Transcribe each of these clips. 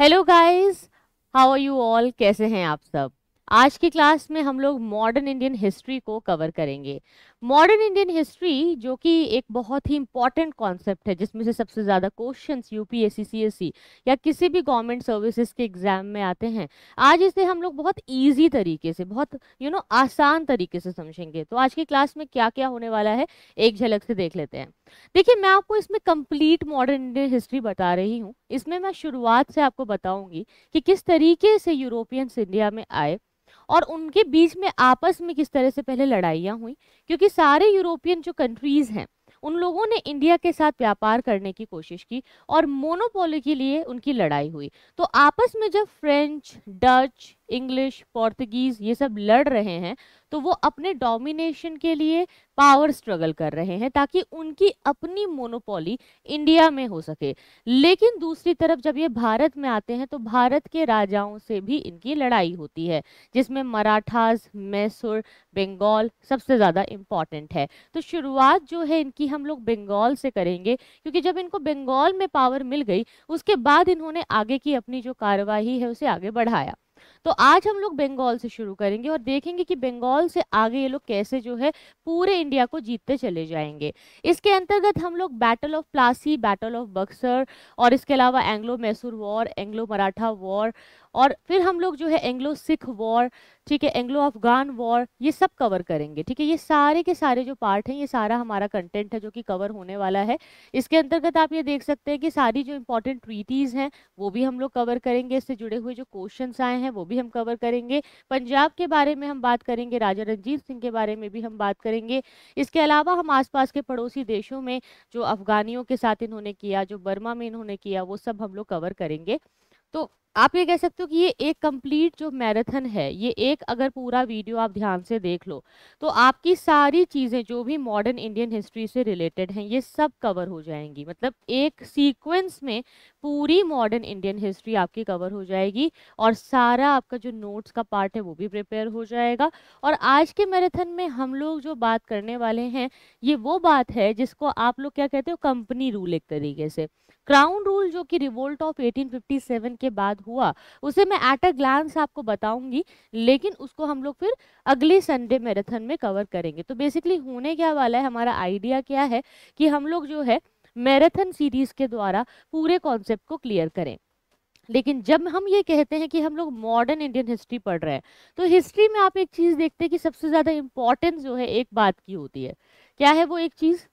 Hello guys how are you all कैसे हैं आप सब आज की क्लास में हम लोग मॉडर्न इंडियन हिस्ट्री को कवर करेंगे मॉडर्न इंडियन हिस्ट्री जो कि एक बहुत ही इंपॉर्टेंट कॉन्सेप्ट है जिसमें से सबसे ज़्यादा क्वेश्चन यूपीएससी सीएससी या किसी भी गवर्नमेंट सर्विसेज के एग्जाम में आते हैं आज इसे हम लोग बहुत ईजी तरीके से बहुत यू you नो know, आसान तरीके से समझेंगे तो आज की क्लास में क्या क्या होने वाला है एक झलक से देख लेते हैं देखिए मैं आपको इसमें कंप्लीट मॉडर्न इंडियन हिस्ट्री बता रही हूँ इसमें मैं शुरुआत से आपको बताऊंगी कि किस तरीके से यूरोपियंस इंडिया में आए और उनके बीच में आपस में किस तरह से पहले लड़ाइयाँ हुई क्योंकि सारे यूरोपियन जो कंट्रीज़ हैं उन लोगों ने इंडिया के साथ व्यापार करने की कोशिश की और मोनोपोली के लिए उनकी लड़ाई हुई तो आपस में जब फ्रेंच डच इंग्लिश पोर्तगीज़ ये सब लड़ रहे हैं तो वो अपने डोमिनेशन के लिए पावर स्ट्रगल कर रहे हैं ताकि उनकी अपनी मोनोपोली इंडिया में हो सके लेकिन दूसरी तरफ जब ये भारत में आते हैं तो भारत के राजाओं से भी इनकी लड़ाई होती है जिसमें मराठास मैसूर बंगाल सबसे ज़्यादा इम्पॉर्टेंट है तो शुरुआत जो है इनकी हम लोग बंगाल से करेंगे क्योंकि जब इनको बंगाल में पावर मिल गई उसके बाद इन्होंने आगे की अपनी जो कार्यवाही है उसे आगे बढ़ाया तो आज हम लोग बंगाल से शुरू करेंगे और देखेंगे कि बंगाल से आगे ये लोग कैसे जो है पूरे इंडिया को जीतते चले जाएंगे इसके अंतर्गत हम लोग battle of Plassey battle of Buxar और इसके अलावा Anglo Mysore war Anglo Maratha war और फिर हम लोग जो है एंग्लो सिख वॉर ठीक है एंग्लो अफगान वॉर ये सब कवर करेंगे ठीक है ये सारे के सारे जो पार्ट हैं ये सारा हमारा कंटेंट है जो कि कवर होने वाला है इसके अंतर्गत आप ये देख सकते हैं कि सारी जो इंपॉर्टेंट ट्रीटीज़ हैं वो भी हम लोग कवर करेंगे इससे जुड़े हुए जो क्वेश्चन आए हैं वो भी हम कवर करेंगे पंजाब के बारे में हम बात करेंगे राजा रंजीत सिंह के बारे में भी हम बात करेंगे इसके अलावा हम आस के पड़ोसी देशों में जो अफगानियों के साथ इन्होंने किया जो बर्मा में इन्होंने किया वो सब हम लोग कवर करेंगे तो आप ये कह सकते हो कि ये एक कंप्लीट जो मैराथन है ये एक अगर पूरा वीडियो आप ध्यान से देख लो तो आपकी सारी चीज़ें जो भी मॉडर्न इंडियन हिस्ट्री से रिलेटेड हैं ये सब कवर हो जाएंगी मतलब एक सीक्वेंस में पूरी मॉडर्न इंडियन हिस्ट्री आपकी कवर हो जाएगी और सारा आपका जो नोट्स का पार्ट है वो भी प्रिपेयर हो जाएगा और आज के मैराथन में हम लोग जो बात करने वाले हैं ये वो बात है जिसको आप लोग क्या कहते हो कंपनी रूल एक तरीके से क्राउन रूल जो कि रिवोल्ट ऑफ 1857 के बाद हुआ उसे मैं एट अ ग्लांस आपको बताऊंगी लेकिन उसको हम लोग फिर अगले संडे मैराथन में कवर करेंगे तो बेसिकली होने क्या वाला है हमारा आइडिया क्या है कि हम लोग जो है मैराथन सीरीज के द्वारा पूरे कॉन्सेप्ट को क्लियर करें लेकिन जब हम ये कहते हैं कि हम लोग मॉडर्न इंडियन हिस्ट्री पढ़ रहे हैं तो हिस्ट्री में आप एक चीज़ देखते हैं कि सबसे ज़्यादा इम्पॉर्टेंस जो है एक बात की होती है क्या है वो एक चीज़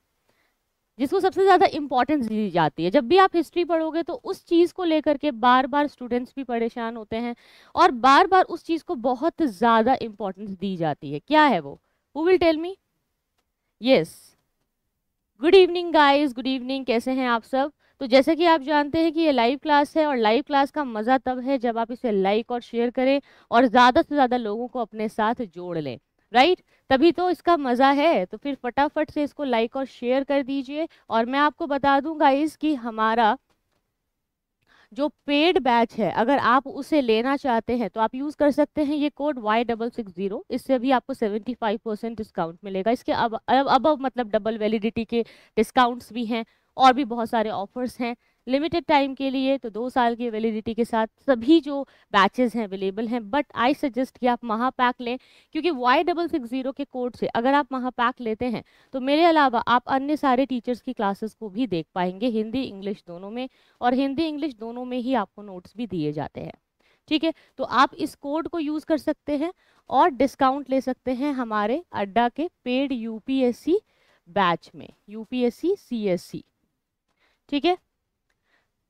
जिसको सबसे ज़्यादा इम्पोर्टेंस दी जाती है जब भी आप हिस्ट्री पढ़ोगे तो उस चीज़ को लेकर के बार बार स्टूडेंट्स भी परेशान होते हैं और बार बार उस चीज़ को बहुत ज़्यादा इंपॉर्टेंस दी जाती है क्या है वो who will tell me yes good evening guys good evening कैसे हैं आप सब तो जैसे कि आप जानते हैं कि ये लाइव क्लास है और लाइव क्लास का मज़ा तब है जब आप इसे लाइक और शेयर करें और ज़्यादा से ज़्यादा लोगों को अपने साथ जोड़ लें राइट तभी तो इसका मज़ा है तो फिर फटाफट से इसको लाइक और शेयर कर दीजिए और मैं आपको बता दूँ गाइज कि हमारा जो पेड बैच है अगर आप उसे लेना चाहते हैं तो आप यूज़ कर सकते हैं ये code Y double six zero इससे भी आपको सेवेंटी फाइव परसेंट डिस्काउंट मिलेगा इसके अब अब, अब मतलब डबल वैलिडिटी के डिस्काउंट्स भी हैं और भी बहुत सारे ऑफर्स हैं लिमिटेड टाइम के लिए तो दो साल की वैलिडिटी के साथ सभी जो बैचेस हैं अवेलेबल हैं बट आई सजेस्ट कि आप महापैक लें क्योंकि वाई डबल सिक्स जीरो के कोड से अगर आप महापैक लेते हैं तो मेरे अलावा आप अन्य सारे टीचर्स की क्लासेस को भी देख पाएंगे हिंदी इंग्लिश दोनों में और हिंदी इंग्लिश दोनों में ही आपको नोट्स भी दिए जाते हैं ठीक है तो आप इस कोड को यूज़ कर सकते हैं और डिस्काउंट ले सकते हैं हमारे अड्डा के पेड यू बैच में यूपीएससी पी ठीक है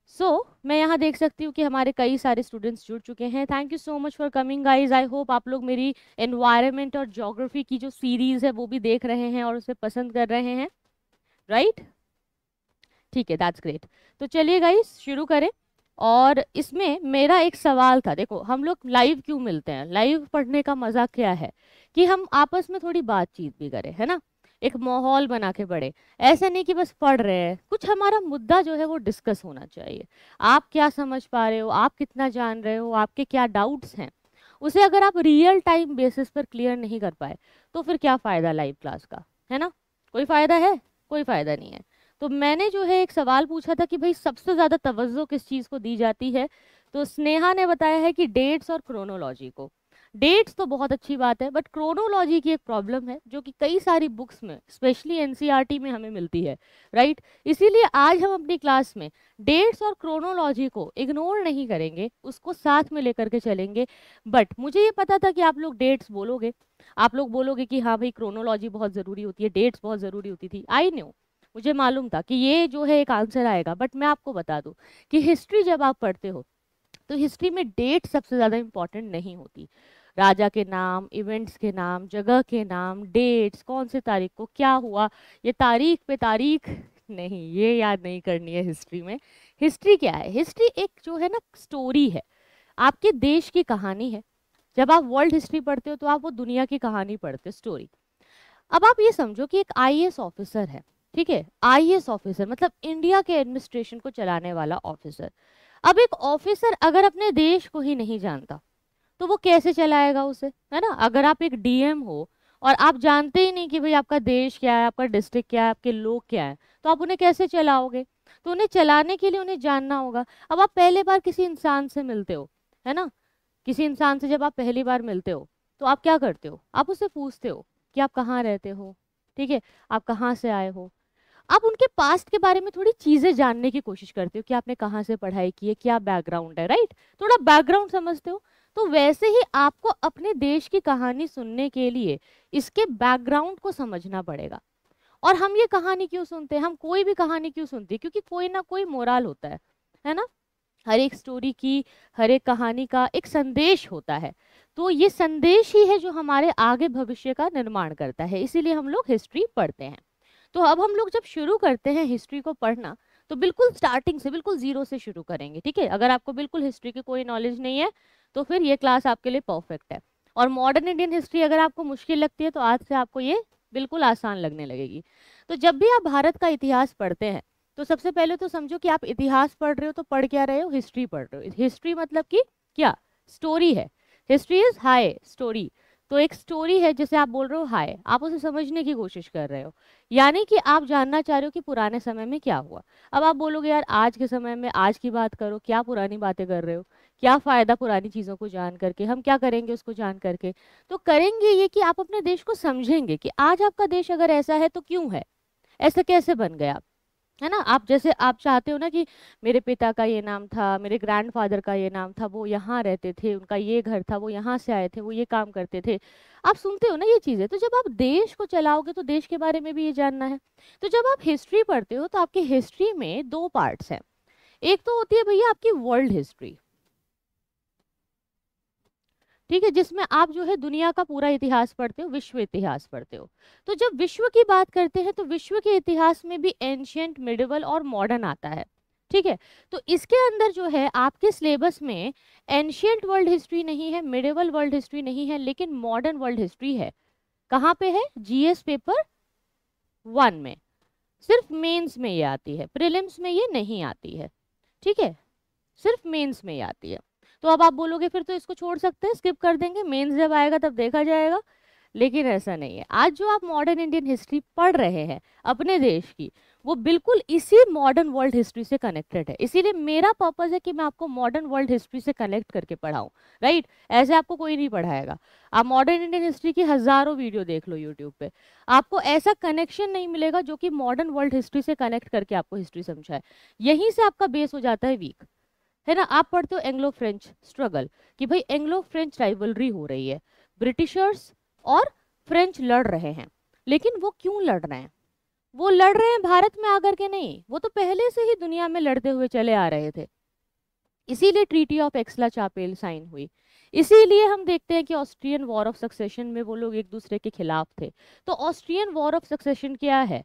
सो so, मैं यहाँ देख सकती हूँ कि हमारे कई सारे स्टूडेंट्स जुड़ चुके हैं thank you so much for coming guys I hope आप लोग मेरी एनवायरनमेंट और जोग्राफी की जो सीरीज़ है वो भी देख रहे हैं और उसे पसंद कर रहे हैं राइट ठीक है दैट्स ग्रेट तो चलिए गाइज शुरू करें और इसमें मेरा एक सवाल था देखो हम लोग लाइव क्यों मिलते हैं लाइव पढ़ने का मज़ा क्या है कि हम आपस में थोड़ी बातचीत भी करें है ना एक माहौल बना के बढ़े ऐसा नहीं कि बस पढ़ रहे हैं कुछ हमारा मुद्दा जो है वो डिस्कस होना चाहिए आप क्या समझ पा रहे हो आप कितना जान रहे हो आपके क्या डाउट्स हैं उसे अगर आप रियल टाइम बेसिस पर क्लियर नहीं कर पाए तो फिर क्या फ़ायदा लाइव क्लास का है ना कोई फ़ायदा है कोई फ़ायदा नहीं है तो मैंने जो है एक सवाल पूछा था कि भाई सबसे ज़्यादा तवज्जो किस चीज़ को दी जाती है तो स्नेहा ने बताया है कि डेट्स और क्रोनोलॉजी को डेट्स तो बहुत अच्छी बात है बट क्रोनोलॉजी की एक प्रॉब्लम है जो कि कई सारी बुक्स में स्पेशली एनसीईआरटी e में हमें मिलती है राइट इसीलिए आज हम अपनी क्लास में डेट्स और क्रोनोलॉजी को इग्नोर नहीं करेंगे उसको साथ में लेकर के चलेंगे बट मुझे ये पता था कि आप लोग डेट्स बोलोगे आप लोग बोलोगे कि हाँ भाई क्रोनोलॉजी बहुत ज़रूरी होती है डेट्स बहुत ज़रूरी होती थी आई न्यू मुझे मालूम था कि ये जो है एक आंसर आएगा बट मैं आपको बता दूँ कि हिस्ट्री जब आप पढ़ते हो तो हिस्ट्री में डेट सबसे ज़्यादा इम्पॉर्टेंट नहीं होती राजा के नाम इवेंट्स के नाम जगह के नाम डेट्स कौन से तारीख को क्या हुआ ये तारीख पे तारीख नहीं ये याद नहीं करनी है हिस्ट्री में हिस्ट्री क्या है हिस्ट्री एक जो है ना स्टोरी है आपके देश की कहानी है जब आप वर्ल्ड हिस्ट्री पढ़ते हो तो आप वो दुनिया की कहानी पढ़ते हो स्टोरी अब आप ये समझो कि एक आई ऑफिसर है ठीक है आई ऑफिसर मतलब इंडिया के एडमिनिस्ट्रेशन को चलाने वाला ऑफिसर अब एक ऑफिसर अगर अपने देश को ही नहीं जानता तो वो कैसे चलाएगा उसे है ना अगर आप एक डीएम हो और आप जानते ही नहीं कि भाई आपका देश क्या है आपका डिस्ट्रिक्ट क्या है आपके लोग क्या है तो आप उन्हें कैसे चलाओगे तो उन्हें चलाने के लिए उन्हें जानना होगा अब आप पहले बार किसी इंसान से मिलते हो है ना किसी इंसान से जब आप पहली बार मिलते हो तो आप क्या करते हो आप उससे पूछते हो कि आप कहाँ रहते हो ठीक है आप कहाँ से आए हो आप उनके पास्ट के बारे में थोड़ी चीज़ें जानने की कोशिश करते हो कि आपने कहाँ से पढ़ाई की है क्या बैकग्राउंड है राइट थोड़ा बैकग्राउंड समझते हो तो वैसे ही आपको अपने देश की कहानी सुनने के लिए इसके बैकग्राउंड को समझना पड़ेगा और हम ये कहानी क्यों सुनते हैं हम कोई भी कहानी क्यों सुनते हैं क्योंकि कोई ना कोई मोरल होता है है ना हर एक स्टोरी की हर एक कहानी का एक संदेश होता है तो ये संदेश ही है जो हमारे आगे भविष्य का निर्माण करता है इसीलिए हम लोग हिस्ट्री पढ़ते हैं तो अब हम लोग जब शुरू करते हैं हिस्ट्री को पढ़ना तो बिल्कुल स्टार्टिंग से बिल्कुल जीरो से शुरू करेंगे ठीक है अगर आपको बिल्कुल हिस्ट्री की कोई नॉलेज नहीं है तो फिर ये क्लास आपके लिए परफेक्ट है और मॉडर्न इंडियन हिस्ट्री अगर आपको मुश्किल लगती है तो आज से आपको ये बिल्कुल आसान लगने लगेगी तो जब भी आप भारत का इतिहास पढ़ते हैं तो सबसे पहले तो समझो कि आप इतिहास पढ़ रहे हो तो पढ़ क्या रहे हो हिस्ट्री पढ़ रहे हो हिस्ट्री मतलब कि क्या स्टोरी है हिस्ट्री इज हाई स्टोरी तो एक स्टोरी है जिसे आप बोल रहे हो हाय आप उसे समझने की कोशिश कर रहे हो यानी कि आप जानना चाह रहे हो कि पुराने समय में क्या हुआ अब आप बोलोगे यार आज के समय में आज की बात करो क्या पुरानी बातें कर रहे हो क्या फ़ायदा पुरानी चीज़ों को जान करके हम क्या करेंगे उसको जान करके तो करेंगे ये कि आप अपने देश को समझेंगे कि आज आपका देश अगर ऐसा है तो क्यों है ऐसा कैसे बन गया है ना आप जैसे आप चाहते हो ना कि मेरे पिता का ये नाम था मेरे ग्रैंडफादर का ये नाम था वो यहाँ रहते थे उनका ये घर था वो यहाँ से आए थे वो ये काम करते थे आप सुनते हो ना ये चीज़ें तो जब आप देश को चलाओगे तो देश के बारे में भी ये जानना है तो जब आप हिस्ट्री पढ़ते हो तो आपकी हिस्ट्री में दो पार्ट्स हैं एक तो होती है भैया आपकी वर्ल्ड हिस्ट्री ठीक है जिसमें आप जो है दुनिया का पूरा इतिहास पढ़ते हो विश्व इतिहास पढ़ते हो तो जब विश्व की बात करते हैं तो विश्व के इतिहास में भी एंशियंट मिडिवल और मॉडर्न आता है ठीक है तो इसके अंदर जो है आपके सिलेबस में एंशियंट वर्ल्ड हिस्ट्री नहीं है मिडिवल वर्ल्ड हिस्ट्री नहीं है लेकिन मॉडर्न वर्ल्ड हिस्ट्री है कहाँ पे है जी पेपर वन में सिर्फ मेन्स में ये आती है प्रिलिम्स में ये नहीं आती है ठीक है सिर्फ मेन्स में ये आती है तो अब आप बोलोगे फिर तो इसको छोड़ सकते हैं स्किप कर देंगे मेन्स जब आएगा तब देखा जाएगा लेकिन ऐसा नहीं है आज जो आप मॉडर्न इंडियन हिस्ट्री पढ़ रहे हैं अपने देश की वो बिल्कुल इसी मॉडर्न वर्ल्ड हिस्ट्री से कनेक्टेड है इसीलिए मेरा पर्पज़ है कि मैं आपको मॉडर्न वर्ल्ड हिस्ट्री से कनेक्ट करके पढ़ाऊँ राइट ऐसे आपको कोई नहीं पढ़ाएगा आप मॉडर्न इंडियन हिस्ट्री की हज़ारों वीडियो देख लो यूट्यूब पे आपको ऐसा कनेक्शन नहीं मिलेगा जो कि मॉडर्न वर्ल्ड हिस्ट्री से कनेक्ट करके आपको हिस्ट्री समझाए यहीं से आपका बेस हो जाता है वीक है ना आप पढ़ते हो एंग्लो फ्रेंच स्ट्रगल कि भाई एंग्लो फ्रेंच राइवलरी हो रही है ब्रिटिशर्स और फ्रेंच लड़ रहे हैं लेकिन वो क्यों लड़ रहे हैं वो लड़ रहे हैं भारत में आकर के नहीं वो तो पहले से ही दुनिया में लड़ते हुए चले आ रहे थे इसीलिए treaty of Aix-la-Chapelle sign हुई इसीलिए हम देखते हैं कि ऑस्ट्रियन वॉर ऑफ सक्सेशन में वो लोग एक दूसरे के खिलाफ थे तो ऑस्ट्रियन वॉर ऑफ सक्सेशन क्या है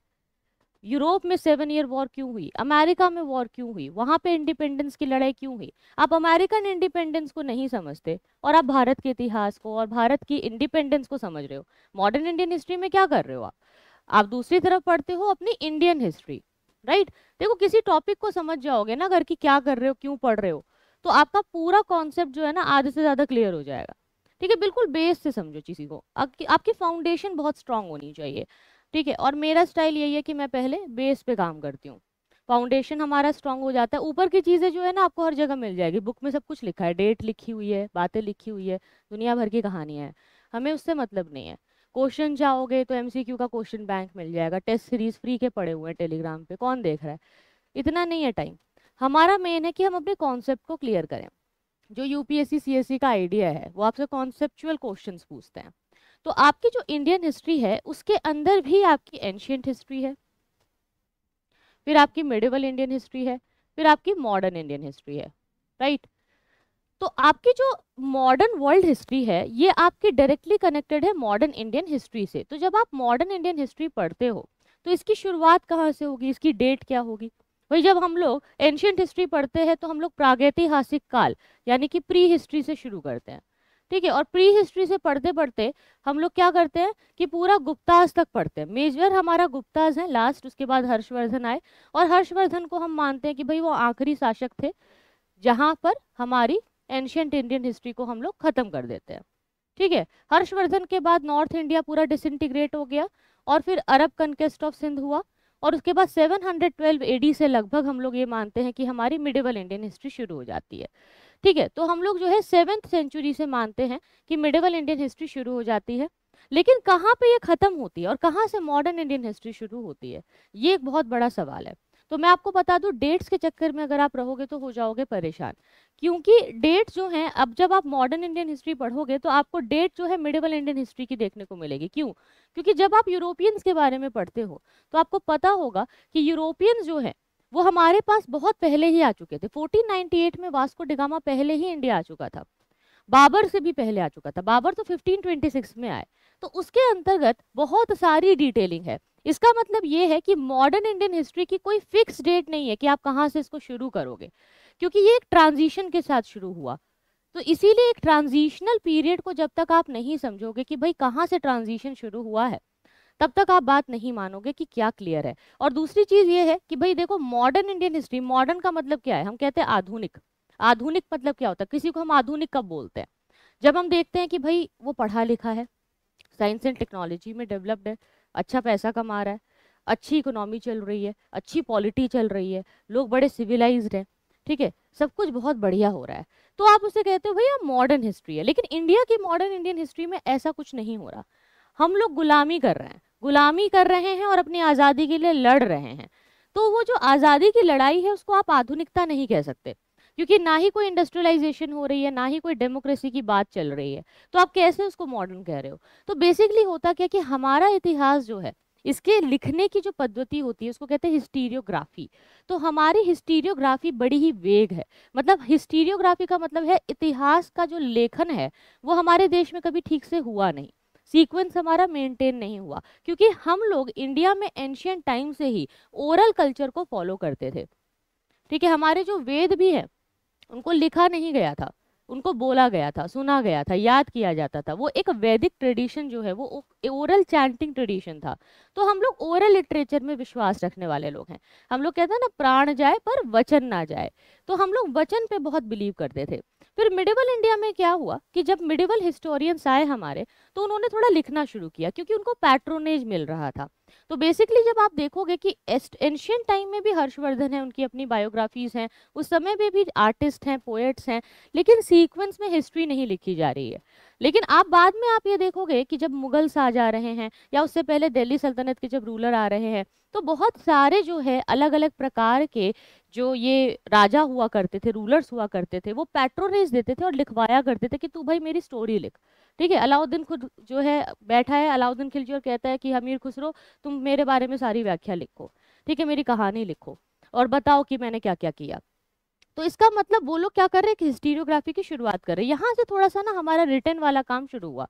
यूरोप में सेवन ईयर वॉर क्यों हुई अमेरिका में वॉर क्यों हुई वहाँ पे इंडिपेंडेंस की लड़ाई क्यों हुई आप अमेरिकन इंडिपेंडेंस को नहीं समझते और आप भारत के इतिहास को और भारत की इंडिपेंडेंस को समझ रहे हो मॉडर्न इंडियन हिस्ट्री में क्या कर रहे हो आप आप दूसरी तरफ पढ़ते हो अपनी इंडियन हिस्ट्री राइट देखो किसी टॉपिक को समझ जाओगे ना अगर कि क्या कर रहे हो क्यों पढ़ रहे हो तो आपका पूरा कॉन्सेप्ट जो है ना आधे से ज़्यादा क्लियर हो जाएगा ठीक है बिल्कुल बेस से समझो किसी को आपकी आपकी फाउंडेशन बहुत स्ट्रांग होनी चाहिए ठीक है और मेरा स्टाइल यही है कि मैं पहले बेस पे काम करती हूँ फाउंडेशन हमारा स्ट्रांग हो जाता है ऊपर की चीज़ें जो है ना आपको हर जगह मिल जाएगी बुक में सब कुछ लिखा है डेट लिखी हुई है बातें लिखी हुई है दुनिया भर की कहानियाँ हैं हमें उससे मतलब नहीं है क्वेश्चन जाओगे तो एम का क्वेश्चन बैंक मिल जाएगा टेस्ट सीरीज फ्री के पड़े हुए हैं टेलीग्राम पर कौन देख रहा है इतना नहीं है टाइम हमारा मेन है कि हम अपने कॉन्सेप्ट को क्लियर करें जो यू पी का आइडिया है वो आपसे कॉन्सेप्चुअल क्वेश्चंस पूछते हैं तो आपकी जो इंडियन हिस्ट्री है उसके अंदर भी आपकी एंशियंट हिस्ट्री है फिर आपकी मिडिवल इंडियन हिस्ट्री है फिर आपकी मॉडर्न इंडियन हिस्ट्री है राइट तो आपकी जो मॉडर्न वर्ल्ड हिस्ट्री है ये आपकी डायरेक्टली कनेक्टेड है मॉडर्न इंडियन हिस्ट्री से तो जब आप मॉडर्न इंडियन हिस्ट्री पढ़ते हो तो इसकी शुरुआत कहाँ से होगी इसकी डेट क्या होगी भाई जब हम लोग एंशियंट हिस्ट्री पढ़ते हैं तो हम लोग प्रागैतिहासिक काल यानी कि प्री हिस्ट्री से शुरू करते हैं ठीक है और प्री हिस्ट्री से पढ़ते पढ़ते हम लोग क्या करते हैं कि पूरा गुप्ताज तक पढ़ते हैं मेजर हमारा गुप्ताज है लास्ट उसके बाद हर्षवर्धन आए और हर्षवर्धन को हम मानते हैं कि भाई वो आखिरी शासक थे जहाँ पर हमारी एंशियंट इंडियन हिस्ट्री को हम लोग ख़त्म कर देते हैं ठीक है हर्षवर्धन के बाद नॉर्थ इंडिया पूरा डिसइंटीग्रेट हो गया और फिर अरब कन्केस्ट ऑफ सिंध हुआ और उसके बाद 712 एडी से लगभग हम लोग ये मानते हैं कि हमारी मिडिवल इंडियन हिस्ट्री शुरू हो जाती है ठीक है तो हम लोग जो है सेवेंथ सेंचुरी से मानते हैं कि मिडिवल इंडियन हिस्ट्री शुरू हो जाती है लेकिन कहाँ पे ये ख़त्म होती है और कहाँ से मॉडर्न इंडियन हिस्ट्री शुरू होती है ये एक बहुत बड़ा सवाल है तो मैं आपको बता दूँ डेट्स के चक्कर में अगर आप रहोगे तो हो जाओगे परेशान क्योंकि डेट जो है अब जब आप मॉडर्न इंडियन हिस्ट्री पढ़ोगे तो आपको डेट जो है मिडिवल इंडियन हिस्ट्री की देखने को मिलेगी क्यों क्योंकि जब आप यूरोपियंस के बारे में पढ़ते हो तो आपको पता होगा कि यूरोपियंस जो है वो हमारे पास बहुत पहले ही आ चुके थे 1498 में वास्को डिगामा पहले ही इंडिया आ चुका था बाबर से भी पहले आ चुका था बाबर तो 1526 में आए तो उसके अंतर्गत बहुत सारी डिटेलिंग है इसका मतलब ये है कि मॉडर्न इंडियन हिस्ट्री की कोई फिक्स डेट नहीं है कि आप कहाँ से इसको शुरू करोगे क्योंकि ये एक ट्रांजिशन के साथ शुरू हुआ तो इसीलिए एक ट्रांजिशनल पीरियड को जब तक आप नहीं समझोगे कि भाई कहाँ से ट्रांजिशन शुरू हुआ है तब तक आप बात नहीं मानोगे कि क्या क्लियर है और दूसरी चीज ये है कि भाई देखो मॉडर्न इंडियन हिस्ट्री मॉडर्न का मतलब क्या है हम कहते हैं आधुनिक आधुनिक मतलब क्या होता है किसी को हम आधुनिक कब बोलते हैं जब हम देखते हैं कि भाई वो पढ़ा लिखा है साइंस एंड टेक्नोलॉजी में डेवलप्ड है अच्छा पैसा कमा रहा है अच्छी इकोनॉमी चल रही है अच्छी पॉलिटी चल रही है लोग बड़े सिविलाइज हैं ठीक है सब कुछ बहुत बढ़िया हो रहा है तो आप उसे कहते हो भैया मॉडर्न हिस्ट्री है लेकिन इंडिया की मॉडर्न इंडियन हिस्ट्री में ऐसा कुछ नहीं हो रहा हम लोग गुलामी कर रहे हैं गुलामी कर रहे हैं और अपनी आज़ादी के लिए लड़ रहे हैं तो वो जो आज़ादी की लड़ाई है उसको आप आधुनिकता नहीं कह सकते क्योंकि ना ही कोई इंडस्ट्रियलाइजेशन हो रही है ना ही कोई डेमोक्रेसी की बात चल रही है तो आप कैसे उसको मॉडर्न कह रहे हो तो बेसिकली होता क्या कि हमारा इतिहास जो है इसके लिखने की जो पद्धति होती है उसको कहते हैं हिस्टीरियोग्राफी तो हमारी हिस्टीरियोग्राफी बड़ी ही वेग है मतलब हिस्टीरियोग्राफी का मतलब है इतिहास का जो लेखन है वो हमारे देश में कभी ठीक से हुआ नहीं सीक्वेंस हमारा मेंटेन नहीं हुआ क्योंकि हम लोग इंडिया में एंशियन टाइम से ही ओरल कल्चर को फॉलो करते थे ठीक है हमारे जो वेद भी हैं उनको लिखा नहीं गया था उनको बोला गया था सुना गया था याद किया जाता था वो एक वैदिक ट्रेडिशन जो है वो ओरल चैंटिंग ट्रेडिशन था तो हम लोग ओरल लिटरेचर में विश्वास रखने वाले लोग हैं हम लोग कहते हैं ना प्राण जाए पर वचन ना जाए तो हम लोग वचन पे बहुत बिलीव करते थे फिर मिडिवल इंडिया में क्या हुआ कि जब मिडिवल हिस्टोरियंस आए हमारे तो उन्होंने थोड़ा लिखना शुरू किया क्योंकि उनको पैट्रोनेज मिल रहा था तो बेसिकली जब आप देखोगे कि एंशियंट टाइम में भी हर्षवर्धन है उनकी अपनी बायोग्राफीज़ हैं उस समय में भी आर्टिस्ट हैं पोएट्स हैं लेकिन सीक्वेंस में हिस्ट्री नहीं लिखी जा रही है लेकिन आप बाद में आप ये देखोगे कि जब मुगल्स आ जा रहे हैं या उससे पहले दिल्ली सल्तनत के जब रूलर आ रहे हैं तो बहुत सारे जो है अलग अलग प्रकार के जो ये राजा हुआ करते थे रूलर्स हुआ करते थे वो पैट्रोनेज देते थे और लिखवाया करते थे कि तू भाई मेरी स्टोरी लिख ठीक है अलाउद्दीन खुद जो है बैठा है अलाउद्दीन खिलजी और कहता है कि हमीर खुसरो तुम मेरे बारे में सारी व्याख्या लिखो ठीक है मेरी कहानी लिखो और बताओ कि मैंने क्या क्या किया तो इसका मतलब वो लोग क्या कर रहे हैं हिस्टीरियोग्राफी की शुरुआत कर रहे हैं यहाँ से थोड़ा सा ना हमारा रिटर्न वाला काम शुरू हुआ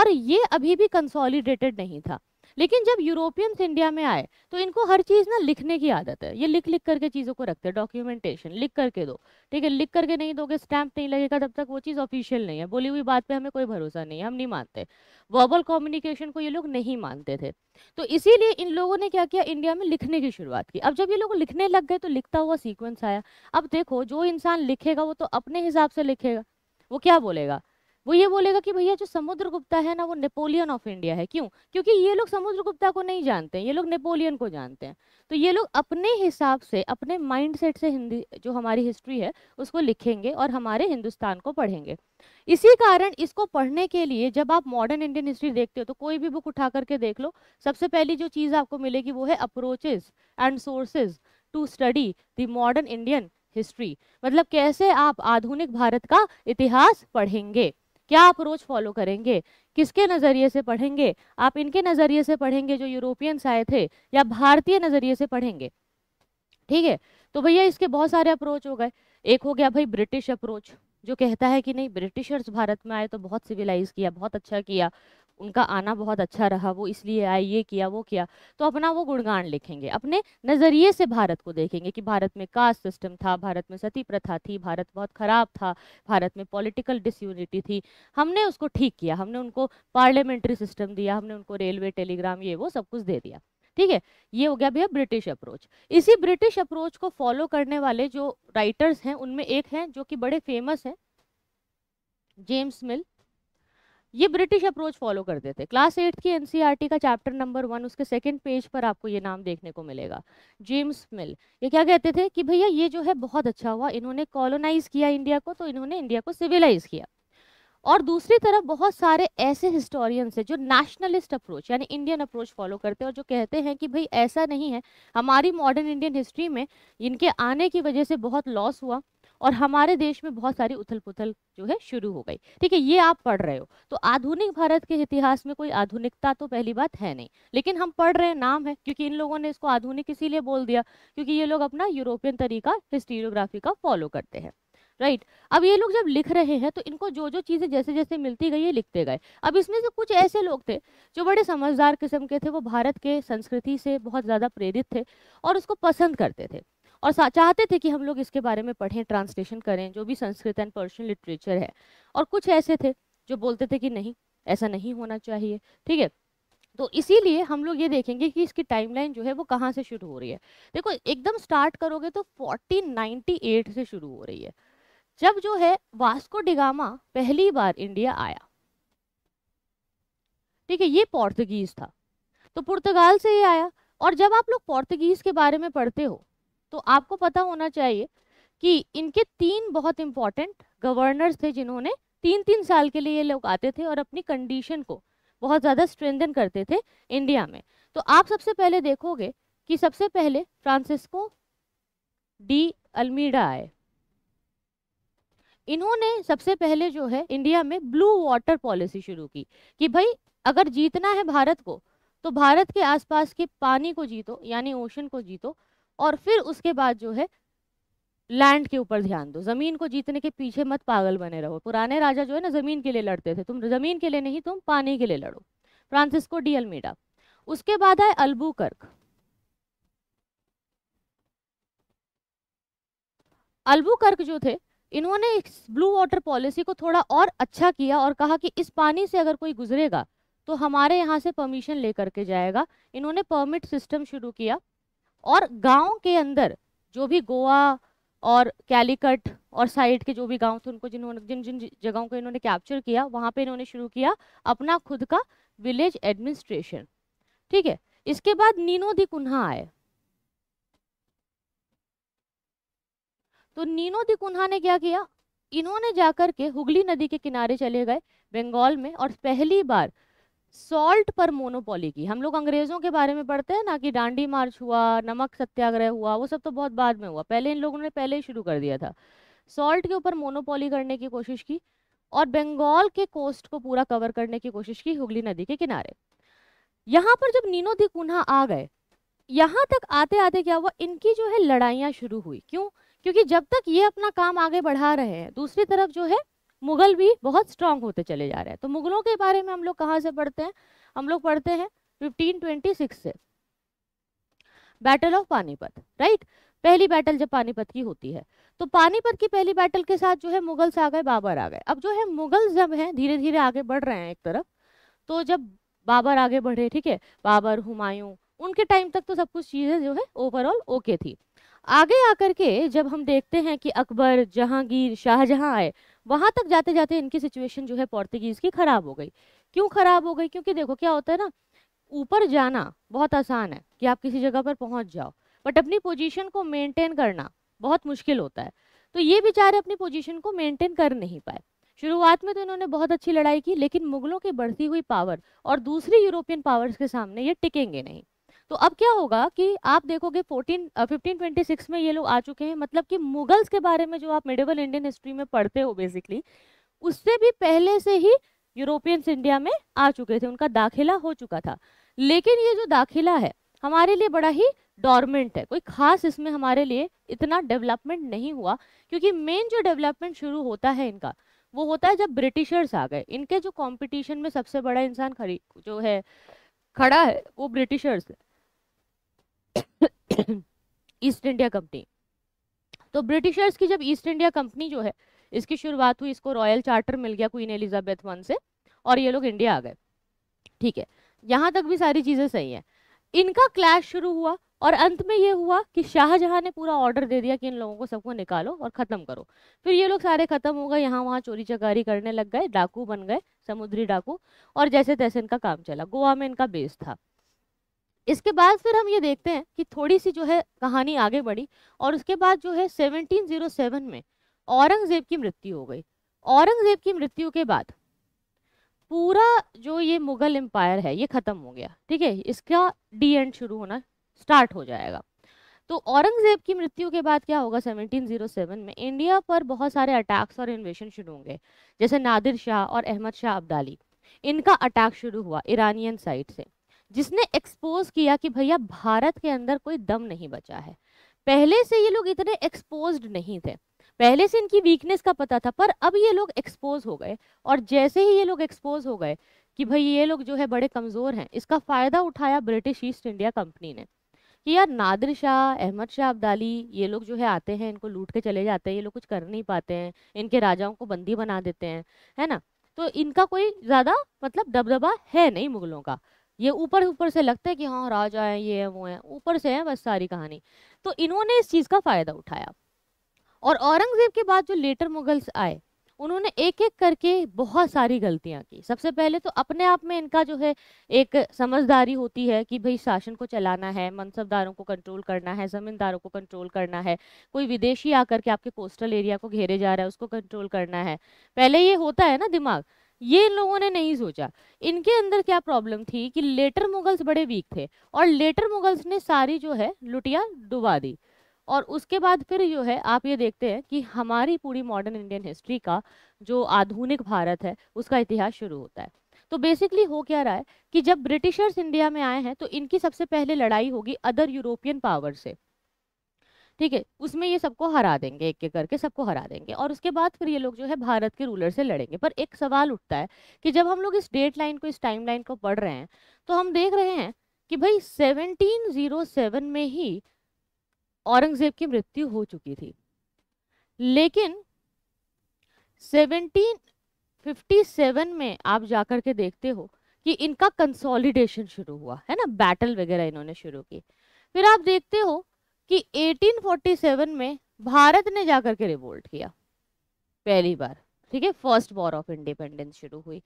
और ये अभी भी कंसोलिडेटेड नहीं था लेकिन जब यूरोपियंस इंडिया में आए तो इनको हर चीज़ ना लिखने की आदत है ये लिख लिख करके चीज़ों को रखते हैं डॉक्यूमेंटेशन लिख करके दो ठीक है लिख करके नहीं दोगे स्टैंप नहीं लगेगा तब तक वो चीज़ ऑफिशियल नहीं है बोली हुई बात पर हमें कोई भरोसा नहीं है हम नहीं मानते वर्बल कम्युनिकेशन को ये लोग नहीं मानते थे तो इसीलिए इन लोगों ने क्या किया इंडिया में लिखने की शुरुआत की अब जब ये लोग लिखने लग गए तो लिखता हुआ सीक्वेंस आया अब देखो जो इंसान लिखेगा वो तो अपने हिसाब से लिखेगा वो क्या बोलेगा वो ये बोलेगा कि भैया जो समुद्र गुप्ता है ना वो नेपोलियन ऑफ इंडिया है क्यों क्योंकि ये लोग समुद्र गुप्ता को नहीं जानते हैं ये लोग नेपोलियन को जानते हैं तो ये लोग अपने हिसाब से अपने माइंड सेट से हिंदी जो हमारी हिस्ट्री है उसको लिखेंगे और हमारे हिंदुस्तान को पढ़ेंगे इसी कारण इसको पढ़ने के लिए जब आप मॉडर्न इंडियन हिस्ट्री देखते हो तो कोई भी बुक उठा करके देख लो सबसे पहली जो चीज़ आपको मिलेगी वो है approaches and sources to study the modern Indian history मतलब कैसे आप आधुनिक भारत का इतिहास पढ़ेंगे क्या अप्रोच फॉलो करेंगे किसके नज़रिए से पढ़ेंगे आप इनके नज़रिए से पढ़ेंगे जो यूरोपियंस आए थे या भारतीय नज़रिए से पढ़ेंगे ठीक है तो भैया इसके बहुत सारे अप्रोच हो गए एक हो गया भाई ब्रिटिश अप्रोच जो कहता है कि नहीं ब्रिटिशर्स भारत में आए तो बहुत सिविलाइज किया बहुत अच्छा किया उनका आना बहुत अच्छा रहा वो इसलिए आए ये किया वो किया तो अपना वो गुणगान लिखेंगे अपने नज़रिए से भारत को देखेंगे कि भारत में कास्ट सिस्टम था भारत में सती प्रथा थी भारत बहुत ख़राब था भारत में पॉलिटिकल डिसयूनिटी थी हमने उसको ठीक किया हमने उनको पार्लियामेंट्री सिस्टम दिया हमने उनको रेलवे टेलीग्राम ये वो सब कुछ दे दिया ठीक है ये हो गया भैया ब्रिटिश अप्रोच इसी ब्रिटिश अप्रोच को फॉलो करने वाले जो राइटर्स हैं उनमें एक हैं जो कि बड़े फेमस हैं जेम्स मिल ये ब्रिटिश अप्रोच फॉलो करते थे क्लास एट्थ की एनसीईआरटी e का चैप्टर नंबर वन उसके सेकंड पेज पर आपको ये नाम देखने को मिलेगा जेम्स मिल ये क्या कहते थे कि भैया ये जो है बहुत अच्छा हुआ इन्होंने कॉलोनाइज किया इंडिया को तो इन्होंने इंडिया को सिविलाइज किया और दूसरी तरफ बहुत सारे ऐसे हिस्टोरियंस हैं जो नेशनलिस्ट अप्रोच यानी इंडियन अप्रोच फॉलो करते हैं और जो कहते हैं कि भाई ऐसा नहीं है हमारी मॉडर्न इंडियन हिस्ट्री में इनके आने की वजह से बहुत लॉस हुआ और हमारे देश में बहुत सारी उथल पुथल जो है शुरू हो गई ठीक है ये आप पढ़ रहे हो तो आधुनिक भारत के इतिहास में कोई आधुनिकता तो पहली बात है नहीं लेकिन हम पढ़ रहे हैं नाम है क्योंकि इन लोगों ने इसको आधुनिक इसीलिए बोल दिया क्योंकि ये लोग अपना यूरोपियन तरीका हिस्टीरियोग्राफी का फॉलो करते हैं राइट right. अब ये लोग जब लिख रहे हैं तो इनको जो जो चीज़ें जैसे जैसे मिलती गई ये लिखते गए अब इसमें से कुछ ऐसे लोग थे जो बड़े समझदार किस्म के थे वो भारत के संस्कृति से बहुत ज़्यादा प्रेरित थे और उसको पसंद करते थे और चाहते थे कि हम लोग इसके बारे में पढ़ें ट्रांसलेशन करें जो भी संस्कृत एंड पर्शियन लिटरेचर है और कुछ ऐसे थे जो बोलते थे कि नहीं ऐसा नहीं होना चाहिए ठीक है तो इसीलिए हम लोग ये देखेंगे कि इसकी टाइमलाइन जो है वो कहाँ से शुरू हो रही है देखो एकदम स्टार्ट करोगे तो 1498 से शुरू हो रही है जब जो है वास्को डिगामा पहली बार इंडिया आया ठीक है ये पोर्तुगीज था तो पुर्तगाल से ये आया और जब आप लोग पोर्तुगीज के बारे में पढ़ते हो तो आपको पता होना चाहिए कि इनके तीन बहुत इंपॉर्टेंट गवर्नर्स थे जिन्होंने तीन तीन साल के लिए ये लोग आते थे और अपनी कंडीशन को बहुत ज़्यादा स्ट्रेंथन करते थे इंडिया में तो आप सबसे पहले देखोगे कि सबसे पहले फ्रांसिस्को डी अल्मीडा आए इन्होंने सबसे पहले जो है इंडिया में ब्लू वाटर पॉलिसी शुरू की कि भाई अगर जीतना है भारत को तो भारत के आसपास के पानी को जीतो यानी ओशन को जीतो और फिर उसके बाद जो है लैंड के ऊपर ध्यान दो जमीन को जीतने के पीछे मत पागल बने रहो पुराने राजा जो है ना जमीन के लिए लड़ते थे तुम जमीन के लिए नहीं तुम पानी के लिए लड़ो फ्रांसिस्को डी अल्मीडा उसके बाद आए अल्बू कर्क अल्बू कर्क जो थे इन्होंने इस ब्लू वाटर पॉलिसी को थोड़ा और अच्छा किया और कहा कि इस पानी से अगर कोई गुजरेगा तो हमारे यहाँ से परमिशन लेकर के जाएगा इन्होंने परमिट सिस्टम शुरू किया और गाँव के अंदर जो भी गोवा और कैलीकट और साइड के जो भी गांव थे उनको जिन्होंने जिन जिन जगहों को इन्होंने कैप्चर किया वहां पे इन्होंने शुरू किया अपना खुद का विलेज एडमिनिस्ट्रेशन ठीक है इसके बाद नीनो दी कुन्हा आए तो नीनो दी कुन्हा ने क्या किया इन्होंने जाकर के हुगली नदी के किनारे चले गए बंगाल में और पहली बार सॉल्ट पर मोनोपोली की हम लोग अंग्रेजों के बारे में पढ़ते हैं ना कि डांडी मार्च हुआ नमक सत्याग्रह हुआ वो सब तो बहुत बाद में हुआ पहले इन लोगों ने पहले ही शुरू कर दिया था सॉल्ट के ऊपर मोनोपोली करने की कोशिश की और बंगाल के कोस्ट को पूरा कवर करने की कोशिश की हुगली नदी के किनारे यहाँ पर जब नीनो दी कुन्हा आ गए यहाँ तक आते आते क्या हुआ इनकी जो है लड़ाइयाँ शुरू हुई क्यों क्योंकि जब तक ये अपना काम आगे बढ़ा रहे हैं दूसरी तरफ जो है मुगल भी बहुत स्ट्रांग होते चले जा रहे हैं तो मुगलों के बारे में हम लोग कहाँ से पढ़ते हैं हम लोग पढ़ते हैं फिफ्टीन ट्वेंटी सिक्स से बैटल ऑफ पानीपत राइट पहली बैटल जब पानीपत की होती है तो पानीपत की पहली बैटल के साथ जो है मुगल्स आ गए बाबर आ गए अब जो है मुगल जब हैं धीरे धीरे आगे बढ़ रहे हैं एक तरफ तो जब बाबर आगे बढ़े ठीक है बाबर हुमायूं उनके टाइम तक तो सब कुछ चीज़ें जो है ओवरऑल ओके थी आगे आकर के जब हम देखते हैं कि अकबर जहांगीर शाहजहां आए वहाँ तक जाते जाते इनकी सिचुएशन जो है पोर्तुगीज़ की ख़राब हो गई क्यों ख़राब हो गई क्योंकि देखो क्या होता है ना ऊपर जाना बहुत आसान है कि आप किसी जगह पर पहुँच जाओ बट अपनी पोजिशन को मेनटेन करना बहुत मुश्किल होता है तो ये बेचारे अपनी पोजिशन को मेनटेन कर नहीं पाए शुरुआत में तो इन्होंने बहुत अच्छी लड़ाई की लेकिन मुगलों की बढ़ती हुई पावर और दूसरी यूरोपियन पावर्स के सामने ये टिकेंगे नहीं तो अब क्या होगा कि आप देखोगे फोर्टीन फिफ्टीन ट्वेंटी सिक्स में ये लोग आ चुके हैं मतलब कि मुगल्स के बारे में जो आप मिडिवल इंडियन हिस्ट्री में पढ़ते हो बेसिकली उससे भी पहले से ही यूरोपियंस इंडिया में आ चुके थे उनका दाखिला हो चुका था लेकिन ये जो दाखिला है हमारे लिए बड़ा ही डॉर्मेंट है कोई खास इसमें हमारे लिए इतना डेवलपमेंट नहीं हुआ क्योंकि मेन जो डेवलपमेंट शुरू होता है इनका वो होता है जब ब्रिटिशर्स आ गए इनके जो कंपटीशन में सबसे बड़ा इंसान खड़ी जो है खड़ा है वो ब्रिटिशर्स है ईस्ट इंडिया कंपनी तो ब्रिटिशर्स की जब ईस्ट इंडिया कंपनी जो है इसकी शुरुआत हुई इसको रॉयल चार्टर मिल गया क्वीन एलिजाबेथ वन से और ये लोग इंडिया आ गए ठीक है यहाँ तक भी सारी चीज़ें सही हैं इनका क्लैश शुरू हुआ और अंत में ये हुआ कि शाहजहां ने पूरा ऑर्डर दे दिया कि इन लोगों को सबको निकालो और ख़त्म करो फिर ये लोग सारे ख़त्म हो गए यहाँ वहाँ चोरी चकारी करने लग गए डाकू बन गए समुद्री डाकू और जैसे तैसे इनका काम चला गोवा में इनका बेस था इसके बाद फिर हम ये देखते हैं कि थोड़ी सी जो है कहानी आगे बढ़ी और उसके बाद जो है 1707 में औरंगज़ेब की मृत्यु हो गई औरंगज़ेब की मृत्यु के बाद पूरा जो ये मुग़ल एम्पायर है ये ख़त्म हो गया ठीक है इसका डी एंड शुरू होना स्टार्ट हो जाएगा तो औरंगज़ेब की मृत्यु के बाद क्या होगा 1707 में इंडिया पर बहुत सारे अटैक्स और इन्वेशन शुरू होंगे जैसे नादिर शाह और अहमद शाह अब्दाली इनका अटैक शुरू हुआ ईरानियन साइड से जिसने एक्सपोज किया कि भैया भारत के अंदर कोई दम नहीं बचा है पहले से ये लोग इतने एक्सपोज नहीं थे पहले से इनकी वीकनेस का पता था पर अब ये लोग एक्सपोज हो गए और जैसे ही ये लोग एक्सपोज हो गए कि भाई ये लोग जो है बड़े कमज़ोर हैं इसका फ़ायदा उठाया ब्रिटिश ईस्ट इंडिया कंपनी ने कि यार नादिर शाह अहमद शाह अब्दाली ये लोग जो है आते हैं इनको लूट के चले जाते हैं ये लोग कुछ कर नहीं पाते हैं इनके राजाओं को बंदी बना देते हैं है ना तो इनका कोई ज़्यादा मतलब दबदबा है नहीं मुगलों का ये ऊपर ऊपर से लगता है कि हाँ राजा है ये है वो है ऊपर से है बस सारी कहानी तो इन्होंने इस चीज़ का फ़ायदा उठाया और औरंगज़ेब के बाद जो लेटर मुगल्स आए उन्होंने एक एक करके बहुत सारी गलतियां की सबसे पहले तो अपने आप में इनका जो है एक समझदारी होती है कि भाई शासन को चलाना है मनसबदारों को कंट्रोल करना है ज़मींदारों को कंट्रोल करना है कोई विदेशी आकर के आपके कोस्टल एरिया को घेरे जा रहा है उसको कंट्रोल करना है पहले ये होता है ना दिमाग ये इन लोगों ने नहीं सोचा इनके अंदर क्या प्रॉब्लम थी कि लेटर मुगल्स बड़े वीक थे और लेटर मुगल्स ने सारी जो है लुटिया डुबा दी और उसके बाद फिर जो है आप ये देखते हैं कि हमारी पूरी मॉडर्न इंडियन हिस्ट्री का जो आधुनिक भारत है उसका इतिहास शुरू होता है तो बेसिकली हो क्या रहा है कि जब ब्रिटिशर्स इंडिया में आए हैं तो इनकी सबसे पहले लड़ाई होगी अदर यूरोपियन पावर से ठीक है उसमें ये सबको हरा देंगे एक एक करके सबको हरा देंगे और उसके बाद फिर ये लोग जो है भारत के रूलर से लड़ेंगे पर एक सवाल उठता है कि जब हम लोग इस डेट लाइन को इस टाइम लाइन को पढ़ रहे हैं तो हम देख रहे हैं कि भाई सेवन oh में ही औरंगजेब की मृत्यु हो चुकी थी लेकिन 1757 में आप जाकर के देखते हो कि इनका कंसोलिडेशन शुरू हुआ है ना बैटल वगैरह इन्होंने शुरू की फिर आप देखते हो कि 1847 में भारत ने जाकर के रिवोल्ट किया पहली बार ठीक है फर्स्ट वॉर ऑफ इंडिपेंडेंस शुरू हुई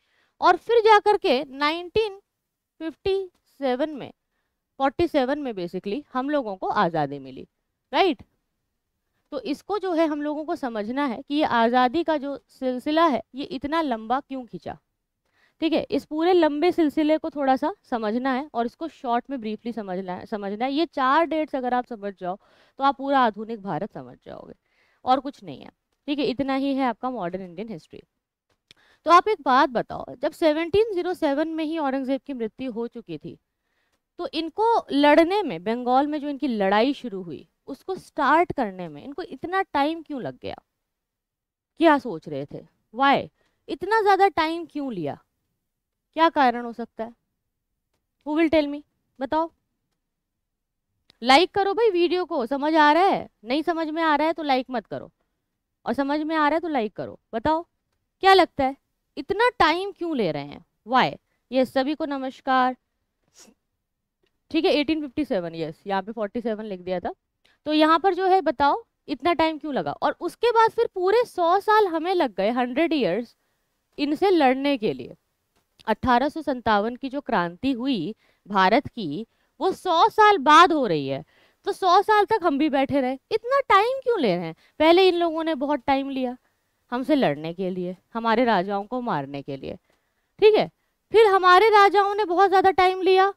और फिर जाकर के 1957 में 47 में बेसिकली हम लोगों को आज़ादी मिली राइट तो इसको जो है हम लोगों को समझना है कि ये आज़ादी का जो सिलसिला है ये इतना लंबा क्यों खींचा ठीक है इस पूरे लंबे सिलसिले को थोड़ा सा समझना है और इसको शॉर्ट में ब्रीफली समझना है समझना है ये चार डेट्स अगर आप समझ जाओ तो आप पूरा आधुनिक भारत समझ जाओगे और कुछ नहीं है ठीक है इतना ही है आपका मॉडर्न इंडियन हिस्ट्री तो आप एक बात बताओ जब 1707 में ही औरंगजेब की मृत्यु हो चुकी थी तो इनको लड़ने में बंगाल में जो इनकी लड़ाई शुरू हुई उसको स्टार्ट करने में इनको इतना टाइम क्यों लग गया क्या सोच रहे थे वाई इतना ज़्यादा टाइम क्यों लिया क्या कारण हो सकता है हु विल टेल मी बताओ लाइक like करो भाई वीडियो को समझ आ रहा है नहीं समझ में आ रहा है तो लाइक मत करो और समझ में आ रहा है तो लाइक करो बताओ क्या लगता है इतना टाइम क्यों ले रहे हैं वाई ये सभी को नमस्कार ठीक है 1857 यस यहाँ पे सेवन लिख दिया था तो यहाँ पर जो है बताओ इतना टाइम क्यों लगा और उसके बाद फिर पूरे सौ साल हमें लग गए हंड्रेड ईयर्स इनसे लड़ने के लिए अट्ठारह की जो क्रांति हुई भारत की वो सौ साल बाद हो रही है तो सौ साल तक हम भी बैठे रहे इतना टाइम क्यों ले रहे हैं पहले इन लोगों ने बहुत टाइम लिया हमसे लड़ने के लिए हमारे राजाओं को मारने के लिए ठीक है फिर हमारे राजाओं ने बहुत ज़्यादा टाइम लिया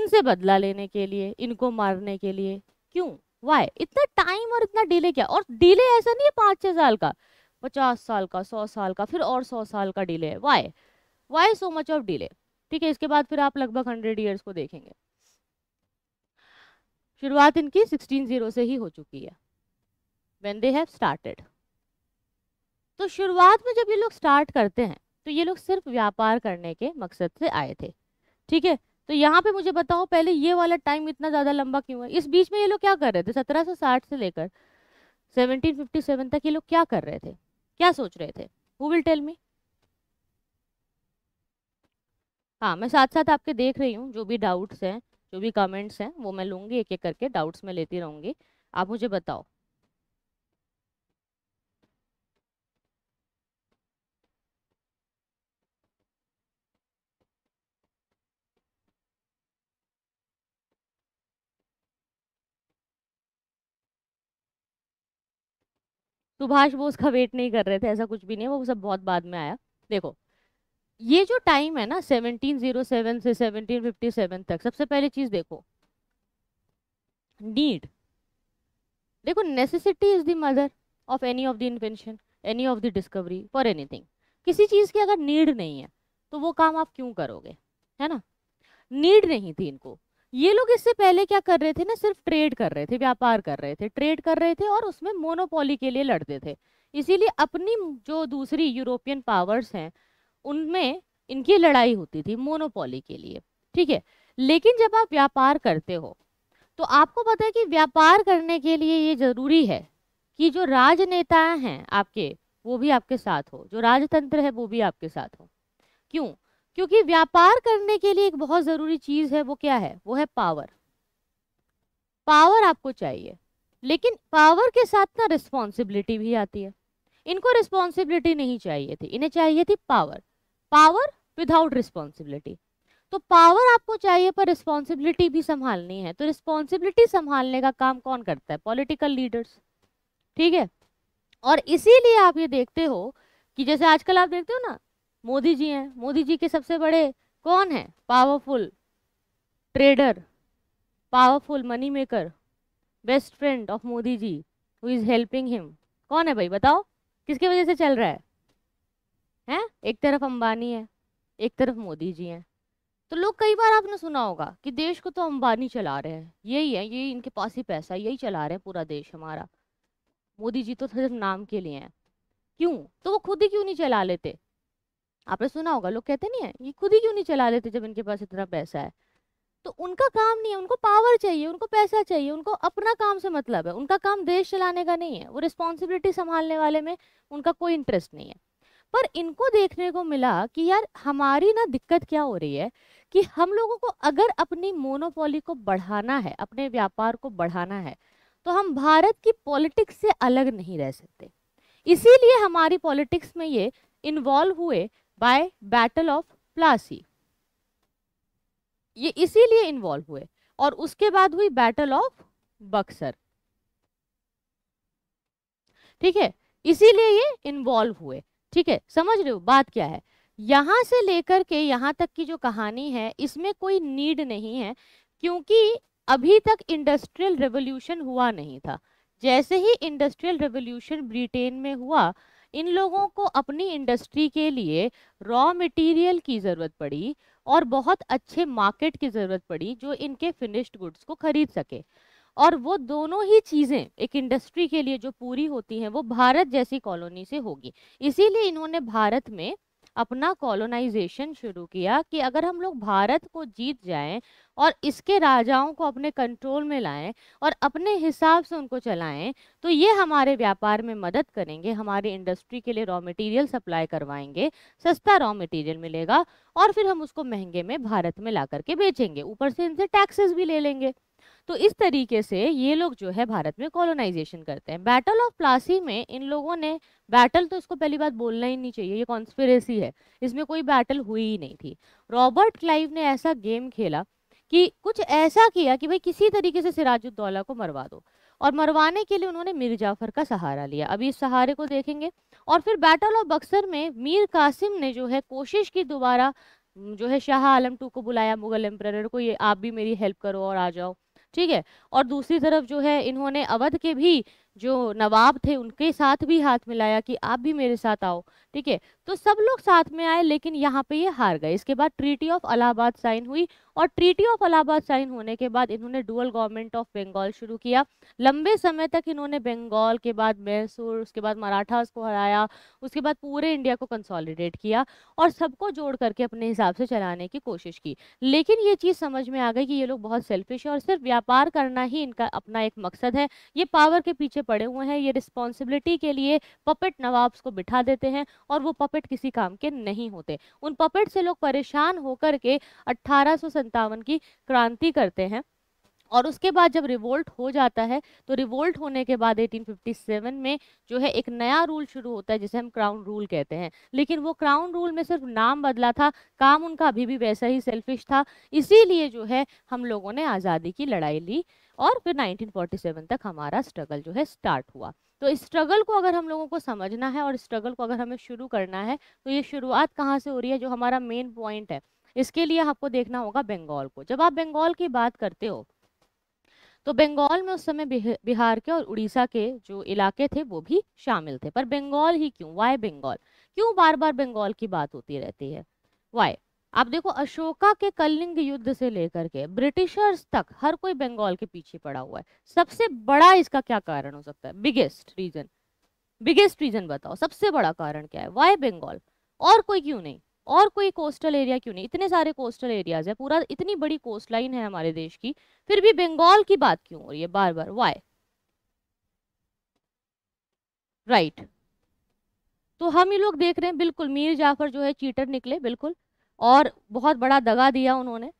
इनसे बदला लेने के लिए इनको मारने के लिए क्यों वाय इतना टाइम और इतना डिले क्या और डिले ऐसा नहीं है पाँच छः साल का पचास साल का सौ साल का फिर और सौ साल का डिले है why why so much of delay ठीक है इसके बाद फिर आप लगभग हंड्रेड ईयर्स को देखेंगे शुरुआत इनकी सिक्सटीन जीरो से ही हो चुकी है वेन दे हैव स्टार्टेड तो शुरुआत में जब ये लोग स्टार्ट करते हैं तो ये लोग सिर्फ व्यापार करने के मकसद से आए थे ठीक है तो यहाँ पे मुझे बताओ पहले ये वाला टाइम इतना ज़्यादा लंबा क्यों है इस बीच में ये लोग क्या कर रहे थे 1760 से लेकर 1757 तक ये लोग क्या कर रहे थे क्या सोच रहे थे हु विल टेल मी हाँ मैं साथ साथ आपके देख रही हूँ जो भी डाउट्स हैं जो भी कमेंट्स हैं वो मैं लूँगी एक एक करके डाउट्स में लेती रहूँगी आप मुझे बताओ सुभाष बोस का वेट नहीं कर रहे थे ऐसा कुछ भी नहीं वो सब बहुत बाद में आया देखो ये जो टाइम है ना 1707 से 1757 तक सबसे पहले चीज देखो नीड देखो necessity is the mother of any of the invention any of the discovery for anything किसी चीज़ की अगर नीड नहीं है तो वो काम आप क्यों करोगे है ना नीड नहीं थी इनको ये लोग इससे पहले क्या कर रहे थे ना सिर्फ ट्रेड कर रहे थे व्यापार कर रहे थे ट्रेड कर रहे थे और उसमें मोनोपोली के लिए लड़ते थे इसीलिए अपनी जो दूसरी यूरोपियन पावर्स हैं उनमें इनकी लड़ाई होती थी मोनोपोली के लिए ठीक है लेकिन जब आप व्यापार करते हो तो आपको पता है कि व्यापार करने के लिए ये जरूरी है कि जो राजनेता हैं आपके वो भी आपके साथ हो जो राजतंत्र है वो भी आपके साथ हो क्यों क्योंकि व्यापार करने के लिए एक बहुत ज़रूरी चीज़ है वो क्या है वो है पावर पावर आपको चाहिए लेकिन पावर के साथ ना रिस्पॉन्सिबिलिटी भी आती है इनको रिस्पॉन्सिबिलिटी नहीं चाहिए थी इन्हें चाहिए थी पावर पावर विदाउट रिस्पॉन्सिबिलिटी तो पावर आपको चाहिए पर रिस्पॉन्सिबिलिटी भी संभालनी है तो रिस्पॉन्सिबिलिटी संभालने का काम कौन करता है पॉलिटिकल लीडर्स ठीक है और इसीलिए आप ये देखते हो कि जैसे आजकल आप देखते हो ना मोदी जी हैं मोदी जी के सबसे बड़े कौन है powerful trader powerful money maker best friend of Modi ji who is helping him कौन है भाई बताओ किसकी वजह से चल रहा है हैं एक तरफ अंबानी है एक तरफ मोदी जी हैं तो लोग कई बार आपने सुना होगा कि देश को तो अंबानी चला रहे हैं यही है यही इनके पास ही पैसा यही चला रहे हैं पूरा देश हमारा मोदी जी तो सिर्फ नाम के लिए हैं क्यों तो वो खुद ही क्यों नहीं चला लेते आपने सुना होगा लोग कहते नहीं है ये खुद ही क्यों नहीं चला लेते जब इनके पास इतना पैसा है तो उनका काम नहीं है उनको पावर चाहिए उनको पैसा चाहिए उनको अपना काम से मतलब है उनका काम देश चलाने का नहीं है वो रिस्पॉन्सिबिलिटी संभालने वाले में उनका कोई इंटरेस्ट नहीं है पर इनको देखने को मिला कि यार हमारी ना दिक्कत क्या हो रही है कि हम लोगों को अगर अपनी मोनोपोली को बढ़ाना है अपने व्यापार को बढ़ाना है तो हम भारत की पॉलिटिक्स से अलग नहीं रह सकते इसीलिए हमारी पॉलिटिक्स में ये इन्वॉल्व हुए बाय बैटल ऑफ प्लासी ये इसीलिए इन्वॉल्व हुए और उसके बाद हुई बैटल ऑफ बक्सर ठीक है इसीलिए ये इन्वॉल्व हुए ठीक है समझ रहे हो बात क्या है यहाँ से लेकर के यहाँ तक की जो कहानी है इसमें कोई नीड नहीं है क्योंकि अभी तक इंडस्ट्रियल रेवोल्यूशन हुआ नहीं था जैसे ही इंडस्ट्रियल रेवोल्यूशन ब्रिटेन में हुआ इन लोगों को अपनी इंडस्ट्री के लिए रॉ मटेरियल की ज़रूरत पड़ी और बहुत अच्छे मार्केट की ज़रूरत पड़ी जो इनके फिनिश्ड गुड्स को खरीद सके और वो दोनों ही चीज़ें एक इंडस्ट्री के लिए जो पूरी होती हैं वो भारत जैसी कॉलोनी से होगी इसीलिए इन्होंने भारत में अपना कॉलोनाइजेशन शुरू किया कि अगर हम लोग भारत को जीत जाएं और इसके राजाओं को अपने कंट्रोल में लाएं और अपने हिसाब से उनको चलाएं तो ये हमारे व्यापार में मदद करेंगे हमारे इंडस्ट्री के लिए रॉ मटेरियल सप्लाई करवाएंगे सस्ता रॉ मटेरियल मिलेगा और फिर हम उसको महंगे में भारत में ला करके बेचेंगे ऊपर से इनसे टैक्सेस भी ले लेंगे तो इस तरीके से ये लोग जो है भारत में कॉलोनाइजेशन करते हैं बैटल ऑफ प्लासी में इन लोगों ने बैटल तो इसको पहली बात बोलना ही नहीं चाहिए ये कॉन्स्पिरेसी है इसमें कोई बैटल हुई ही नहीं थी रॉबर्ट क्लाइव ने ऐसा गेम खेला कि कुछ ऐसा किया कि भाई किसी तरीके से सिराजुद्दौला को मरवा दो और मरवाने के लिए उन्होंने मीर जाफर का सहारा लिया अभी इस सहारे को देखेंगे और फिर बैटल ऑफ बक्सर में मीर कासिम ने जो है कोशिश की दोबारा जो है शाह आलम टू को बुलाया मुगल एम्प्रर को ये आप भी मेरी हेल्प करो और आ जाओ ठीक है और दूसरी तरफ जो है इन्होंने अवध के भी जो नवाब थे उनके साथ भी हाथ मिलाया कि आप भी मेरे साथ आओ ठीक है तो सब लोग साथ में आए लेकिन यहाँ पे ये हार गए इसके बाद ट्रीटी ऑफ अलाहाबाद साइन हुई और ट्रीटी ऑफ अलाहाबाद साइन होने के बाद इन्होंने डुअल गवर्नमेंट ऑफ बंगाल शुरू किया लंबे समय तक इन्होंने बंगाल के बाद मैसूर उसके बाद मराठास को हराया उसके बाद पूरे इंडिया को कंसोलिडेट किया और सबको जोड़ करके अपने हिसाब से चलाने की कोशिश की लेकिन ये चीज़ समझ में आ गई कि ये लोग बहुत सेल्फिश है और सिर्फ व्यापार करना ही इनका अपना एक मकसद है ये पावर के पीछे पड़े हुए हैं ये रिस्पॉन्सिबिलिटी के लिए पपेट नवाब्स को बिठा देते हैं और वो पपेट किसी काम के नहीं होते उन पपेट से लोग परेशान होकर के अट्ठारह की क्रांति करते हैं और उसके बाद जब रिवोल्ट हो जाता है तो रिवोल्ट होने के बाद 1857 में जो है एक नया रूल शुरू होता है जिसे हम क्राउन रूल कहते हैं लेकिन वो क्राउन रूल में सिर्फ नाम बदला था काम उनका अभी भी वैसा ही सेल्फिश था इसीलिए जो है हम लोगों ने आज़ादी की लड़ाई ली और फिर 1947 तक हमारा स्ट्रगल जो है स्टार्ट हुआ तो इस स्ट्रगल को अगर हम लोगों को समझना है और स्ट्रगल को अगर हमें शुरू करना है तो ये शुरुआत कहाँ से हो रही है जो हमारा मेन पॉइंट है इसके लिए आपको देखना होगा बंगाल को जब आप बंगाल की बात करते हो तो बंगाल में उस समय बिहार के और उड़ीसा के जो इलाके थे वो भी शामिल थे पर बंगाल ही क्यों वाई बंगाल क्यों बार बार बंगाल की बात होती रहती है वाई आप देखो अशोका के कलिंग युद्ध से लेकर के ब्रिटिशर्स तक हर कोई बंगाल के पीछे पड़ा हुआ है सबसे बड़ा इसका क्या कारण हो सकता है बिगेस्ट रीजन बिगेस्ट रीजन बताओ सबसे बड़ा कारण क्या है वाई बंगाल और कोई क्यों नहीं और कोई कोस्टल एरिया क्यों नहीं इतने सारे कोस्टल एरियाज है पूरा इतनी बड़ी कोस्ट लाइन है हमारे देश की फिर भी बंगाल की बात क्यों हो रही है बार बार वाई राइट right. तो हम ये लोग देख रहे हैं बिल्कुल मीर जाफर जो है चीटर निकले बिल्कुल और बहुत बड़ा दगा दिया उन्होंने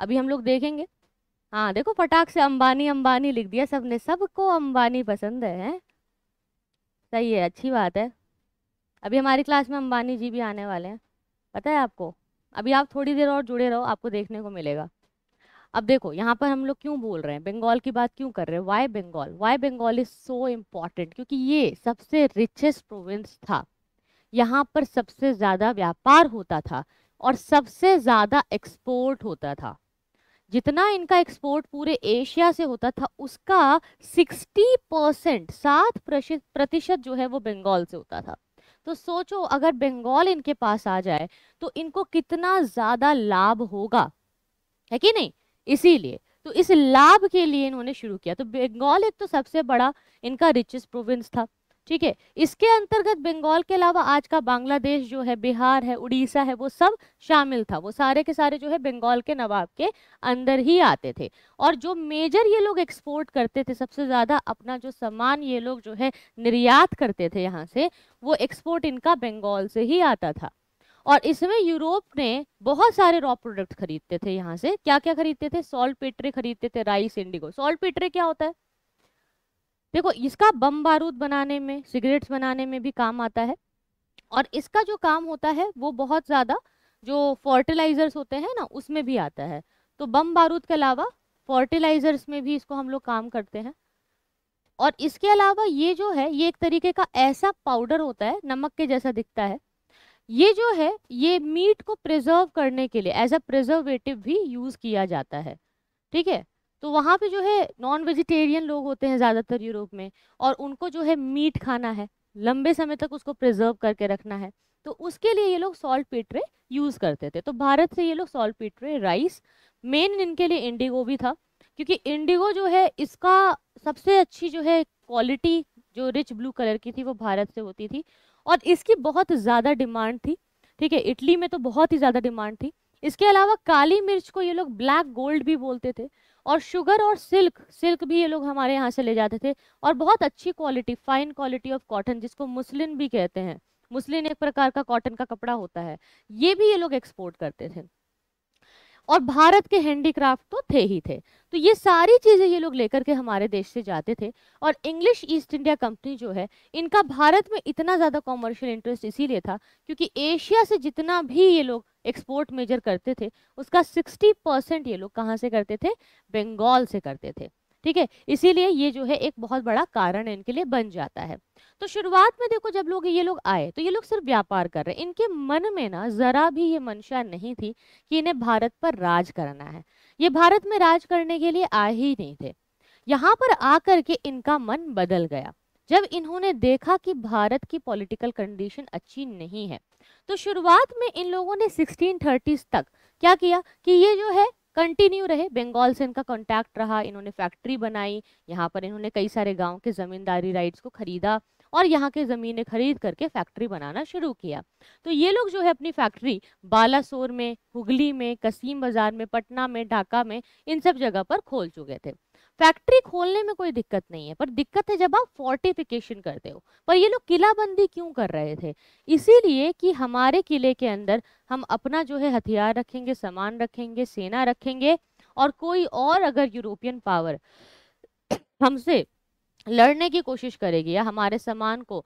अभी हम लोग देखेंगे हाँ देखो फटाक से अंबानी अंबानी लिख दिया सबने सबको अंबानी पसंद है, सही है अच्छी बात है अभी हमारी क्लास में अंबानी जी भी आने वाले हैं पता है आपको अभी आप थोड़ी देर और जुड़े रहो आपको देखने को मिलेगा अब देखो यहाँ पर हम लोग क्यों बोल रहे हैं बंगाल की बात क्यों कर रहे हैं why Bengal why Bengal is so important क्योंकि ये सबसे रिचेस्ट प्रोविंस था यहाँ पर सबसे ज़्यादा व्यापार होता था और सबसे ज़्यादा एक्सपोर्ट होता था जितना इनका एक्सपोर्ट पूरे एशिया से होता था उसका 60 परसेंट सात प्रतिशत जो है वो बंगाल से होता था तो सोचो अगर बंगाल इनके पास आ जाए तो इनको कितना ज़्यादा लाभ होगा है कि नहीं इसीलिए तो इस लाभ के लिए इन्होंने शुरू किया तो बंगाल एक तो सबसे बड़ा इनका रिचेस्ट प्रोविंस था ठीक है इसके अंतर्गत बंगाल के अलावा आज का बांग्लादेश जो है बिहार है उड़ीसा है वो सब शामिल था वो सारे के सारे जो है बंगाल के नवाब के अंदर ही आते थे और जो मेजर ये लोग एक्सपोर्ट करते थे सबसे ज़्यादा अपना जो सामान ये लोग जो है निर्यात करते थे यहाँ से वो एक्सपोर्ट इनका बंगाल से ही आता था और इसमें यूरोप ने बहुत सारे रॉ प्रोडक्ट खरीदते थे यहाँ से क्या क्या खरीदते थे सॉल्ट पेट्रे खरीदते थे राइस इंडिगो सॉल्ट पेट्रे क्या होता है देखो इसका बम बारूद बनाने में सिगरेट्स बनाने में भी काम आता है और इसका जो काम होता है वो बहुत ज़्यादा जो फर्टिलाइजर्स होते हैं ना उसमें भी आता है तो बम बारूद के अलावा फर्टिलाइजर्स में भी इसको हम लोग काम करते हैं और इसके अलावा ये जो है ये एक तरीके का ऐसा पाउडर होता है नमक के जैसा दिखता है ये जो है ये मीट को प्रिजर्व करने के लिए एज अ प्रिजर्वेटिव भी यूज़ किया जाता है ठीक है तो वहाँ पे जो है नॉन वेजिटेरियन लोग होते हैं ज़्यादातर यूरोप में और उनको जो है मीट खाना है लंबे समय तक उसको प्रिजर्व करके रखना है तो उसके लिए ये लोग सॉल्ट पेटरे यूज़ करते थे तो भारत से ये लोग सॉल्ट पेटरे राइस मेन इनके लिए इंडिगो भी था क्योंकि इंडिगो जो है इसका सबसे अच्छी जो है क्वालिटी जो रिच ब्लू कलर की थी वो भारत से होती थी और इसकी बहुत ज़्यादा डिमांड थी ठीक है इटली में तो बहुत ही ज़्यादा डिमांड थी इसके अलावा काली मिर्च को ये लोग ब्लैक गोल्ड भी बोलते थे और शुगर और सिल्क सिल्क भी ये लोग हमारे यहाँ से ले जाते थे और बहुत अच्छी quality fine quality of cotton जिसको मुस्लिन भी कहते हैं मुस्लिन एक प्रकार का कॉटन का कपड़ा होता है ये भी ये लोग एक्सपोर्ट करते थे और भारत के हैंडीक्राफ्ट तो थे ही थे तो ये सारी चीज़ें ये लोग लेकर के हमारे देश से जाते थे और इंग्लिश ईस्ट इंडिया कंपनी जो है इनका भारत में इतना ज़्यादा कॉमर्शियल इंटरेस्ट इसीलिए था क्योंकि एशिया से जितना भी ये लोग एक्सपोर्ट मेजर करते थे उसका 60 परसेंट ये लोग कहाँ से करते थे बंगाल से करते थे ठीक है इसीलिए ये जो है एक बहुत बड़ा कारण इनके लिए बन जाता है तो शुरुआत में देखो जब लोग ये लोग आए तो ये लोग सिर्फ व्यापार कर रहे हैं इनके मन में ना जरा भी ये मंशा नहीं थी कि इन्हें भारत पर राज करना है ये भारत में राज करने के लिए आए ही नहीं थे यहाँ पर आकर के इनका मन बदल गया जब इन्होंने देखा कि भारत की पॉलिटिकल कंडीशन अच्छी नहीं है तो शुरुआत में इन लोगों ने 1630s तक क्या किया कि ये जो है कंटिन्यू रहे बंगाल से इनका कॉन्टैक्ट रहा इन्होंने फैक्ट्री बनाई यहाँ पर इन्होंने कई सारे गाँव के ज़मींदारी राइट्स को खरीदा और यहाँ के ज़मीनें खरीद करके फैक्ट्री बनाना शुरू किया तो ये लोग जो है अपनी फैक्ट्री बालासोर में हुगली में कसीम बाज़ार में पटना में ढाका में इन सब जगह पर खोल चुके थे फैक्ट्री खोलने में कोई दिक्कत नहीं है पर दिक्कत है जब आप फोर्टिफिकेशन करते हो पर ये लोग किलाबंदी क्यों कर रहे थे इसीलिए कि हमारे किले के अंदर हम अपना जो है हथियार रखेंगे सामान रखेंगे सेना रखेंगे और कोई और अगर यूरोपियन पावर हमसे लड़ने की कोशिश करेगी या हमारे सामान को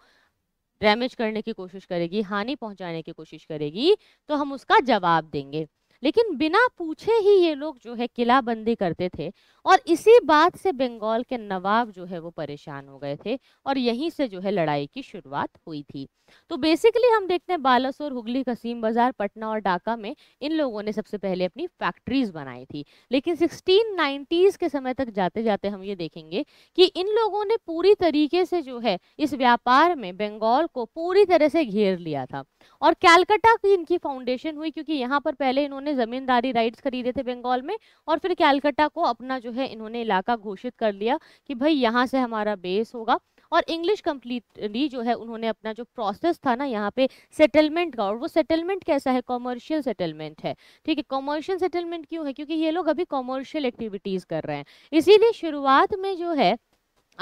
डैमेज करने की कोशिश करेगी हानि पहुंचाने की कोशिश करेगी तो हम उसका जवाब देंगे लेकिन बिना पूछे ही ये लोग जो है किला बंदी करते थे और इसी बात से बंगाल के नवाब जो है वो परेशान हो गए थे और यहीं से जो है लड़ाई की शुरुआत हुई थी तो बेसिकली हम देखते हैं बालासोर हुगली कसीम बाजार पटना और ढाका में इन लोगों ने सबसे पहले अपनी फैक्ट्रीज बनाई थी लेकिन सिक्सटीन के समय तक जाते जाते हम ये देखेंगे कि इन लोगों ने पूरी तरीके से जो है इस व्यापार में बंगाल को पूरी तरह से घेर लिया था और कैलकटा की इनकी फाउंडेशन हुई क्योंकि यहाँ पर पहले इन्होंने ज़मींदारी राइट्स खरीदे थे बंगाल में और फिर कैलकटा को अपना जो है इन्होंने इलाका घोषित कर लिया कि भाई यहाँ से हमारा बेस होगा और इंग्लिश कम्प्लीटली जो है उन्होंने अपना जो प्रोसेस था ना यहाँ पे सेटलमेंट का और वो सेटलमेंट कैसा है कॉमर्शियल सेटलमेंट है ठीक है कॉमर्शियल सेटलमेंट क्यों है क्योंकि ये लोग अभी कॉमर्शियल एक्टिविटीज़ कर रहे हैं इसीलिए शुरुआत में जो है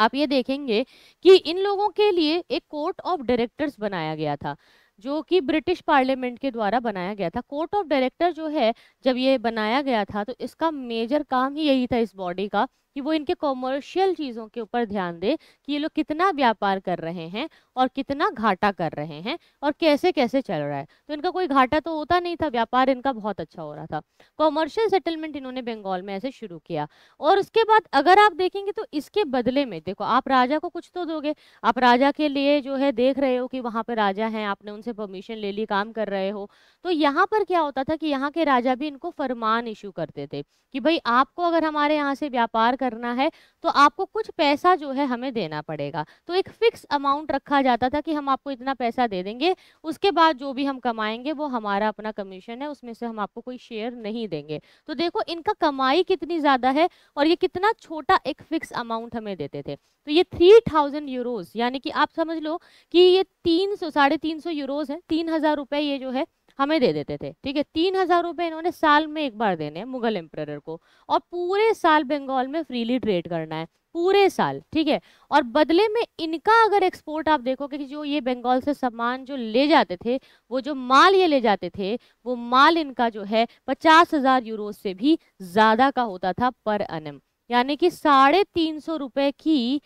आप ये देखेंगे कि इन लोगों के लिए एक कोर्ट ऑफ डायरेक्टर्स बनाया गया था जो कि ब्रिटिश पार्लियामेंट के द्वारा बनाया गया था कोर्ट ऑफ डायरेक्टर जो है जब ये बनाया गया था तो इसका मेजर काम ही यही था इस बॉडी का कि वो इनके कॉमर्शियल चीज़ों के ऊपर ध्यान दे कि ये लोग कितना व्यापार कर रहे हैं और कितना घाटा कर रहे हैं और कैसे कैसे चल रहा है तो इनका कोई घाटा तो होता नहीं था व्यापार इनका बहुत अच्छा हो रहा था कॉमर्शियल सेटलमेंट इन्होंने बंगाल में ऐसे शुरू किया और उसके बाद अगर आप देखेंगे तो इसके बदले में देखो आप राजा को कुछ तो दोगे आप राजा के लिए जो है देख रहे हो कि वहाँ पर राजा हैं आपने उनसे परमिशन ले ली काम कर रहे हो तो यहाँ पर क्या होता था कि यहाँ के राजा भी इनको फरमान इशू करते थे कि भाई आपको अगर हमारे यहाँ से व्यापार करना है तो आपको कुछ पैसा जो है हमें देना पड़ेगा तो एक फिक्स अमाउंट रखा जाता था कि हम आपको इतना पैसा दे देंगे उसके बाद जो भी हम कमाएंगे वो हमारा अपना कमीशन है उसमें से हम आपको कोई शेयर नहीं देंगे तो देखो इनका कमाई कितनी ज़्यादा है और ये कितना छोटा एक फिक्स अमाउंट हमें देते थे तो ये थ्री थाउजेंड यूरोज़ यानी कि आप समझ लो कि ये तीन सौ साढ़े तीन सौ यूरोज़ हैं तीन हज़ार रुपये ये जो है हमें दे देते थे ठीक है तीन हजार रुपये इन्होंने साल में एक बार देने हैं मुगल एम्प्रर को और पूरे साल बंगाल में फ्रीली ट्रेड करना है पूरे साल ठीक है और बदले में इनका अगर एक्सपोर्ट आप देखोगे कि जो ये बंगाल से सामान जो ले जाते थे वो जो माल ये ले जाते थे वो माल इनका जो है पचास हज़ार यूरो से भी ज़्यादा का होता था पर अनम यानी कि साढ़े तीन सौ रुपये की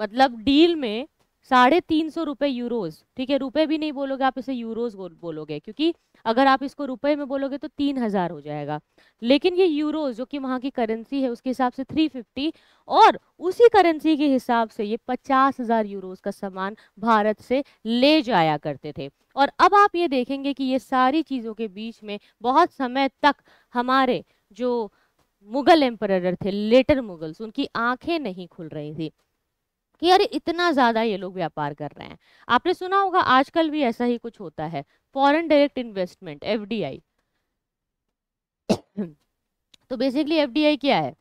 मतलब डील में साढ़े तीन सौ रुपये यूरोज ठीक है रुपए भी नहीं बोलोगे आप इसे यूरोज बोलोगे क्योंकि अगर आप इसको रुपए में बोलोगे तो तीन हज़ार हो जाएगा लेकिन ये यूरोज जो कि वहाँ की करेंसी है उसके हिसाब से थ्री फिफ्टी और उसी करेंसी के हिसाब से ये पचास हज़ार यूरोज का सामान भारत से ले जाया करते थे और अब आप ये देखेंगे कि ये सारी चीज़ों के बीच में बहुत समय तक हमारे जो मुगल एम्पर थे लेटर मुगल्स उनकी आंखें नहीं खुल रही थी कि अरे इतना ज़्यादा ये लोग व्यापार कर रहे हैं आपने सुना होगा आजकल भी ऐसा ही कुछ होता है फॉरेन डायरेक्ट इन्वेस्टमेंट एफ तो बेसिकली एफ क्या है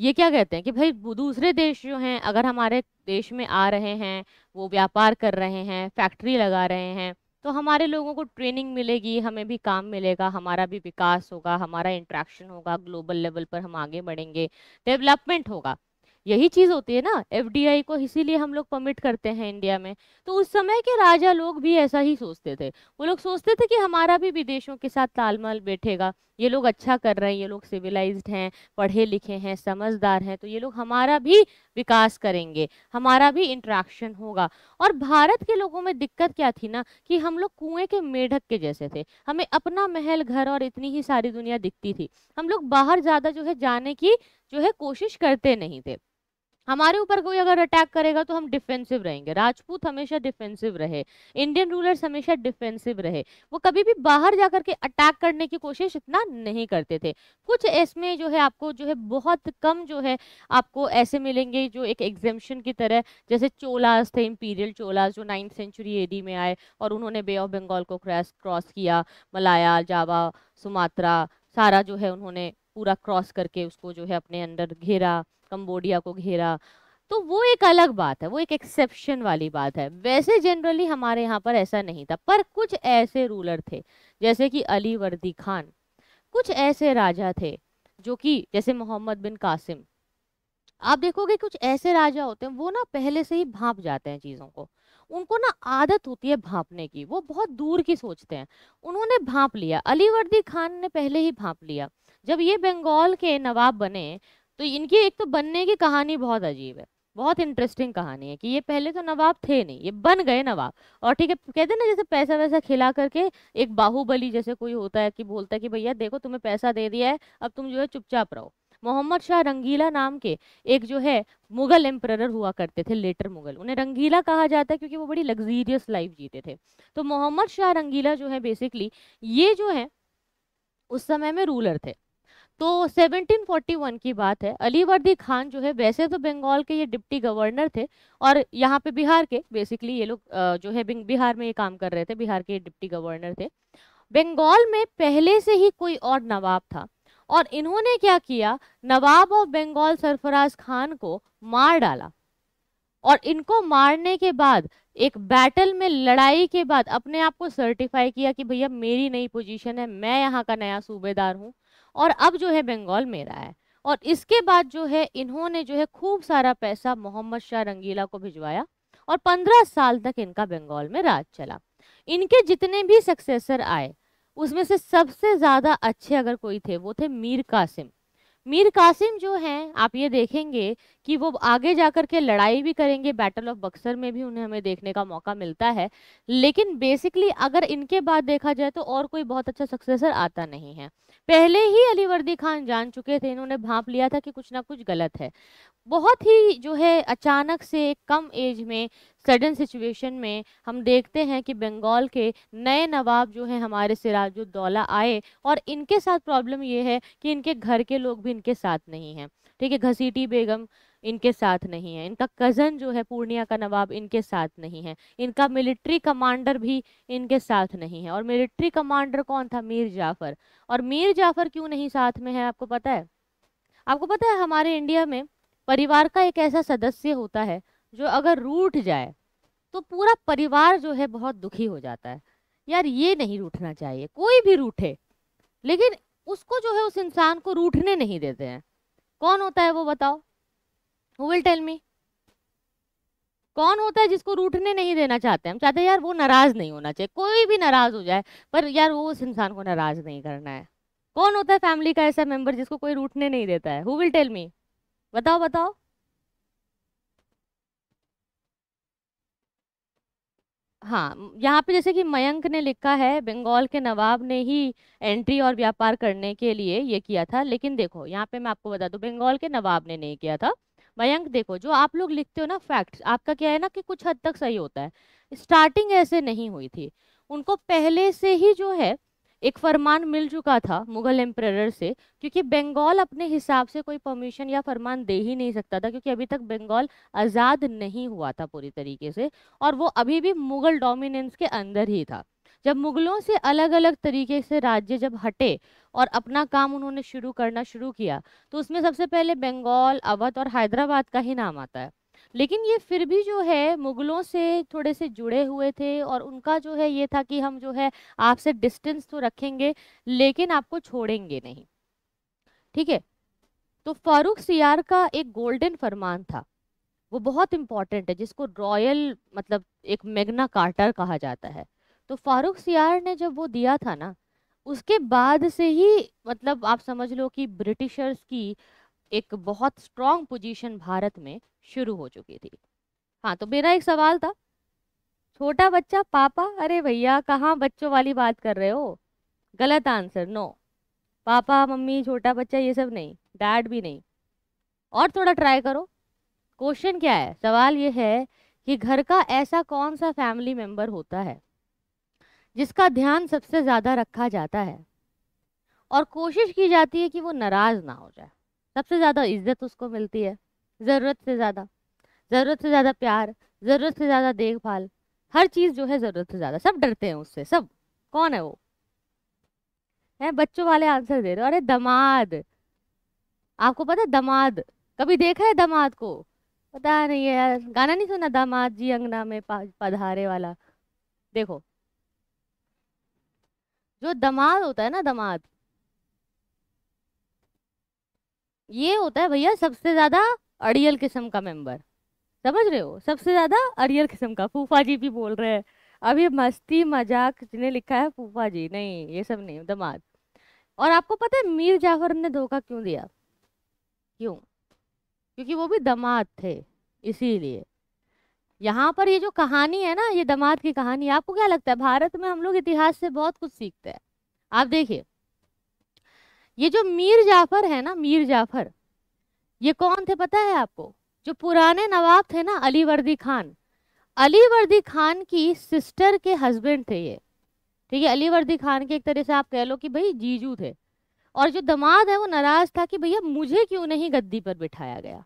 ये क्या कहते हैं कि भाई दूसरे देश जो हैं अगर हमारे देश में आ रहे हैं वो व्यापार कर रहे हैं फैक्ट्री लगा रहे हैं तो हमारे लोगों को ट्रेनिंग मिलेगी हमें भी काम मिलेगा हमारा भी विकास होगा हमारा इंट्रैक्शन होगा ग्लोबल लेवल पर हम आगे बढ़ेंगे डेवलपमेंट होगा यही चीज़ होती है ना एफडीआई को इसीलिए हम लोग परमिट करते हैं इंडिया में तो उस समय के राजा लोग भी ऐसा ही सोचते थे वो लोग सोचते थे कि हमारा भी विदेशों के साथ तालमेल बैठेगा ये लोग अच्छा कर रहे हैं ये लोग सिविलाइज्ड हैं पढ़े लिखे हैं समझदार हैं तो ये लोग हमारा भी विकास करेंगे हमारा भी इंट्रैक्शन होगा और भारत के लोगों में दिक्कत क्या थी ना कि हम लोग कुएं के मेढक के जैसे थे हमें अपना महल घर और इतनी ही सारी दुनिया दिखती थी हम लोग बाहर ज़्यादा जो है जाने की जो है कोशिश करते नहीं थे हमारे ऊपर कोई अगर अटैक करेगा तो हम डिफेंसिव रहेंगे राजपूत हमेशा डिफेंसिव रहे इंडियन रूलर्स हमेशा डिफेंसिव रहे वो कभी भी बाहर जाकर के अटैक करने की कोशिश इतना नहीं करते थे कुछ इसमें जो है आपको जो है बहुत कम जो है आपको ऐसे मिलेंगे जो एक एग्जेम्पन की तरह जैसे चोलास थे इम्पीरियल चोलास जो नाइन्थ सेंचुरी एडी में आए और उन्होंने बे ऑफ बंगाल को क्रॉस क्रॉस किया मलाया जावा सुमात्रा सारा जो है उन्होंने पूरा क्रॉस करके उसको जो है अपने अंडर घेरा कंबोडिया को घेरा तो वो एक अलग बात है वो एक एक्सेप्शन वाली बात है वैसे जनरली हमारे यहाँ पर ऐसा नहीं था पर कुछ ऐसे रूलर थे जैसे कि अली वर्दी खान कुछ ऐसे राजा थे जो कि जैसे मोहम्मद बिन कासिम आप देखोगे कुछ ऐसे राजा होते हैं वो ना पहले से ही भाप जाते हैं चीज़ों को उनको ना आदत होती है भापने की वो बहुत दूर की सोचते हैं उन्होंने भाप लिया अलीवर्दी खान ने पहले ही भाप लिया जब ये बंगाल के नवाब बने तो इनकी एक तो बनने की कहानी बहुत अजीब है बहुत इंटरेस्टिंग कहानी है कि ये पहले तो नवाब थे नहीं ये बन गए नवाब और ठीक है कहते ना जैसे पैसा वैसा खिला करके एक बाहुबली जैसे कोई होता है कि बोलता है कि भैया देखो तुम्हें पैसा दे दिया है अब तुम जो है चुपचाप रहो मोहम्मद शाह रंगीला नाम के एक जो है मुगल एम्प्रर हुआ करते थे लेटर मुगल उन्हें रंगीला कहा जाता है क्योंकि वो बड़ी लग्जीरियस लाइफ जीते थे तो मोहम्मद शाह रंगीला जो है बेसिकली ये जो है उस समय में रूलर थे तो 1741 की बात है अलीवर्दी खान जो है वैसे तो बंगाल के ये डिप्टी गवर्नर थे और यहाँ पे बिहार के बेसिकली ये लोग जो है बिहार में ये काम कर रहे थे बिहार के डिप्टी गवर्नर थे बंगाल में पहले से ही कोई और नवाब था और इन्होंने क्या किया नवाब ऑफ बंगाल सरफराज खान को मार डाला और इनको मारने के बाद एक बैटल में लड़ाई के बाद अपने आप को सर्टिफाई किया कि भैया मेरी नई पोजीशन है मैं यहाँ का नया सूबेदार हूँ और अब जो है बंगाल मेरा है और इसके बाद जो है इन्होंने जो है खूब सारा पैसा मोहम्मद शाह रंगीला को भिजवाया और पंद्रह साल तक इनका बंगाल में राज चला इनके जितने भी सक्सेसर आए उसमें से सबसे ज़्यादा अच्छे अगर कोई थे वो थे मीर कासिम मीर कासिम जो हैं आप ये देखेंगे कि वो आगे जाकर के लड़ाई भी करेंगे बैटल ऑफ बक्सर में भी उन्हें हमें देखने का मौका मिलता है लेकिन बेसिकली अगर इनके बाद देखा जाए तो और कोई बहुत अच्छा सक्सेसर आता नहीं है पहले ही अलीवर्दी खान जान चुके थे इन्होंने भाप लिया था कि कुछ ना कुछ गलत है बहुत ही जो है अचानक से कम एज में सडन सिचुएशन में हम देखते हैं कि बंगाल के नए नवाब जो हैं हमारे सिराजुद्दौला आए और इनके साथ प्रॉब्लम ये है कि इनके घर के लोग भी इनके साथ नहीं हैं ठीक है घसीटी बेगम इनके साथ नहीं है इनका कज़न जो है पूर्णिया का नवाब इनके साथ नहीं है इनका मिलिट्री कमांडर भी इनके साथ नहीं है और मिलिट्री कमांडर कौन था मीर जाफ़र और मीर जाफ़र क्यों नहीं साथ में है आपको पता है आपको पता है हमारे इंडिया में परिवार का एक ऐसा सदस्य होता है जो अगर रूठ जाए तो पूरा परिवार जो है बहुत दुखी हो जाता है यार ये नहीं रूठना चाहिए कोई भी रूठे लेकिन उसको जो है उस इंसान को रूठने नहीं देते हैं कौन होता है वो बताओ हु विल टेल मी कौन होता है जिसको रूठने नहीं देना चाहते हम चाहते हैं यार वो नाराज नहीं होना चाहिए कोई भी नाराज हो जाए पर यार वो उस इंसान को नाराज नहीं करना है कौन होता है फैमिली का ऐसा मेंबर जिसको कोई रूठने नहीं देता है हु विल टेल मी बताओ बताओ हाँ यहाँ पे जैसे कि मयंक ने लिखा है बंगाल के नवाब ने ही एंट्री और व्यापार करने के लिए ये किया था लेकिन देखो यहाँ पे मैं आपको बता दूँ बंगाल के नवाब ने नहीं किया था मयंक देखो जो आप लोग लिखते हो ना फैक्ट आपका क्या है ना कि कुछ हद तक सही होता है स्टार्टिंग ऐसे नहीं हुई थी उनको पहले से ही जो है एक फरमान मिल चुका था मुगल एम्प्रर से क्योंकि बंगाल अपने हिसाब से कोई परमिशन या फरमान दे ही नहीं सकता था क्योंकि अभी तक बंगाल आज़ाद नहीं हुआ था पूरी तरीके से और वो अभी भी मुगल डोमिनेंस के अंदर ही था जब मुगलों से अलग अलग तरीके से राज्य जब हटे और अपना काम उन्होंने शुरू करना शुरू किया तो उसमें सबसे पहले बंगाल अवध और हैदराबाद का ही नाम आता है लेकिन ये फिर भी जो है मुग़लों से थोड़े से जुड़े हुए थे और उनका जो है ये था कि हम जो है आपसे डिस्टेंस तो रखेंगे लेकिन आपको छोड़ेंगे नहीं ठीक है तो फारूक सियार का एक गोल्डन फरमान था वो बहुत इम्पॉर्टेंट है जिसको रॉयल मतलब एक मेगना कार्टर कहा जाता है तो फारूक सियार ने जब वो दिया था ना उसके बाद से ही मतलब आप समझ लो कि ब्रिटिशर्स की एक बहुत स्ट्रांग पोजीशन भारत में शुरू हो चुकी थी हाँ तो मेरा एक सवाल था छोटा बच्चा पापा अरे भैया कहाँ बच्चों वाली बात कर रहे हो गलत आंसर नो पापा मम्मी छोटा बच्चा ये सब नहीं डैड भी नहीं और थोड़ा ट्राई करो क्वेश्चन क्या है सवाल ये है कि घर का ऐसा कौन सा फैमिली मेम्बर होता है जिसका ध्यान सबसे ज़्यादा रखा जाता है और कोशिश की जाती है कि वो नाराज़ ना हो जाए सबसे ज़्यादा इज्जत उसको मिलती है ज़रूरत से ज़्यादा ज़रूरत से ज़्यादा प्यार ज़रूरत से ज़्यादा देखभाल हर चीज़ जो है ज़रूरत से ज़्यादा सब डरते हैं उससे सब कौन है वो है बच्चों वाले आंसर दे रहे हो अरे दमाद आपको पता है दमाद कभी देखा है दमाद को पता नहीं है यार गाना नहीं सुना दामाद जी अंगना में पधारे वाला देखो जो दमाद होता है ना दमाद ये होता है भैया सबसे ज़्यादा अड़ियल किस्म का मेंबर समझ रहे हो सबसे ज़्यादा अड़ियल किस्म का फूफा जी भी बोल रहे हैं अब ये मस्ती मजाक जिन्हें लिखा है फूफा जी नहीं ये सब नहीं दमाद और आपको पता है मीर जाफर ने धोखा क्यों दिया क्यों क्योंकि वो भी दमाद थे इसीलिए यहाँ पर ये जो कहानी है ना ये दमाद की कहानी आपको क्या लगता है भारत में हम लोग इतिहास से बहुत कुछ सीखते हैं आप देखिए ये जो मीर जाफर है ना मीर जाफर ये कौन थे पता है आपको जो पुराने नवाब थे ना अली वर्दी खान अली वर्दी खान की सिस्टर के हस्बैंड थे ये ठीक है अली वर्दी खान के एक तरह से आप कह लो कि भाई जीजू थे और जो दमाद है वो नाराज था कि भैया मुझे क्यों नहीं गद्दी पर बिठाया गया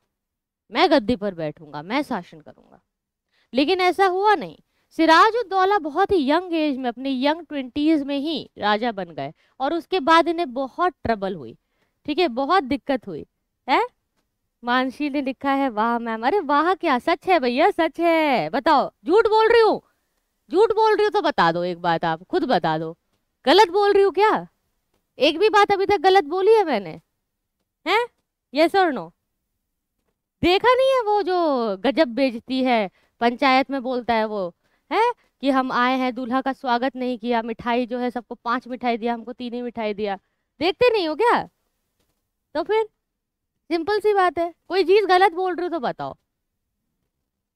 मैं गद्दी पर बैठूंगा मैं शासन करूंगा लेकिन ऐसा हुआ नहीं सिराजुद्दौला बहुत ही यंग एज में अपने यंग ट्वेंटीज़ में ही राजा बन गए और उसके बाद इन्हें बहुत ट्रबल हुई ठीक है बहुत दिक्कत हुई है मानसी ने लिखा है वाह मैम अरे वाह क्या सच है भैया सच है बताओ झूठ बोल रही हूँ झूठ बोल रही हूँ तो बता दो एक बात आप खुद बता दो गलत बोल रही हूँ क्या एक भी बात अभी तक गलत बोली है मैंने हैं यस और नो देखा नहीं है वो जो गजब बेचती है पंचायत में बोलता है वो है कि हम आए हैं दूल्हा का स्वागत नहीं किया मिठाई जो है सबको पांच मिठाई दिया हमको तीन ही मिठाई दिया देखते नहीं हो क्या तो फिर सिंपल सी बात है कोई चीज़ गलत बोल रही हो तो बताओ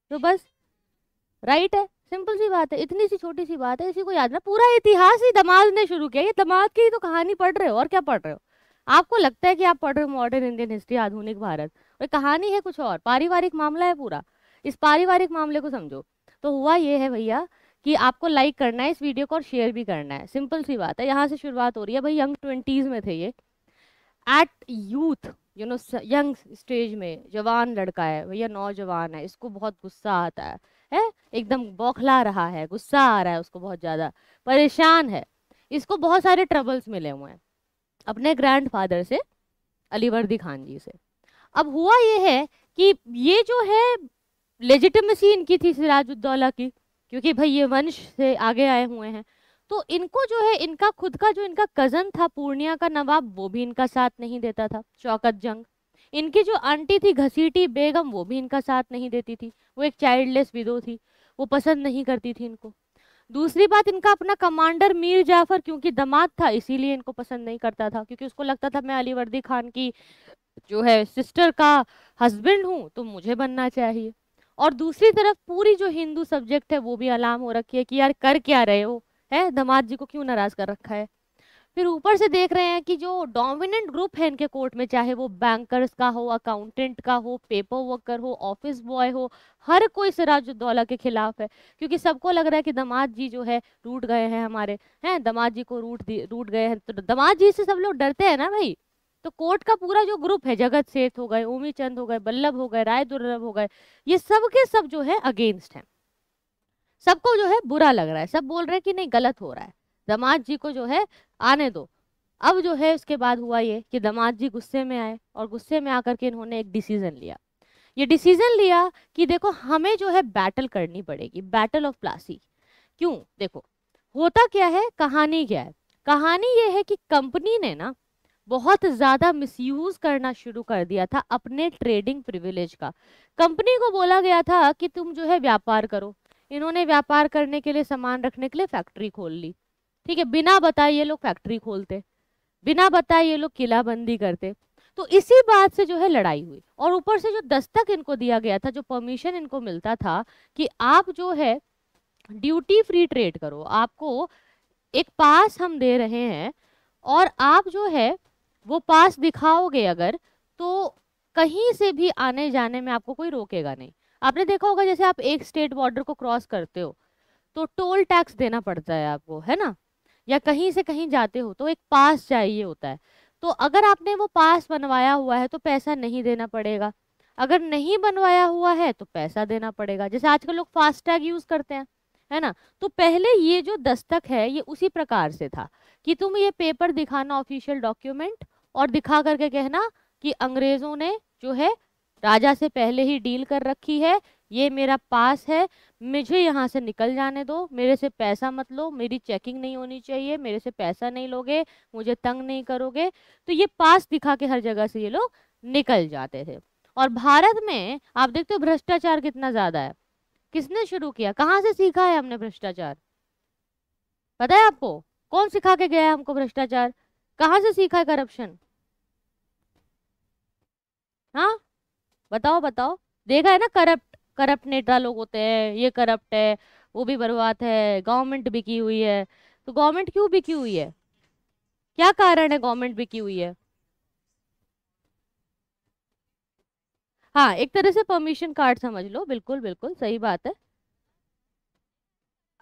तो बस राइट है सिंपल सी बात है इतनी सी छोटी सी बात है इसी को याद ना पूरा इतिहास ही दमाद ने शुरू किया ये दमाद की ही तो कहानी पढ़ रहे हो और क्या पढ़ रहे हो आपको लगता है कि आप पढ़ रहे हो मॉडर्न इंडियन हिस्ट्री आधुनिक भारत और कहानी है कुछ और पारिवारिक मामला है पूरा इस पारिवारिक मामले को समझो तो हुआ ये है भैया कि आपको लाइक करना है इस वीडियो को और शेयर भी करना है सिंपल सी बात है यहाँ से शुरुआत हो रही है भाई यंग ट्वेंटीज़ में थे ये at youth you know young stage में जवान लड़का है भैया नौजवान है इसको बहुत गुस्सा आता है है एकदम बौखला रहा है गुस्सा आ रहा है उसको बहुत ज़्यादा परेशान है इसको बहुत सारे ट्रबल्स मिले हुए हैं अपने ग्रैंडफादर से अलीवर्दी खान जी से अब हुआ ये है कि ये जो है लेजिटमेसी इनकी थी सिराजुद्दौला की क्योंकि भाई ये वंश से आगे आए हुए हैं तो इनको जो है इनका खुद का जो इनका कज़न था पूर्णिया का नवाब वो भी इनका साथ नहीं देता था चौकत जंग इनकी जो आंटी थी घसीटी बेगम वो भी इनका साथ नहीं देती थी वो एक चाइल्डलेस विदो थी वो पसंद नहीं करती थी इनको दूसरी बात इनका अपना कमांडर मीर जाफर क्योंकि दमाद था इसीलिए इनको पसंद नहीं करता था क्योंकि उसको लगता था मैं अली वर्दी खान की जो है सिस्टर का हस्बैंड हूँ तो मुझे बनना चाहिए और दूसरी तरफ पूरी जो हिंदू सब्जेक्ट है वो भी अलाम हो रखी है कि यार कर क्या रहे हो है दमाद जी को क्यों नाराज कर रखा है फिर ऊपर से देख रहे हैं कि जो डोमिनेंट ग्रुप है इनके कोर्ट में चाहे वो बैंकर्स का हो अकाउंटेंट का हो पेपर वर्कर हो ऑफिस बॉय हो हर कोई सिराजुद्दौला के खिलाफ है क्योंकि सबको लग रहा है कि दमाद जी जो है रूट गए हैं हमारे हैं दमाद जी को रूट रूट गए हैं तो दमाद जी से सब लोग डरते हैं ना भाई तो कोर्ट का पूरा जो ग्रुप है जगत सेठ हो गए ओमी चंद हो गए बल्लभ हो गए राय दुर्लभ हो गए ये सब के सब जो है अगेंस्ट हैं सबको जो है बुरा लग रहा है सब बोल रहे हैं कि नहीं गलत हो रहा है दमाद जी को जो है आने दो अब जो है उसके बाद हुआ ये कि दमाद जी गुस्से में आए और गुस्से में आकर के इन्होंने एक डिसीजन लिया ये डिसीजन लिया कि देखो हमें जो है बैटल करनी पड़ेगी बैटल ऑफ प्लासी क्यों देखो होता क्या है कहानी क्या है कहानी ये है कि कंपनी ने ना बहुत ज़्यादा मिसयूज करना शुरू कर दिया था अपने ट्रेडिंग प्रिविलेज का कंपनी को बोला गया था कि तुम जो है व्यापार करो इन्होंने व्यापार करने के लिए सामान रखने के लिए फैक्ट्री खोल ली ठीक है बिना बताए ये लोग फैक्ट्री खोलते बिना बताए ये लोग किलाबंदी करते तो इसी बात से जो है लड़ाई हुई और ऊपर से जो दस्तक इनको दिया गया था जो परमिशन इनको मिलता था कि आप जो है ड्यूटी फ्री ट्रेड करो आपको एक पास हम दे रहे हैं और आप जो है वो पास दिखाओगे अगर तो कहीं से भी आने जाने में आपको कोई रोकेगा नहीं आपने देखा होगा जैसे आप एक स्टेट बॉर्डर को क्रॉस करते हो तो टोल टैक्स देना पड़ता है आपको है ना या कहीं से कहीं जाते हो तो एक पास चाहिए होता है तो अगर आपने वो पास बनवाया हुआ है तो पैसा नहीं देना पड़ेगा अगर नहीं बनवाया हुआ है तो पैसा देना पड़ेगा जैसे आजकल लोग फास्टैग यूज़ करते हैं है ना तो पहले ये जो दस्तक है ये उसी प्रकार से था कि तुम ये पेपर दिखाना ऑफिशियल डॉक्यूमेंट और दिखा करके कहना कि अंग्रेज़ों ने जो है राजा से पहले ही डील कर रखी है ये मेरा पास है मुझे यहाँ से निकल जाने दो मेरे से पैसा मत लो मेरी चेकिंग नहीं होनी चाहिए मेरे से पैसा नहीं लोगे मुझे तंग नहीं करोगे तो ये पास दिखा के हर जगह से ये लोग निकल जाते थे और भारत में आप देखते हो भ्रष्टाचार कितना ज़्यादा है किसने शुरू किया कहाँ से सीखा है हमने भ्रष्टाचार पता है आपको कौन सिखा के गया है हमको भ्रष्टाचार कहाँ से सीखा है करप्शन हाँ बताओ बताओ देखा है ना करप्ट करप्ट नेता लोग होते हैं ये करप्ट है वो भी बर्बाद है गवर्नमेंट बिकी हुई है तो गवर्नमेंट क्यों बिकी हुई है क्या कारण है गवर्नमेंट बिकी हुई है हाँ एक तरह से परमिशन कार्ड समझ लो बिल्कुल बिल्कुल सही बात है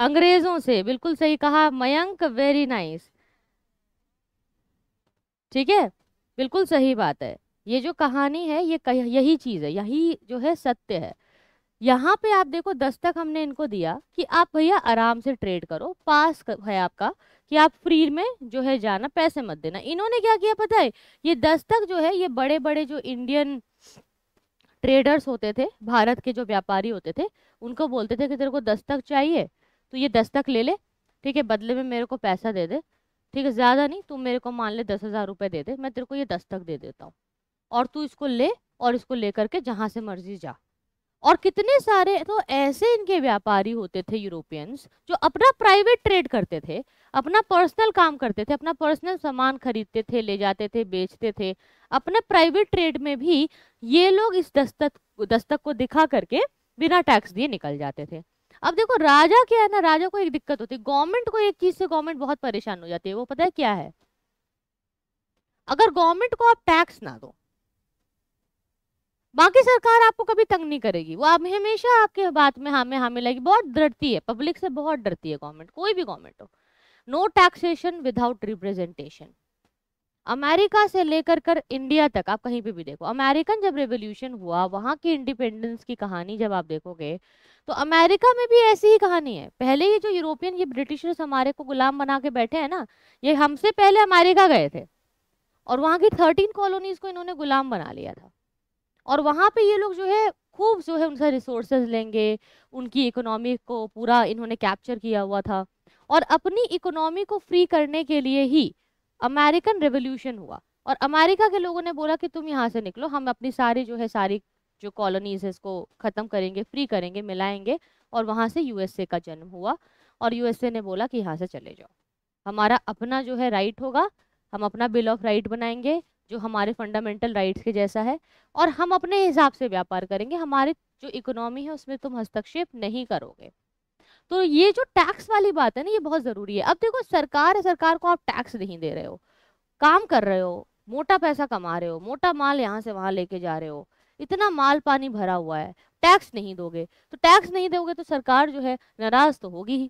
अंग्रेजों से बिल्कुल सही कहा मयंक वेरी नाइस ठीक है बिल्कुल सही बात है ये जो कहानी है ये कह, यही चीज़ है यही जो है सत्य है यहाँ पे आप देखो दस तक हमने इनको दिया कि आप भैया आराम से ट्रेड करो पास है आपका कि आप फ्री में जो है जाना पैसे मत देना इन्होंने क्या किया पता है ये दस तक जो है ये बड़े बड़े जो इंडियन ट्रेडर्स होते थे भारत के जो व्यापारी होते थे उनको बोलते थे कि तेरे को दस्तक चाहिए तो ये दस्तक ले ले ठीक है बदले में मेरे को पैसा दे दे ठीक है ज़्यादा नहीं तू मेरे को मान ले दस हज़ार रुपये दे दे मैं तेरे को ये दस तक दे देता हूँ और तू इसको ले और इसको ले करके जहाँ से मर्जी जा और कितने सारे तो ऐसे इनके व्यापारी होते थे यूरोपियंस जो अपना प्राइवेट ट्रेड करते थे अपना पर्सनल काम करते थे अपना पर्सनल सामान खरीदते थे ले जाते थे बेचते थे अपने प्राइवेट ट्रेड में भी ये लोग इस दस्तक दस्तक को दिखा करके बिना टैक्स दिए निकल जाते थे अब देखो राजा क्या है ना राजा को एक दिक्कत होती है गवर्नमेंट को एक चीज से गवर्नमेंट बहुत परेशान हो जाती है वो पता है क्या है अगर गवर्नमेंट को आप टैक्स ना दो बाकी सरकार आपको कभी तंग नहीं करेगी वो आप हमेशा आपके बात में हाँ में हाँ बहुत डरती है पब्लिक से बहुत डरती है गवर्नमेंट कोई भी गवर्नमेंट हो no taxation without representation America से लेकर कर इंडिया तक आप कहीं पे भी देखो अमेरिकन जब रेवोल्यूशन हुआ वहाँ की इंडिपेंडेंस की कहानी जब आप देखोगे तो अमेरिका में भी ऐसी ही कहानी है पहले ये जो यूरोपियन ये ब्रिटिशर्स हमारे को गुलाम बना के बैठे हैं ना ये हमसे पहले अमेरिका गए थे और वहाँ की थर्टीन कॉलोनीज को इन्होंने गुलाम बना लिया था और वहाँ पे ये लोग जो है खूब जो है उनसे रिसोर्सेज लेंगे उनकी इकोनॉमी को पूरा इन्होंने कैप्चर किया हुआ था और अपनी इकोनॉमी को फ्री करने के लिए ही अमेरिकन रेवोल्यूशन हुआ और अमेरिका के लोगों ने बोला कि तुम यहाँ से निकलो हम अपनी सारी जो है सारी जो कॉलोनीज है इसको ख़त्म करेंगे फ्री करेंगे मिलाएंगे और वहाँ से यूएसए का जन्म हुआ और यूएसए ने बोला कि यहाँ से चले जाओ हमारा अपना जो है राइट होगा हम अपना बिल ऑफ राइट बनाएंगे जो हमारे फंडामेंटल राइट्स के जैसा है और हम अपने हिसाब से व्यापार करेंगे हमारे जो इकोनॉमी है उसमें तुम हस्तक्षेप नहीं करोगे तो ये जो टैक्स वाली बात है ना ये बहुत ज़रूरी है अब देखो सरकार है सरकार को आप टैक्स नहीं दे रहे हो काम कर रहे हो मोटा पैसा कमा रहे हो मोटा माल यहाँ से वहाँ लेके जा रहे हो इतना माल पानी भरा हुआ है टैक्स नहीं दोगे तो टैक्स नहीं दोगे तो सरकार जो है नाराज तो होगी ही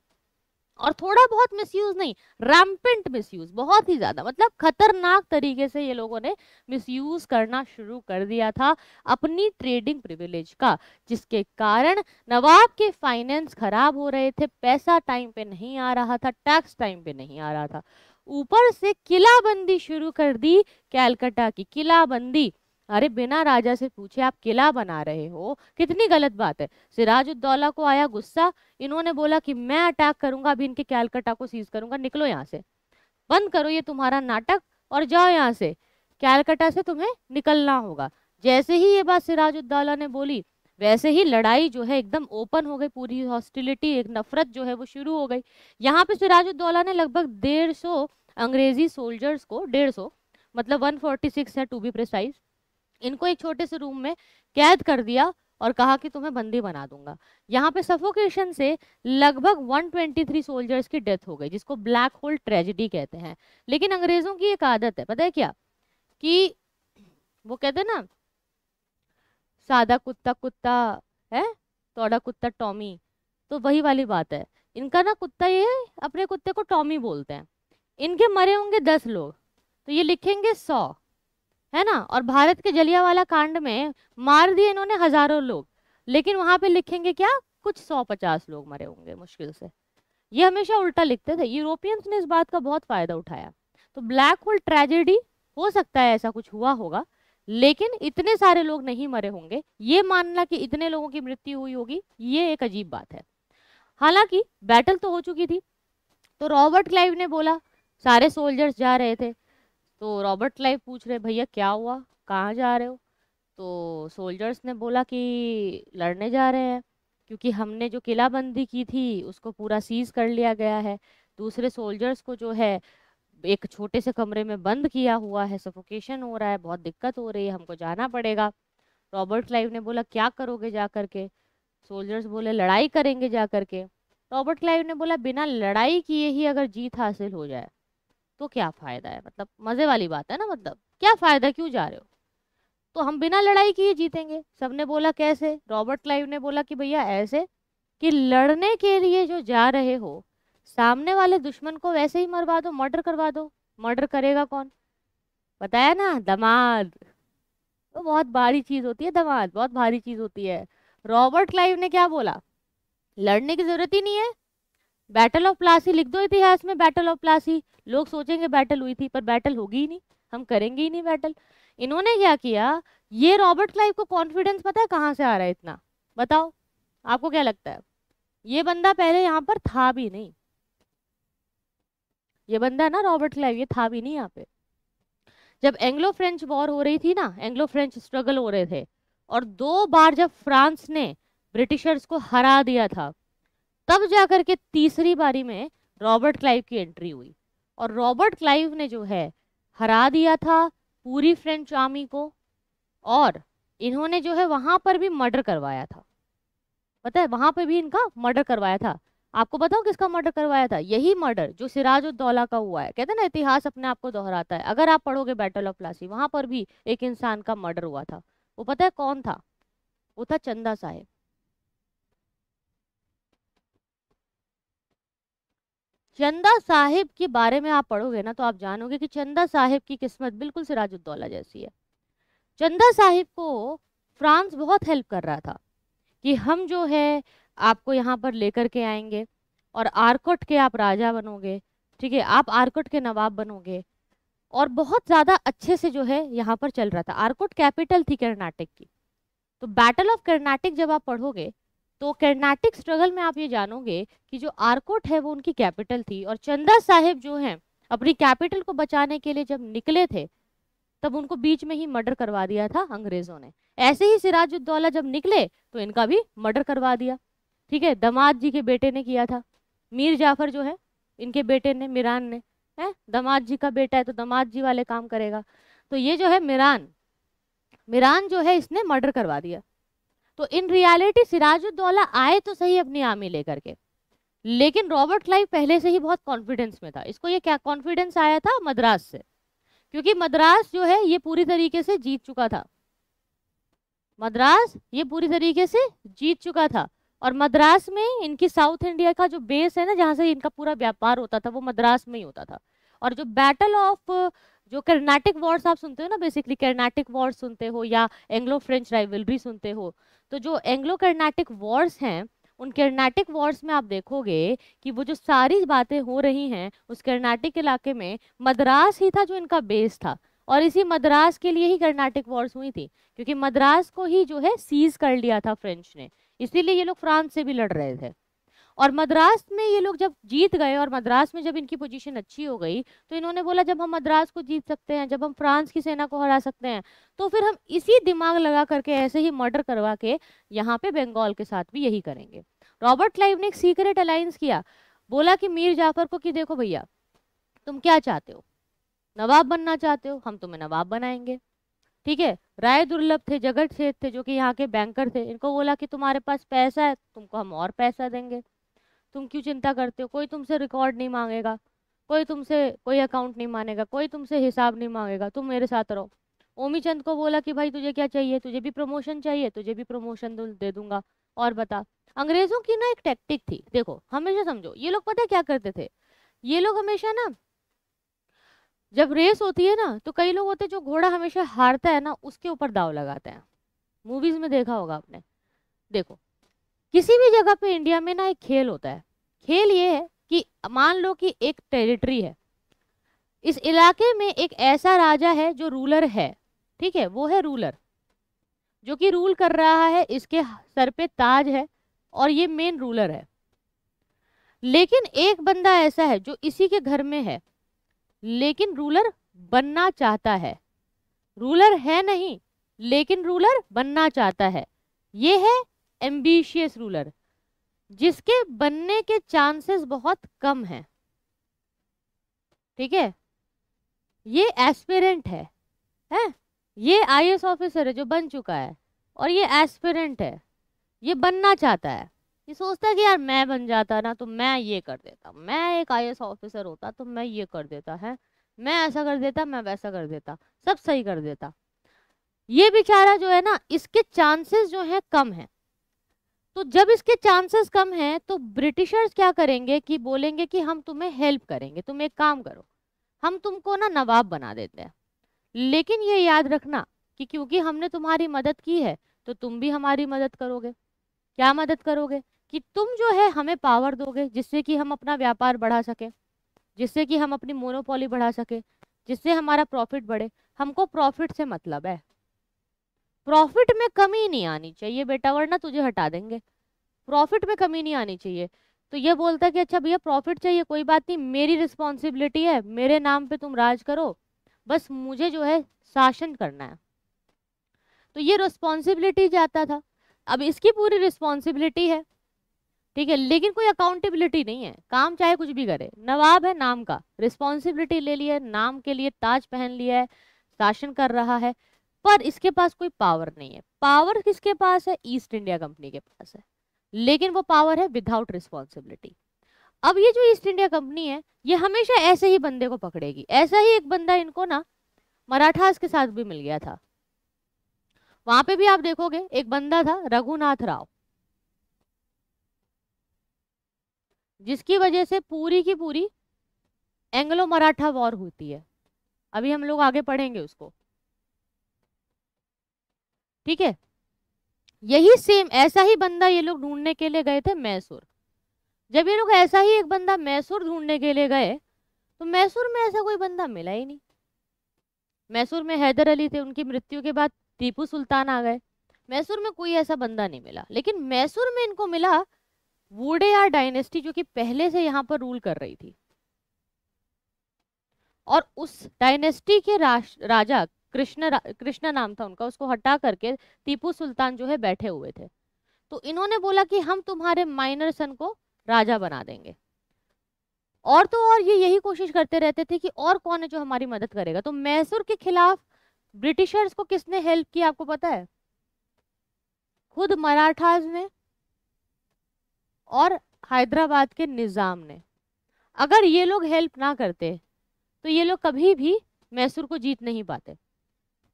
और थोड़ा बहुत मिसयूज नहीं रैम्पेंट मिसयूज बहुत ही ज्यादा मतलब खतरनाक तरीके से ये लोगों ने मिसयूज करना शुरू कर दिया था अपनी ट्रेडिंग प्रिविलेज का जिसके कारण नवाब के फाइनेंस खराब हो रहे थे पैसा टाइम पे नहीं आ रहा था टैक्स टाइम पे नहीं आ रहा था ऊपर से किलाबंदी शुरू कर दी कैलकटा की किलाबंदी अरे बिना राजा से पूछे आप किला बना रहे हो कितनी गलत बात है सिराजुद्दौला को आया गुस्सा इन्होंने बोला कि मैं अटैक करूंगा अभी इनके कैलकटा को सीज करूंगा निकलो यहाँ से बंद करो ये तुम्हारा नाटक और जाओ यहाँ से कैलकटा से तुम्हें निकलना होगा जैसे ही ये बात सिराजुद्दौला ने बोली वैसे ही लड़ाई जो है एकदम ओपन हो गई पूरी हॉस्टिलिटी एक नफरत जो है वो शुरू हो गई यहाँ पे सिराजुद्दौला ने लगभग डेढ़ सौ अंग्रेजी सोल्जर्स को डेढ़ सौ मतलब 146 है टू बी प्रिसाइज इनको एक छोटे से रूम में कैद कर दिया और कहा कि तुम्हें बंदी बना दूंगा यहाँ पे सफोकेशन से लगभग 123 सोल्जर्स की डेथ हो गई जिसको ब्लैक होल ट्रेजिडी कहते हैं लेकिन अंग्रेजों की एक आदत है पता है क्या कि वो कहते हैं ना सादा कुत्ता कुत्ता है तोड़ा कुत्ता टॉमी तो वही वाली बात है इनका ना कुत्ता ये अपने कुत्ते को टॉमी बोलते हैं इनके मरे होंगे दस लोग तो ये लिखेंगे सौ है ना और भारत के जलियावाला कांड में मार दिए इन्होंने हजारों लोग लेकिन वहां पे लिखेंगे क्या कुछ सौ पचास लोग मरे होंगे मुश्किल से ये हमेशा उल्टा लिखते थे यूरोपियंस ने इस बात का बहुत फायदा उठाया तो ब्लैक होल ट्रेजेडी हो सकता है ऐसा कुछ हुआ होगा लेकिन इतने सारे लोग नहीं मरे होंगे ये मानना कि इतने लोगों की मृत्यु हुई होगी ये एक अजीब बात है हालांकि बैटल तो हो चुकी थी तो रॉबर्ट क्लाइव ने बोला सारे सोल्जर्स जा रहे थे तो रॉबर्ट लाइव पूछ रहे भैया क्या हुआ कहाँ जा रहे हो तो सोल्जर्स ने बोला कि लड़ने जा रहे हैं क्योंकि हमने जो किला बंदी की थी उसको पूरा सीज कर लिया गया है दूसरे सोल्जर्स को जो है एक छोटे से कमरे में बंद किया हुआ है सफोकेशन हो रहा है बहुत दिक्कत हो रही है हमको जाना पड़ेगा रॉबर्ट क्लाइव ने बोला क्या करोगे जा कर के सोल्जर्स बोले लड़ाई करेंगे जा कर के रॉबर्ट क्लाइव ने बोला बिना लड़ाई किए ही अगर जीत हासिल हो जाए तो क्या फ़ायदा है मतलब मज़े वाली बात है ना मतलब क्या फ़ायदा क्यों जा रहे हो तो हम बिना लड़ाई किए जीतेंगे सबने बोला कैसे रॉबर्ट क्लाइव ने बोला कि भैया ऐसे कि लड़ने के लिए जो जा रहे हो सामने वाले दुश्मन को वैसे ही मरवा दो मर्डर करवा दो मर्डर करेगा कौन बताया ना दमाद तो बहुत भारी चीज़ होती है दमाद बहुत भारी चीज़ होती है रॉबर्ट क्लाइव ने क्या बोला लड़ने की ज़रूरत ही नहीं है बैटल ऑफ प्लासी लिख दो इतिहास में बैटल ऑफ प्लासी लोग सोचेंगे बैटल हुई थी पर बैटल होगी ही नहीं हम करेंगे ही नहीं बैटल इन्होंने क्या किया ये रॉबर्ट क्लाइव को कॉन्फिडेंस पता है कहाँ से आ रहा है इतना बताओ आपको क्या लगता है ये बंदा पहले यहाँ पर था भी नहीं ये बंदा ना रॉबर्ट क्लाइव ये था भी नहीं यहाँ पे जब एंग्लो फ्रेंच वॉर हो रही थी ना एंग्लो फ्रेंच स्ट्रगल हो रहे थे और दो बार जब फ्रांस ने ब्रिटिशर्स को हरा दिया था तब जा कर के तीसरी बारी में रॉबर्ट क्लाइव की एंट्री हुई और रॉबर्ट क्लाइव ने जो है हरा दिया था पूरी फ्रेंच आर्मी को और इन्होंने जो है वहाँ पर भी मर्डर करवाया था पता है वहाँ पर भी इनका मर्डर करवाया था आपको बताओ किसका मर्डर करवाया था यही मर्डर जो सिराज उद्दौला का हुआ है कहते हैं ना इतिहास अपने आप को दोहराता है अगर आप पढ़ोगे बैटल ऑफ प्लासी वहाँ पर भी एक इंसान का मर्डर हुआ था वो पता है कौन था वो था चंदा साहेब चंदा साहिब के बारे में आप पढ़ोगे ना तो आप जानोगे कि चंदा साहिब की किस्मत बिल्कुल सिराजुद्दौला जैसी है चंदा साहिब को फ्रांस बहुत हेल्प कर रहा था कि हम जो है आपको यहाँ पर लेकर के आएंगे और आर्कट के आप राजा बनोगे ठीक है आप आर्कट के नवाब बनोगे और बहुत ज़्यादा अच्छे से जो है यहाँ पर चल रहा था आरकोट कैपिटल थी कर्नाटक की तो बैटल ऑफ कर्नाटक जब आप पढ़ोगे तो कर्नाटिक स्ट्रगल में आप ये जानोगे कि जो आरकोट है वो उनकी कैपिटल थी और चंदा साहेब जो हैं अपनी कैपिटल को बचाने के लिए जब निकले थे तब उनको बीच में ही मर्डर करवा दिया था अंग्रेजों ने ऐसे ही सिराजुद्दौला जब निकले तो इनका भी मर्डर करवा दिया ठीक है दमाद जी के बेटे ने किया था मीर जाफर जो है इनके बेटे ने मिरान ने है दमाद जी का बेटा है तो दमाद जी वाले काम करेगा तो ये जो है मिरान मिरान जो है इसने मर्डर करवा दिया तो इन रियलिटी सिराजुद्दौला आए तो सही अपनी आर्मी लेकर के लेकिन रॉबर्ट क्लाइव पहले से ही बहुत कॉन्फिडेंस में था इसको ये क्या कॉन्फिडेंस आया था मद्रास से क्योंकि मद्रास जो है ये पूरी तरीके से जीत चुका था मद्रास ये पूरी तरीके से जीत चुका था और मद्रास में इनकी साउथ इंडिया का जो बेस है ना जहाँ से इनका पूरा व्यापार होता था वो मद्रास में ही होता था और जो बैटल ऑफ जो कर्नाटिक वर्ड्स आप सुनते हो ना बेसिकली कर्नाटिक वॉर्स सुनते हो या एंग्लो फ्रेंच राइवलरी सुनते हो तो जो एंग्लो कर्नाटिक वर्ड्स हैं उन कर्नाटिक वर्ड्स में आप देखोगे कि वो जो सारी बातें हो रही हैं उस कर्नाटिक इलाके में मद्रास ही था जो इनका बेस था और इसी मद्रास के लिए ही कर्नाटिक वॉर्स हुई थी क्योंकि मद्रास को ही जो है सीज कर लिया था फ्रेंच ने इसीलिए ये लोग फ्रांस से भी लड़ रहे थे और मद्रास में ये लोग जब जीत गए और मद्रास में जब इनकी पोजीशन अच्छी हो गई तो इन्होंने बोला जब हम मद्रास को जीत सकते हैं जब हम फ्रांस की सेना को हरा सकते हैं तो फिर हम इसी दिमाग लगा करके ऐसे ही मर्डर करवा के यहाँ पे बंगाल के साथ भी यही करेंगे रॉबर्ट क्लाइव ने एक सीक्रेट अलायंस किया बोला कि मीर जाफर को कि देखो भैया तुम क्या चाहते हो नवाब बनना चाहते हो हम तुम्हें नवाब बनाएंगे ठीक है राय दुर्लभ थे जगत सेठ थे जो कि यहाँ के बैंकर थे इनको बोला कि तुम्हारे पास पैसा है तुमको हम और पैसा देंगे तुम क्यों चिंता करते हो कोई तुमसे रिकॉर्ड नहीं मांगेगा कोई तुमसे कोई अकाउंट नहीं मांगेगा कोई तुमसे हिसाब नहीं मांगेगा तुम मेरे साथ रहो ओमी चंद को बोला कि भाई तुझे क्या चाहिए तुझे भी प्रमोशन चाहिए तुझे भी प्रमोशन दे दूंगा और बता अंग्रेजों की ना एक टैक्टिक थी देखो हमेशा समझो ये लोग पता क्या करते थे ये लोग हमेशा ना जब रेस होती है ना तो कई लोग होते जो घोड़ा हमेशा हारता है ना उसके ऊपर दाव लगाते हैं मूवीज में देखा होगा आपने देखो किसी भी जगह पे इंडिया में ना एक खेल होता है खेल ये है कि मान लो कि एक टेरिटरी है इस इलाके में एक ऐसा राजा है जो रूलर है ठीक है वो है रूलर जो कि रूल कर रहा है इसके सर पे ताज है और ये मेन रूलर है लेकिन एक बंदा ऐसा है जो इसी के घर में है लेकिन रूलर बनना चाहता है रूलर है नहीं लेकिन रूलर बनना चाहता है ये है एम्बिशियस रूलर जिसके बनने के चांसेस बहुत कम हैं ठीक है ये एस्पिरेंट है हैं ये आई ऑफिसर है जो बन चुका है और ये एस्पिरेंट है ये बनना चाहता है ये सोचता है कि यार मैं बन जाता ना तो मैं ये कर देता मैं एक आई ऑफिसर होता तो मैं ये कर देता है मैं ऐसा कर देता मैं वैसा कर देता सब सही कर देता ये बेचारा जो है ना इसके चांसेस जो है कम है तो जब इसके चांसेस कम हैं तो ब्रिटिशर्स क्या करेंगे कि बोलेंगे कि हम तुम्हें हेल्प करेंगे तुम एक काम करो हम तुमको ना नवाब बना देते हैं लेकिन ये याद रखना कि क्योंकि हमने तुम्हारी मदद की है तो तुम भी हमारी मदद करोगे क्या मदद करोगे कि तुम जो है हमें पावर दोगे जिससे कि हम अपना व्यापार बढ़ा सकें जिससे कि हम अपनी मोनोपोली बढ़ा सकें जिससे हमारा प्रॉफिट बढ़े हमको प्रॉफिट से मतलब है प्रॉफिट में कमी नहीं आनी चाहिए बेटा वरना तुझे हटा देंगे प्रॉफिट में कमी नहीं आनी चाहिए तो ये बोलता है कि अच्छा भैया प्रॉफिट चाहिए कोई बात नहीं मेरी रिस्पॉन्सिबिलिटी है मेरे नाम पे तुम राज करो बस मुझे जो है शासन करना है तो ये रिस्पॉन्सिबिलिटी जाता था अब इसकी पूरी रिस्पॉन्सिबिलिटी है ठीक है लेकिन कोई अकाउंटेबिलिटी नहीं है काम चाहे कुछ भी करे नवाब है नाम का रिस्पॉन्सिबिलिटी ले लिया है नाम के लिए ताज पहन लिया है शासन कर रहा है पर इसके पास कोई पावर नहीं है पावर किसके पास है ईस्ट इंडिया कंपनी के पास है लेकिन वो पावर है विदाउट रिस्पॉन्सिबिलिटी अब ये जो ईस्ट इंडिया कंपनी है ये हमेशा ऐसे ही बंदे को पकड़ेगी ऐसा ही एक बंदा इनको ना मराठास के साथ भी मिल गया था वहां पे भी आप देखोगे एक बंदा था रघुनाथ राव जिसकी वजह से पूरी की पूरी एंग्लो मराठा वॉर होती है अभी हम लोग आगे पढ़ेंगे उसको ठीक है यही सेम ऐसा ही बंदा ये लोग ढूंढने के लिए गए थे मैसूर जब ये लोग ऐसा ही एक बंदा मैसूर ढूंढने के लिए गए तो मैसूर में ऐसा कोई बंदा मिला ही नहीं मैसूर में हैदर अली थे उनकी मृत्यु के बाद टीपू सुल्तान आ गए मैसूर में कोई ऐसा बंदा नहीं मिला लेकिन मैसूर में इनको मिला आर डायनेस्टी जो कि पहले से यहाँ पर रूल कर रही थी और उस डायनेस्टी के राज, राजा कृष्ण कृष्ण नाम था उनका उसको हटा करके टीपू सुल्तान जो है बैठे हुए थे तो इन्होंने बोला कि हम तुम्हारे माइनर सन को राजा बना देंगे और तो और ये यही कोशिश करते रहते थे कि और कौन है जो हमारी मदद करेगा तो मैसूर के खिलाफ ब्रिटिशर्स को किसने हेल्प किया आपको पता है खुद मराठाज ने और हैदराबाद के निज़ाम ने अगर ये लोग हेल्प ना करते तो ये लोग कभी भी मैसूर को जीत नहीं पाते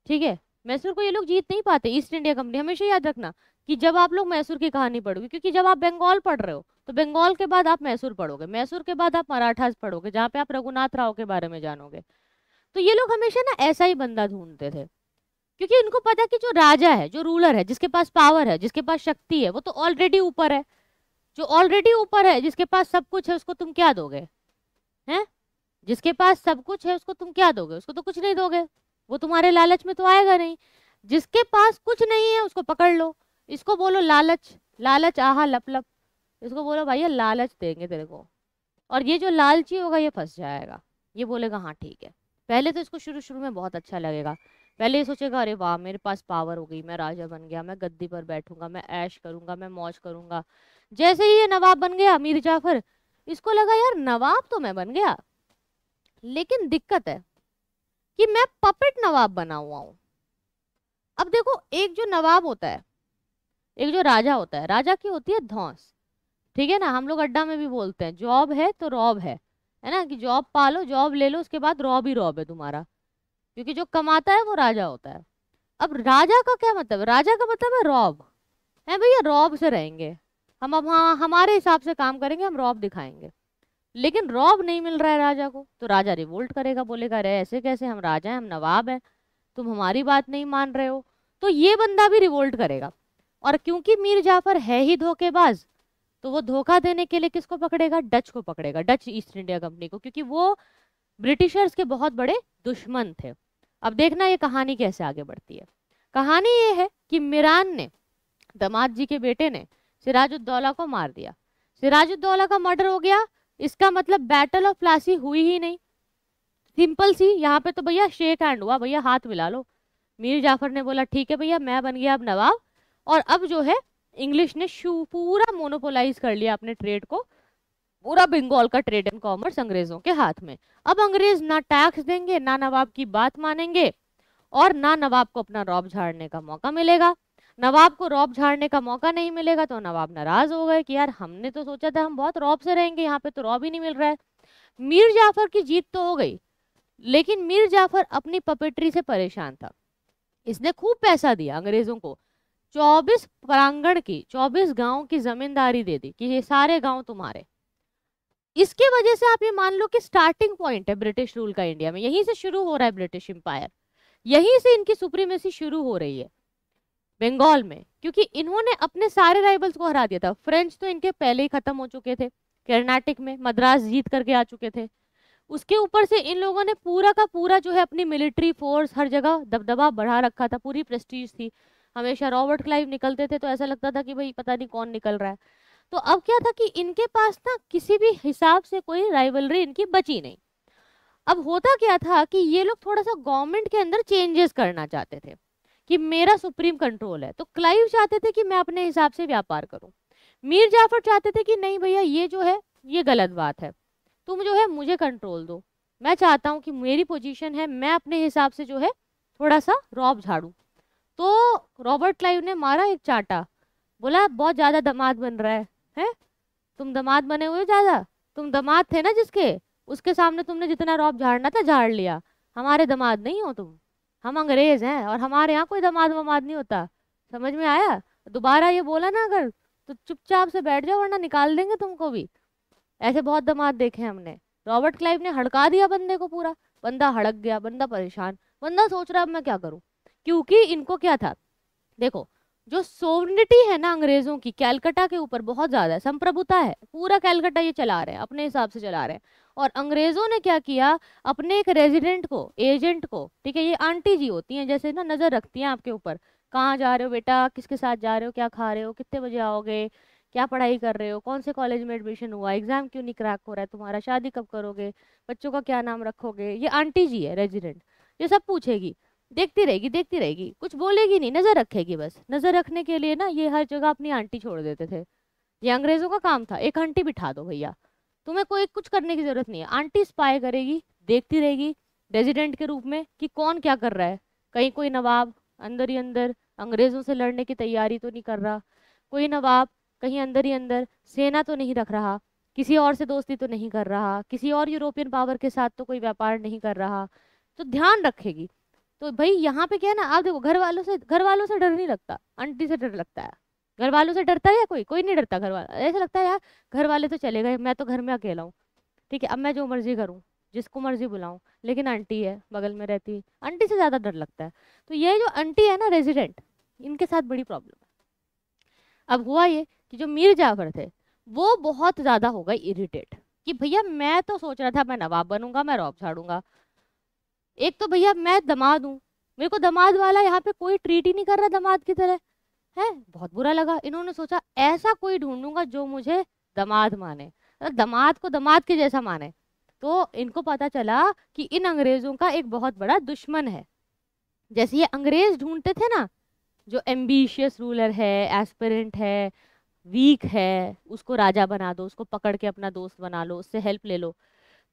ठीक है मैसूर को ये लोग जीत नहीं पाते ईस्ट इंडिया कंपनी हमेशा याद रखना कि जब आप लोग मैसूर की कहानी पढ़ोगे क्योंकि जब आप बंगाल पढ़ रहे हो तो बंगाल के बाद आप मैसूर पढ़ोगे मैसूर के बाद आप मराठास पढ़ोगे जहाँ पे आप रघुनाथ राव के बारे में जानोगे तो ये लोग हमेशा ना ऐसा ही बंदा ढूंढते थे क्योंकि इनको पता कि जो राजा है जो रूलर है जिसके पास पावर है जिसके पास शक्ति है वो तो ऑलरेडी ऊपर है जो ऑलरेडी ऊपर है जिसके पास सब कुछ है उसको तुम क्या दोगे हैं जिसके पास सब कुछ है उसको तुम क्या दोगे उसको तो कुछ नहीं दोगे वो तुम्हारे लालच में तो आएगा नहीं जिसके पास कुछ नहीं है उसको पकड़ लो इसको बोलो लालच लालच आहा लप लप इसको बोलो भैया लालच देंगे तेरे को और ये जो लालची होगा ये फंस जाएगा ये बोलेगा हाँ ठीक है पहले तो इसको शुरू शुरू में बहुत अच्छा लगेगा पहले ये सोचेगा अरे वाह मेरे पास पावर हो गई मैं राजा बन गया मैं गद्दी पर बैठूंगा मैं ऐश करूंगा मैं मौज करूंगा जैसे ही ये नवाब बन गया मीर जाफर इसको लगा यार नवाब तो मैं बन गया लेकिन दिक्कत है कि मैं पपेट नवाब बना हुआ हूँ अब देखो एक जो नवाब होता है एक जो राजा होता है राजा की होती है धौस ठीक है ना हम लोग अड्डा में भी बोलते हैं जॉब है तो रॉब है है ना कि जॉब पालो जॉब ले लो उसके बाद रॉब ही रॉब है तुम्हारा क्योंकि जो कमाता है वो राजा होता है अब राजा का क्या मतलब राजा का मतलब है रॉब है भैया रॉब से रहेंगे हम अब हाँ हमारे हिसाब से काम करेंगे हम रॉब दिखाएंगे लेकिन रॉब नहीं मिल रहा है राजा को तो राजा रिवोल्ट करेगा बोलेगा अरे ऐसे कैसे हम राजा हैं हम नवाब हैं तुम हमारी बात नहीं मान रहे हो तो ये बंदा भी रिवोल्ट करेगा और क्योंकि मीर जाफर है ही धोखेबाज तो वो धोखा देने के लिए किसको पकड़ेगा डच को पकड़ेगा डच ईस्ट इंडिया कंपनी को क्योंकि वो ब्रिटिशर्स के बहुत बड़े दुश्मन थे अब देखना ये कहानी कैसे आगे बढ़ती है कहानी ये है कि मीरान ने दमाद जी के बेटे ने सिराजुद्दौला को मार दिया सिराजुद्दौला का मर्डर हो गया इसका मतलब बैटल ऑफ प्लासी हुई ही नहीं सिंपल सी यहाँ पे तो भैया शेक हैंड हुआ भैया हाथ मिला लो मीर जाफर ने बोला ठीक है भैया मैं बन गया अब नवाब और अब जो है इंग्लिश ने शू पूरा मोनोपोलाइज कर लिया अपने ट्रेड को पूरा बंगाल का ट्रेड एंड कॉमर्स अंग्रेजों के हाथ में अब अंग्रेज ना टैक्स देंगे ना नवाब की बात मानेंगे और ना नवाब को अपना रॉब झाड़ने का मौका मिलेगा नवाब को रौब झाड़ने का मौका नहीं मिलेगा तो नवाब नाराज हो गए कि यार हमने तो सोचा था हम बहुत रौब से रहेंगे यहाँ पे तो रौब ही नहीं मिल रहा है मीर जाफर की जीत तो हो गई लेकिन मीर जाफर अपनी पपेट्री से परेशान था इसने खूब पैसा दिया अंग्रेजों को चौबीस प्रांगण की चौबीस गांव की जमींदारी दे दी कि ये सारे गांव तुम्हारे इसके वजह से आप ये मान लो कि स्टार्टिंग पॉइंट है ब्रिटिश रूल का इंडिया में यहीं से शुरू हो रहा है ब्रिटिश एम्पायर यहीं से इनकी सुप्रीमेसी शुरू हो रही है बंगाल में क्योंकि इन्होंने अपने सारे राइवल्स को हरा दिया था फ्रेंच तो इनके पहले ही खत्म हो चुके थे कर्नाटक में मद्रास जीत करके आ चुके थे उसके ऊपर से इन लोगों ने पूरा का पूरा जो है अपनी मिलिट्री फोर्स हर जगह दबदबा बढ़ा रखा था पूरी प्रेस्टीज थी हमेशा रॉबर्ट क्लाइव निकलते थे तो ऐसा लगता था कि भाई पता नहीं कौन निकल रहा है तो अब क्या था कि इनके पास ना किसी भी हिसाब से कोई राइवलरी इनकी बची नहीं अब होता क्या था कि ये लोग थोड़ा सा गवर्नमेंट के अंदर चेंजेस करना चाहते थे कि मेरा सुप्रीम कंट्रोल है तो क्लाइव चाहते थे कि मैं अपने हिसाब से व्यापार करूं मीर जाफर चाहते थे कि नहीं भैया ये जो है ये गलत बात है तुम जो है मुझे कंट्रोल दो मैं चाहता हूँ कि मेरी पोजीशन है मैं अपने हिसाब से जो है थोड़ा सा रॉब झाड़ू तो रॉबर्ट क्लाइव ने मारा एक चाटा बोला बहुत ज़्यादा दमाद बन रहा है है? तुम दमाद बने हुए ज़्यादा तुम दमाद थे ना जिसके उसके सामने तुमने जितना रॉब झाड़ना था झाड़ लिया हमारे दमाद नहीं हो तुम हम अंग्रेज हैं और हमारे यहाँ कोई दमाद वमाद नहीं होता समझ में आया दोबारा ये बोला ना अगर तो चुपचाप से बैठ जाओ वरना निकाल देंगे तुमको भी ऐसे बहुत दमाद देखे हमने रॉबर्ट क्लाइव ने हड़का दिया बंदे को पूरा बंदा हड़क गया बंदा परेशान बंदा सोच रहा अब मैं क्या करूँ क्योंकि इनको क्या था देखो जो सोवनिटी है ना अंग्रेजों की कैलकटा के ऊपर बहुत ज्यादा है संप्रभुता है पूरा कैलकटा ये चला रहे हैं अपने हिसाब से चला रहे हैं और अंग्रेजों ने क्या किया अपने एक रेजिडेंट को एजेंट को ठीक है ये आंटी जी होती हैं जैसे ना नजर रखती हैं आपके ऊपर कहाँ जा रहे हो बेटा किसके साथ जा रहे हो क्या खा रहे हो कितने बजे आओगे क्या पढ़ाई कर रहे हो कौन से कॉलेज में एडमिशन हुआ एग्जाम क्यों नहीं क्रैक हो रहा है तुम्हारा शादी कब करोगे बच्चों का क्या नाम रखोगे ये आंटी जी है रेजिडेंट ये सब पूछेगी देखती रहेगी देखती रहेगी कुछ बोलेगी नहीं नज़र रखेगी बस नज़र रखने के लिए ना ये हर जगह अपनी आंटी छोड़ देते थे ये अंग्रेज़ों का काम था एक आंटी बिठा दो भैया तुम्हें कोई कुछ करने की ज़रूरत नहीं है आंटी स्पाई करेगी देखती रहेगी रेजिडेंट के रूप में कि कौन क्या कर रहा है कहीं कोई नवाब अंदर ही अंदर अंग्रेज़ों से लड़ने की तैयारी तो नहीं कर रहा कोई नवाब कहीं अंदर ही अंदर सेना तो नहीं रख रहा किसी और से दोस्ती तो नहीं कर रहा किसी और यूरोपियन पावर के साथ तो कोई व्यापार नहीं कर रहा तो ध्यान रखेगी तो भाई यहाँ पे क्या है ना आप देखो घर वालों से घर वालों से डर नहीं लगता आंटी से डर लगता है घर वालों से डरता है या कोई कोई नहीं डरता घर वाला ऐसा लगता है यार घर वाले तो चले गए मैं तो घर में अकेला हूँ ठीक है अब मैं जो मर्जी करूँ जिसको मर्जी बुलाऊँ लेकिन आंटी है बगल में रहती आंटी से ज़्यादा डर लगता है तो ये जो आंटी है ना रेजिडेंट इनके साथ बड़ी प्रॉब्लम है अब हुआ ये कि जो मीर जाफर थे वो बहुत ज़्यादा हो गए इरीटेट कि भैया मैं तो सोच रहा था मैं नवाब बनूंगा मैं रॉब झाड़ूंगा एक तो भैया मैं दमाद हूँ मेरे को दमाद वाला यहाँ पे कोई ट्रीट ही नहीं कर रहा दमाद की तरह है बहुत बुरा लगा इन्होंने सोचा ऐसा कोई ढूंढूंगा जो मुझे दमाद माने दमाद को दमाद के जैसा माने तो इनको पता चला कि इन अंग्रेज़ों का एक बहुत बड़ा दुश्मन है जैसे ये अंग्रेज़ ढूंढते थे ना जो एम्बिशियस रूलर है एस्पिरेंट है वीक है उसको राजा बना दो उसको पकड़ के अपना दोस्त बना लो उससे हेल्प ले लो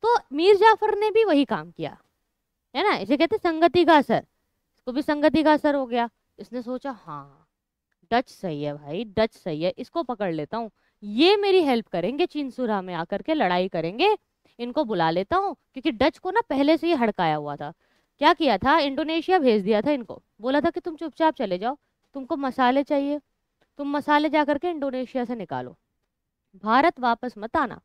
तो मीर जाफर ने भी वही काम किया है ना इसे कहते संगति का असर इसको भी संगति का असर हो गया इसने सोचा हाँ डच सही है भाई डच सही है इसको पकड़ लेता हूँ ये मेरी हेल्प करेंगे चीनसुरा में आकर के लड़ाई करेंगे इनको बुला लेता हूँ क्योंकि डच को ना पहले से ही हड़काया हुआ था क्या किया था इंडोनेशिया भेज दिया था इनको बोला था कि तुम चुपचाप चले जाओ तुमको मसाले चाहिए तुम मसाले जा करके इंडोनेशिया से निकालो भारत वापस मत आना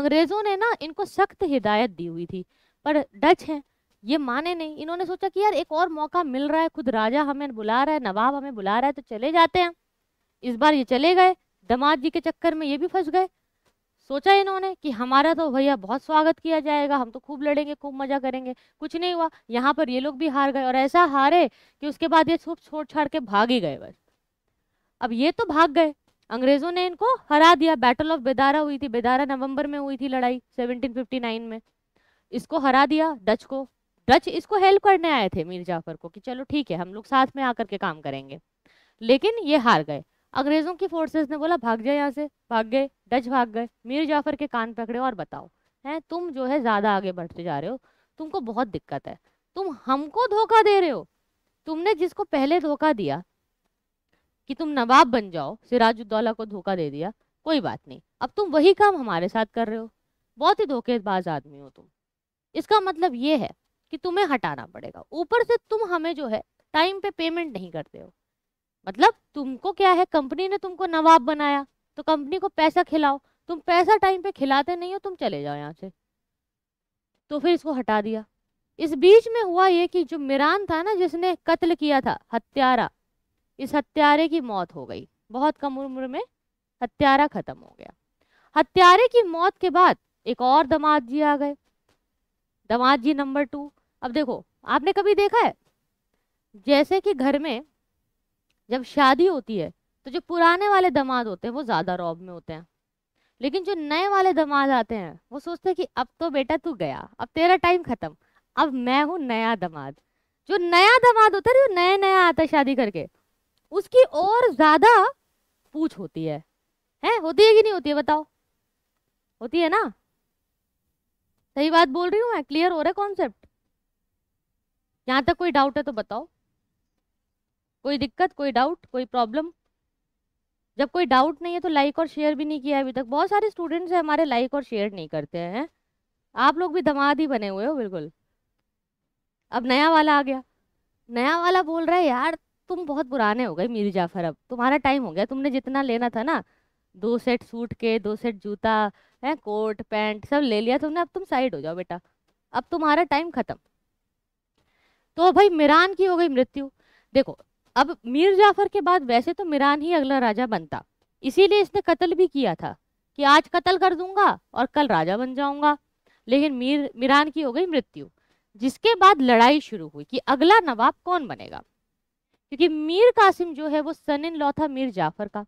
अंग्रेज़ों ने ना इनको सख्त हिदायत दी हुई थी पर डच हैं ये माने नहीं इन्होंने सोचा कि यार एक और मौका मिल रहा है खुद राजा हमें बुला रहा है नवाब हमें बुला रहा है तो चले जाते हैं इस बार ये चले गए दमाद जी के चक्कर में ये भी फंस गए सोचा इन्होंने कि हमारा तो भैया बहुत स्वागत किया जाएगा हम तो खूब लड़ेंगे खूब मजा करेंगे कुछ नहीं हुआ यहाँ पर ये लोग भी हार गए और ऐसा हारे कि उसके बाद ये सूप छोड़ छाड़ के भाग ही गए बस अब ये तो भाग गए अंग्रेजों ने इनको हरा दिया बैटल ऑफ बेदारा हुई थी बेदारा नवंबर में हुई थी लड़ाई 1759 में इसको हरा दिया डच को डच इसको हेल्प करने आए थे मीर जाफर को कि चलो ठीक है हम लोग साथ में आकर के काम करेंगे लेकिन ये हार गए अंग्रेजों की फोर्सेस ने बोला भाग जाए यहाँ से भाग गए डच भाग गए मीर जाफर के कान पकड़े और बताओ हैं तुम जो है ज़्यादा आगे बढ़ते जा रहे हो तुमको बहुत दिक्कत है तुम हमको धोखा दे रहे हो तुमने जिसको पहले धोखा दिया कि तुम नवाब बन जाओ सिराजुद्दौला को धोखा दे दिया कोई बात नहीं अब तुम वही काम हमारे साथ कर रहे हो बहुत ही धोखेबाज आदमी हो तुम इसका मतलब ये है कि तुम्हें हटाना पड़ेगा ऊपर से तुम हमें जो है टाइम पे पेमेंट नहीं करते हो मतलब तुमको क्या है कंपनी ने तुमको नवाब बनाया तो कंपनी को पैसा खिलाओ तुम पैसा टाइम पे खिलाते नहीं हो तुम चले जाओ यहाँ से तो फिर इसको हटा दिया इस बीच में हुआ ये कि जो मिरान था ना जिसने कत्ल किया था हत्यारा इस हत्यारे की मौत हो गई बहुत कम उम्र में हत्यारा खत्म हो गया हत्यारे की मौत के बाद एक और दमाद जी आ गए दमाद जी नंबर टू अब देखो आपने कभी देखा है जैसे कि घर में जब शादी होती है तो जो पुराने वाले दामाद होते हैं वो ज़्यादा रौब में होते हैं लेकिन जो नए वाले दामाद आते हैं वो सोचते हैं कि अब तो बेटा तू गया अब तेरा टाइम ख़त्म अब मैं हूँ नया दामाद जो नया दामाद होता है जो नया नया आता है शादी करके उसकी और ज़्यादा पूछ होती है हैं होती है कि नहीं होती है बताओ होती है ना सही बात बोल रही हूँ मैं क्लियर हो रहा है कॉन्सेप्ट यहाँ तक कोई डाउट है तो बताओ कोई दिक्कत कोई डाउट कोई प्रॉब्लम जब कोई डाउट नहीं है तो लाइक और शेयर भी नहीं किया अभी तक बहुत सारे स्टूडेंट्स हैं हमारे लाइक और शेयर नहीं करते हैं आप लोग भी दमाद ही बने हुए हो बिल्कुल अब नया वाला आ गया नया वाला बोल रहा है यार तुम बहुत पुराने हो गए मीर जाफर अब तुम्हारा टाइम हो गया तुमने जितना लेना था ना दो सेट सूट के दो सेट जूता है कोट पैंट सब ले लिया तुमने अब तुम साइड हो जाओ बेटा अब तुम्हारा टाइम ख़त्म तो भाई मीरान की हो गई मृत्यु देखो अब मीर जाफर के बाद वैसे तो मीरान ही अगला राजा बनता इसीलिए इसने कत्ल भी किया था कि आज कत्ल कर दूंगा और कल राजा बन जाऊंगा लेकिन मीर मिरान की हो गई मृत्यु जिसके बाद लड़ाई शुरू हुई कि अगला नवाब कौन बनेगा क्योंकि मीर कासिम जो है वो सन इन लॉ था मीर जाफर का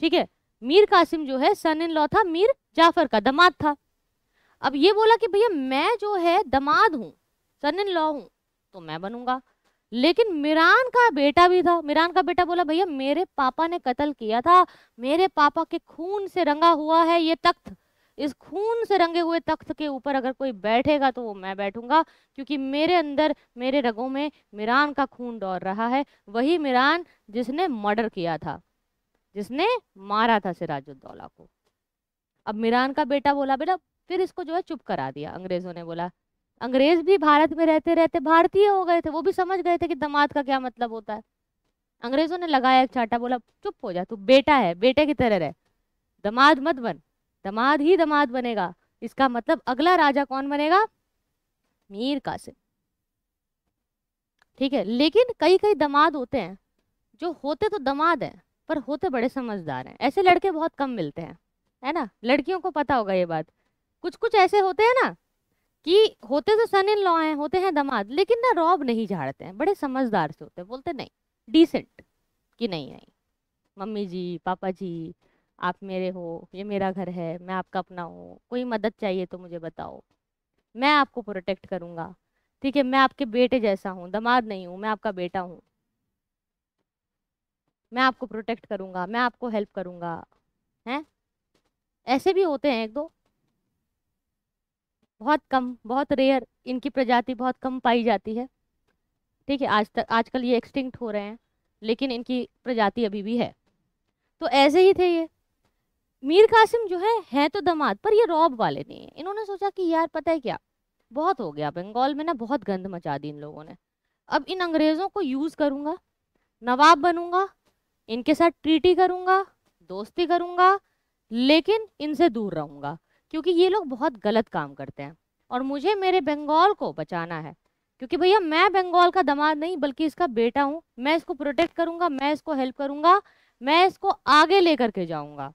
ठीक है मीर कासिम जो है सन इन लॉ था मीर जाफर का दमाद था अब ये बोला कि भैया मैं जो है दमाद हूँ सन इन लॉ हूँ तो मैं बनूंगा लेकिन मीरान का बेटा भी था मीरान का बेटा बोला भैया मेरे पापा ने कत्ल किया था मेरे पापा के खून से रंगा हुआ है ये तख्त इस खून से रंगे हुए तख्त के ऊपर अगर कोई बैठेगा तो वो मैं बैठूंगा क्योंकि मेरे अंदर मेरे रगों में मीरान का खून दौड़ रहा है वही मीरान जिसने मर्डर किया था जिसने मारा था सिराजुद्दौला को अब मीरान का बेटा बोला बेटा फिर इसको जो है चुप करा दिया अंग्रेजों ने बोला अंग्रेज भी भारत में रहते रहते भारतीय हो गए थे वो भी समझ गए थे कि दमाद का क्या मतलब होता है अंग्रेजों ने लगाया एक चाटा बोला चुप हो जा तू बेटा है बेटे की तरह रह दमाद मत बन दमाद ही दमाद बनेगा इसका मतलब अगला राजा कौन बनेगा मीर कासिम ठीक है लेकिन कई कई दमाद होते हैं जो होते तो दमाद हैं पर होते बड़े समझदार हैं ऐसे लड़के बहुत कम मिलते हैं है ना लड़कियों को पता होगा ये बात कुछ कुछ ऐसे होते हैं ना कि होते तो सन इन लॉ हैं होते हैं दमाद लेकिन ना रॉब नहीं झाड़ते हैं बड़े समझदार से होते हैं बोलते नहीं डिसेंट कि नहीं नहीं मम्मी जी पापा जी आप मेरे हो ये मेरा घर है मैं आपका अपना हूँ कोई मदद चाहिए तो मुझे बताओ मैं आपको प्रोटेक्ट करूँगा ठीक है मैं आपके बेटे जैसा हूँ दमाद नहीं हूँ मैं आपका बेटा हूँ मैं आपको प्रोटेक्ट करूँगा मैं आपको हेल्प करूँगा हैं ऐसे भी होते हैं एक दो बहुत कम बहुत रेयर इनकी प्रजाति बहुत कम पाई जाती है ठीक है आज तक आजकल ये एक्सटिंक्ट हो रहे हैं लेकिन इनकी प्रजाति अभी भी है तो ऐसे ही थे ये मीर कासिम जो है हैं तो दमाद पर ये रौब वाले नहीं हैं इन्होंने सोचा कि यार पता है क्या बहुत हो गया बंगाल में ना बहुत गंद मचा दी इन लोगों ने अब इन अंग्रेज़ों को यूज़ करूँगा नवाब बनूँगा इनके साथ ट्रीटी करूँगा दोस्ती करूँगा लेकिन इनसे दूर रहूँगा क्योंकि ये लोग बहुत गलत काम करते हैं और मुझे मेरे बंगाल को बचाना है क्योंकि भैया मैं बंगाल का दमाद नहीं बल्कि इसका बेटा हूँ मैं इसको प्रोटेक्ट करूँगा मैं इसको हेल्प करूँगा मैं इसको आगे लेकर के जाऊँगा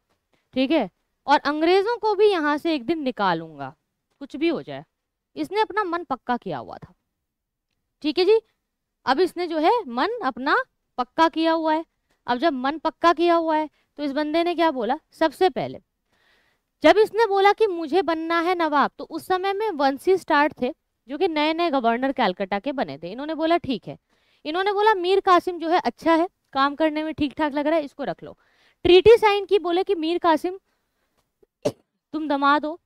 ठीक है और अंग्रेज़ों को भी यहाँ से एक दिन निकालूंगा कुछ भी हो जाए इसने अपना मन पक्का किया हुआ था ठीक है जी अब इसने जो है मन अपना पक्का किया हुआ है अब जब मन पक्का किया हुआ है तो इस बंदे ने क्या बोला सबसे पहले जब इसने बोला कि मुझे बनना है नवाब तो उस समय में वंशी स्टार्ट थे जो कि नए नए गवर्नर कैलकटा के बने थे इन्होंने बोला ठीक है इन्होंने बोला मीर कासिम जो है अच्छा है काम करने में ठीक ठाक लग रहा है इसको रख लो ट्रीटी साइन की बोले कि मीर कासिम तुम दमा दो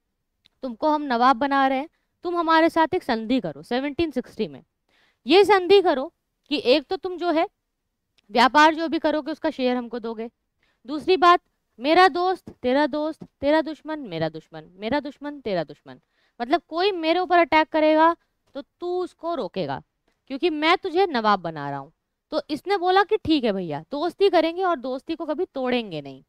तुमको हम नवाब बना रहे हैं तुम हमारे साथ एक संधि करो 1760 में ये संधि करो कि एक तो तुम जो है व्यापार जो भी करोगे उसका शेयर हमको दोगे दूसरी बात मेरा दोस्त तेरा दोस्त तेरा दुश्मन मेरा दुश्मन मेरा दुश्मन तेरा दुश्मन मतलब कोई मेरे ऊपर अटैक करेगा तो तू उसको रोकेगा क्योंकि मैं तुझे नवाब बना रहा हूँ तो इसने बोला कि ठीक है भैया दोस्ती करेंगे और दोस्ती को कभी तोड़ेंगे नहीं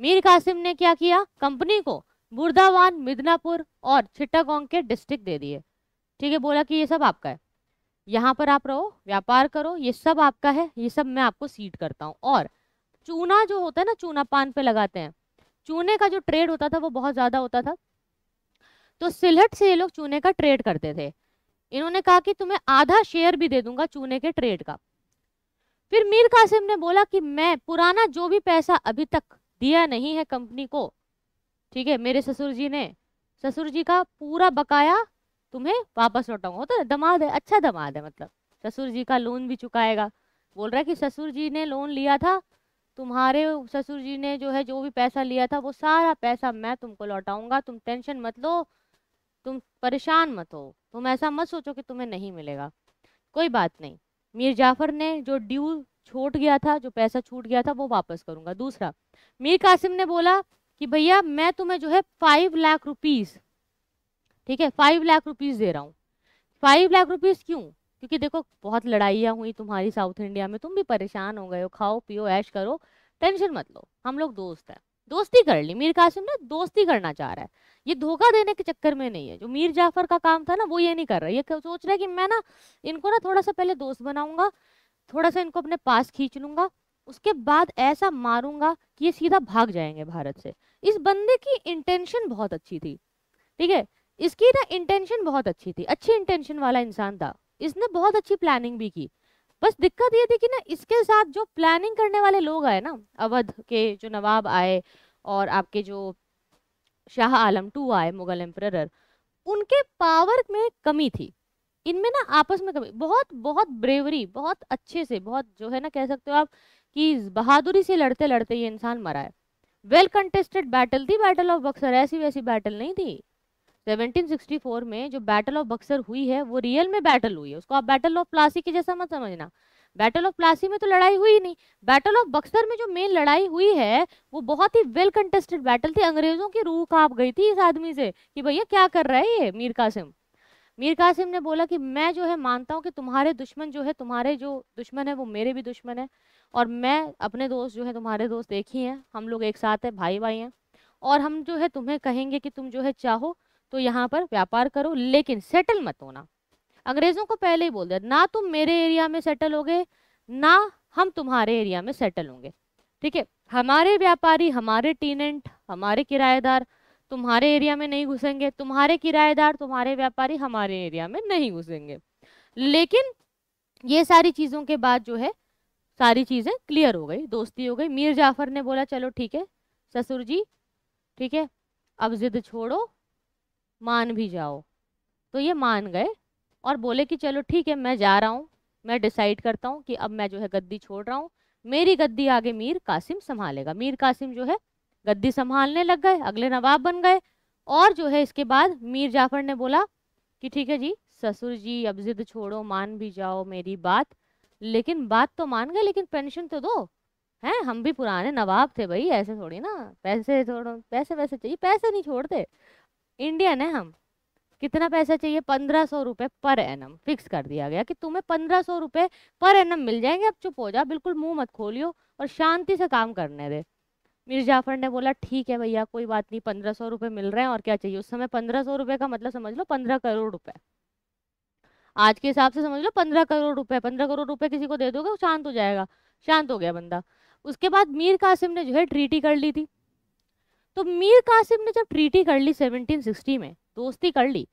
मीर कासिम ने क्या किया कंपनी को बुर्दावान मिदनापुर और छिट्टागोंग के डिस्ट्रिक्ट दे दिए ठीक है बोला कि ये सब आपका है यहाँ पर आप रहो व्यापार करो ये सब आपका है ये सब मैं आपको सीट करता हूँ और चूना जो होता है ना चूना पान पे लगाते हैं चूने का जो ट्रेड होता था वो बहुत ज़्यादा होता था तो सिलहट से ये लोग चूने का ट्रेड करते थे इन्होंने कहा कि तुम्हें आधा शेयर भी दे दूंगा चूने के ट्रेड का फिर मीर कासिम ने बोला कि मैं पुराना जो भी पैसा अभी तक दिया नहीं है कंपनी को ठीक है मेरे ससुर जी ने ससुर जी का पूरा बकाया तुम्हें वापस लौटाऊंगा है तो दमाद है अच्छा दमाद है मतलब ससुर जी का लोन भी चुकाएगा बोल रहा है कि ससुर जी ने लोन लिया था तुम्हारे ससुर जी ने जो है जो भी पैसा लिया था वो सारा पैसा मैं तुमको लौटाऊंगा तुम टेंशन मत लो तुम परेशान मत हो तुम ऐसा मत सोचो कि तुम्हें नहीं मिलेगा कोई बात नहीं मीर जाफर ने जो ड्यू छूट गया था जो पैसा छूट गया था वो वापस करूंगा दूसरा मीर कासिम ने बोला कि भैया मैं तुम्हें जो है फाइव लाख रुपीज़ ठीक है फाइव लाख रुपीज़ दे रहा हूँ फाइव लाख रुपीज़ क्यों क्योंकि देखो बहुत लड़ाइयाँ हुई तुम्हारी साउथ इंडिया में तुम भी परेशान हो गए हो खाओ पियो ऐश करो टेंशन मत लो हम लोग दोस्त हैं दोस्ती कर ली मीर कासिम ने दोस्ती करना चाह रहा है ये धोखा देने के चक्कर में नहीं है जो मीर जाफर का काम था ना वो ये नहीं कर रहा ये सोच रहा है कि मैं ना इनको ना थोड़ा सा पहले दोस्त बनाऊंगा थोड़ा सा इनको अपने पास खींच लूंगा उसके बाद ऐसा मारूंगा कि ये सीधा भाग जाएंगे भारत से इस बंदे की इंटेंशन बहुत अच्छी थी ठीक है इसकी ना इंटेंशन बहुत अच्छी थी अच्छी इंटेंशन वाला इंसान था इसने बहुत अच्छी प्लानिंग भी की बस दिक्कत ये थी कि ना इसके साथ जो प्लानिंग करने वाले लोग आए ना अवध के जो नवाब आए और आपके जो शाह आलम टू आए मुगल एम्प्रर उनके पावर में कमी थी इनमें ना आपस में कमी बहुत बहुत ब्रेवरी बहुत अच्छे से बहुत जो है ना कह सकते हो आप कि बहादुरी से लड़ते लड़ते ये इंसान मरा है वेल कंटेस्टेड बैटल थी बैटल ऑफ बक्सर ऐसी वैसी बैटल नहीं थी 1764 में जो बैटल ऑफ बक्सर हुई है वो रियल में बैटल हुई है उसको आप बैटल ऑफ प्लासी के जैसा मत समझना बैटल ऑफ प्लासी में तो लड़ाई हुई नहीं बैटल ऑफ बक्सर में जो मेन लड़ाई हुई है वो बहुत ही वेल कंटेस्टेड बैटल थी अंग्रेजों की रूह कांप गई थी इस आदमी से कि भैया क्या कर रहा है ये मीर कासिम मीर कासिम ने बोला कि मैं जो है मानता हूँ कि तुम्हारे दुश्मन जो है तुम्हारे जो दुश्मन है वो मेरे भी दुश्मन है और मैं अपने दोस्त जो है तुम्हारे दोस्त एक ही हैं हम लोग एक साथ हैं भाई भाई हैं और हम जो है तुम्हें कहेंगे कि तुम जो है चाहो तो यहाँ पर व्यापार करो लेकिन सेटल मत होना अंग्रेज़ों को पहले ही बोल दिया ना तुम मेरे एरिया में सेटल होगे ना हम तुम्हारे एरिया में सेटल होंगे ठीक है हमारे व्यापारी हमारे टीनेंट हमारे किराएदार तुम्हारे एरिया में नहीं घुसेंगे तुम्हारे किराएदार तुम्हारे व्यापारी हमारे एरिया में नहीं घुसेंगे लेकिन ये सारी चीज़ों के बाद जो है सारी चीज़ें क्लियर हो गई दोस्ती हो गई मीर जाफर ने बोला चलो ठीक है ससुर जी ठीक है अब जिद छोड़ो मान भी जाओ तो ये मान गए और बोले कि चलो ठीक है मैं जा रहा हूँ मैं डिसाइड करता हूँ कि अब मैं जो है गद्दी छोड़ रहा हूँ मेरी गद्दी आगे मीर कासिम संभालेगा मीर कासिम जो है गद्दी संभालने लग गए अगले नवाब बन गए और जो है इसके बाद मीर जाफर ने बोला कि ठीक है जी ससुर जी अब जिद छोड़ो मान भी जाओ मेरी बात लेकिन बात तो मान गए लेकिन पेंशन तो दो हैं हम भी पुराने नवाब थे भाई ऐसे थोड़ी ना पैसे थोड़ा पैसे वैसे चाहिए पैसे नहीं छोड़ते इंडियन है हम कितना पैसा चाहिए पंद्रह सौ रुपये पर एनम फिक्स कर दिया गया कि तुम्हें पंद्रह सौ रुपये पर एनम मिल जाएंगे अब चुप हो जाओ बिल्कुल मुंह मत खोलियो और शांति से काम करने दे मीर जाफर ने बोला ठीक है भैया कोई बात नहीं पंद्रह सौ रुपये मिल रहे हैं और क्या चाहिए उस समय पंद्रह सौ रुपये का मतलब समझ लो पंद्रह करोड़ रुपये आज के हिसाब से समझ लो पंद्रह करोड़ रुपये पंद्रह करोड़ रुपये किसी को दे दोगे वो शांत हो जाएगा शांत हो गया बंदा उसके बाद मीर कासिम ने जो है ट्रीटी कर ली थी तो मीर कासिम ने जब ट्रीटी कर ली 1760 में दोस्ती कर ली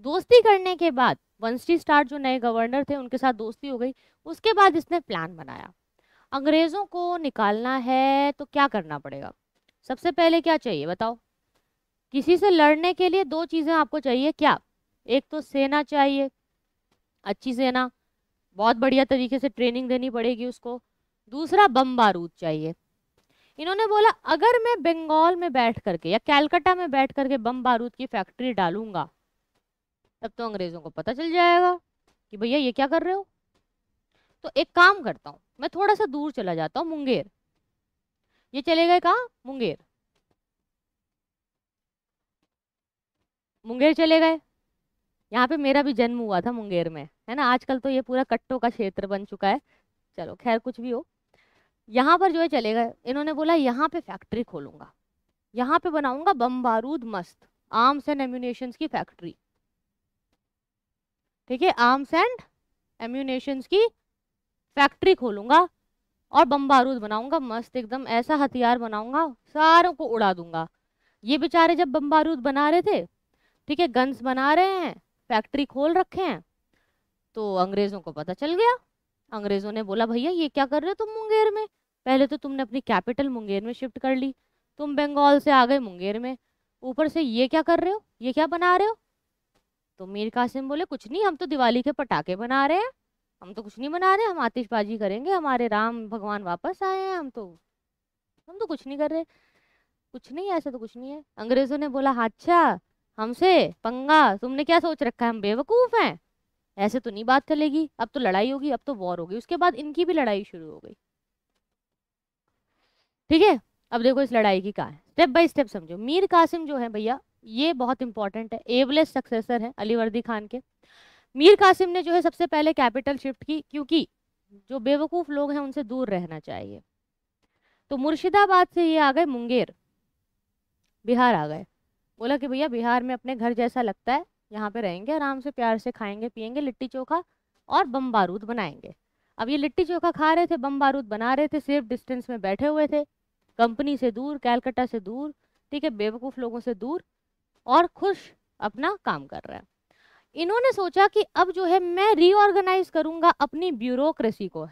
दोस्ती करने के बाद वंशी स्टार जो नए गवर्नर थे उनके साथ दोस्ती हो गई उसके बाद इसने प्लान बनाया अंग्रेज़ों को निकालना है तो क्या करना पड़ेगा सबसे पहले क्या चाहिए बताओ किसी से लड़ने के लिए दो चीज़ें आपको चाहिए क्या एक तो सेना चाहिए अच्छी सेना बहुत बढ़िया तरीके से ट्रेनिंग देनी पड़ेगी उसको दूसरा बम बारूद चाहिए इन्होंने बोला अगर मैं बंगाल में बैठ करके या कैलकाटा में बैठ करके बम बारूद की फैक्ट्री डालूंगा तब तो अंग्रेजों को पता चल जाएगा कि भैया ये क्या कर रहे हो तो एक काम करता हूँ मैं थोड़ा सा दूर चला जाता हूँ मुंगेर ये चले गए कहाँ मुंगेर मुंगेर चले गए यहाँ पे मेरा भी जन्म हुआ था मुंगेर में है ना आजकल तो ये पूरा कट्टों का क्षेत्र बन चुका है चलो खैर कुछ भी हो यहाँ पर जो है चले गए इन्होंने बोला यहाँ पे फैक्ट्री खोलूंगा यहाँ पे बनाऊंगा बम बारूद मस्त आर्म्स एंड एम्यूनेशन की फैक्ट्री ठीक है आर्म्स एंड एम्यूनेशन की फैक्ट्री खोलूंगा और बम बारूद बनाऊंगा मस्त एकदम ऐसा हथियार बनाऊंगा सारों को उड़ा दूंगा ये बेचारे जब बम बारूद बना रहे थे ठीक है गन्स बना रहे हैं फैक्ट्री खोल रखे हैं तो अंग्रेज़ों को पता चल गया अंग्रेज़ों ने बोला भैया ये क्या कर रहे हो तुम मुंगेर में पहले तो तुमने अपनी कैपिटल मुंगेर में शिफ्ट कर ली तुम बंगाल से आ गए मुंगेर में ऊपर से ये क्या कर रहे हो ये क्या बना रहे हो तो मीर कासिम बोले कुछ नहीं हम तो दिवाली के पटाखे बना रहे हैं हम तो कुछ नहीं बना रहे हम आतिशबाजी करेंगे हमारे राम भगवान वापस आए हैं हम तो हम तो कुछ नहीं कर रहे कुछ नहीं ऐसा तो कुछ नहीं है अंग्रेज़ों ने बोला अच्छा हमसे पंगा तुमने क्या सोच रखा है हम बेवकूफ़ हैं ऐसे तो नहीं बात चलेगी अब तो लड़ाई होगी अब तो वॉर होगी उसके बाद इनकी भी लड़ाई शुरू हो गई ठीक है अब देखो इस लड़ाई की कहा है स्टेप बाय स्टेप समझो मीर कासिम जो है भैया ये बहुत इंपॉर्टेंट है एवलेस सक्सेसर है अलीवर्दी खान के मीर कासिम ने जो है सबसे पहले कैपिटल शिफ्ट की क्योंकि जो बेवकूफ़ लोग हैं उनसे दूर रहना चाहिए तो मुर्शिदाबाद से ये आ गए मुंगेर बिहार आ गए बोला कि भैया बिहार में अपने घर जैसा लगता है यहाँ पे रहेंगे आराम से प्यार से खाएंगे पियेंगे लिट्टी चोखा और बम बारूद बनाएंगे अब ये लिट्टी चोखा खा रहे थे बम बारूद बना रहे थे सेफ डिस्टेंस में बैठे हुए थे कंपनी से दूर कैलकटा से दूर ठीक है बेवकूफ़ लोगों से दूर और खुश अपना काम कर रहे हैं इन्होंने सोचा कि अब जो है मैं रीऑर्गेनाइज करूंगा अपनी ब्यूरोक्रेसी को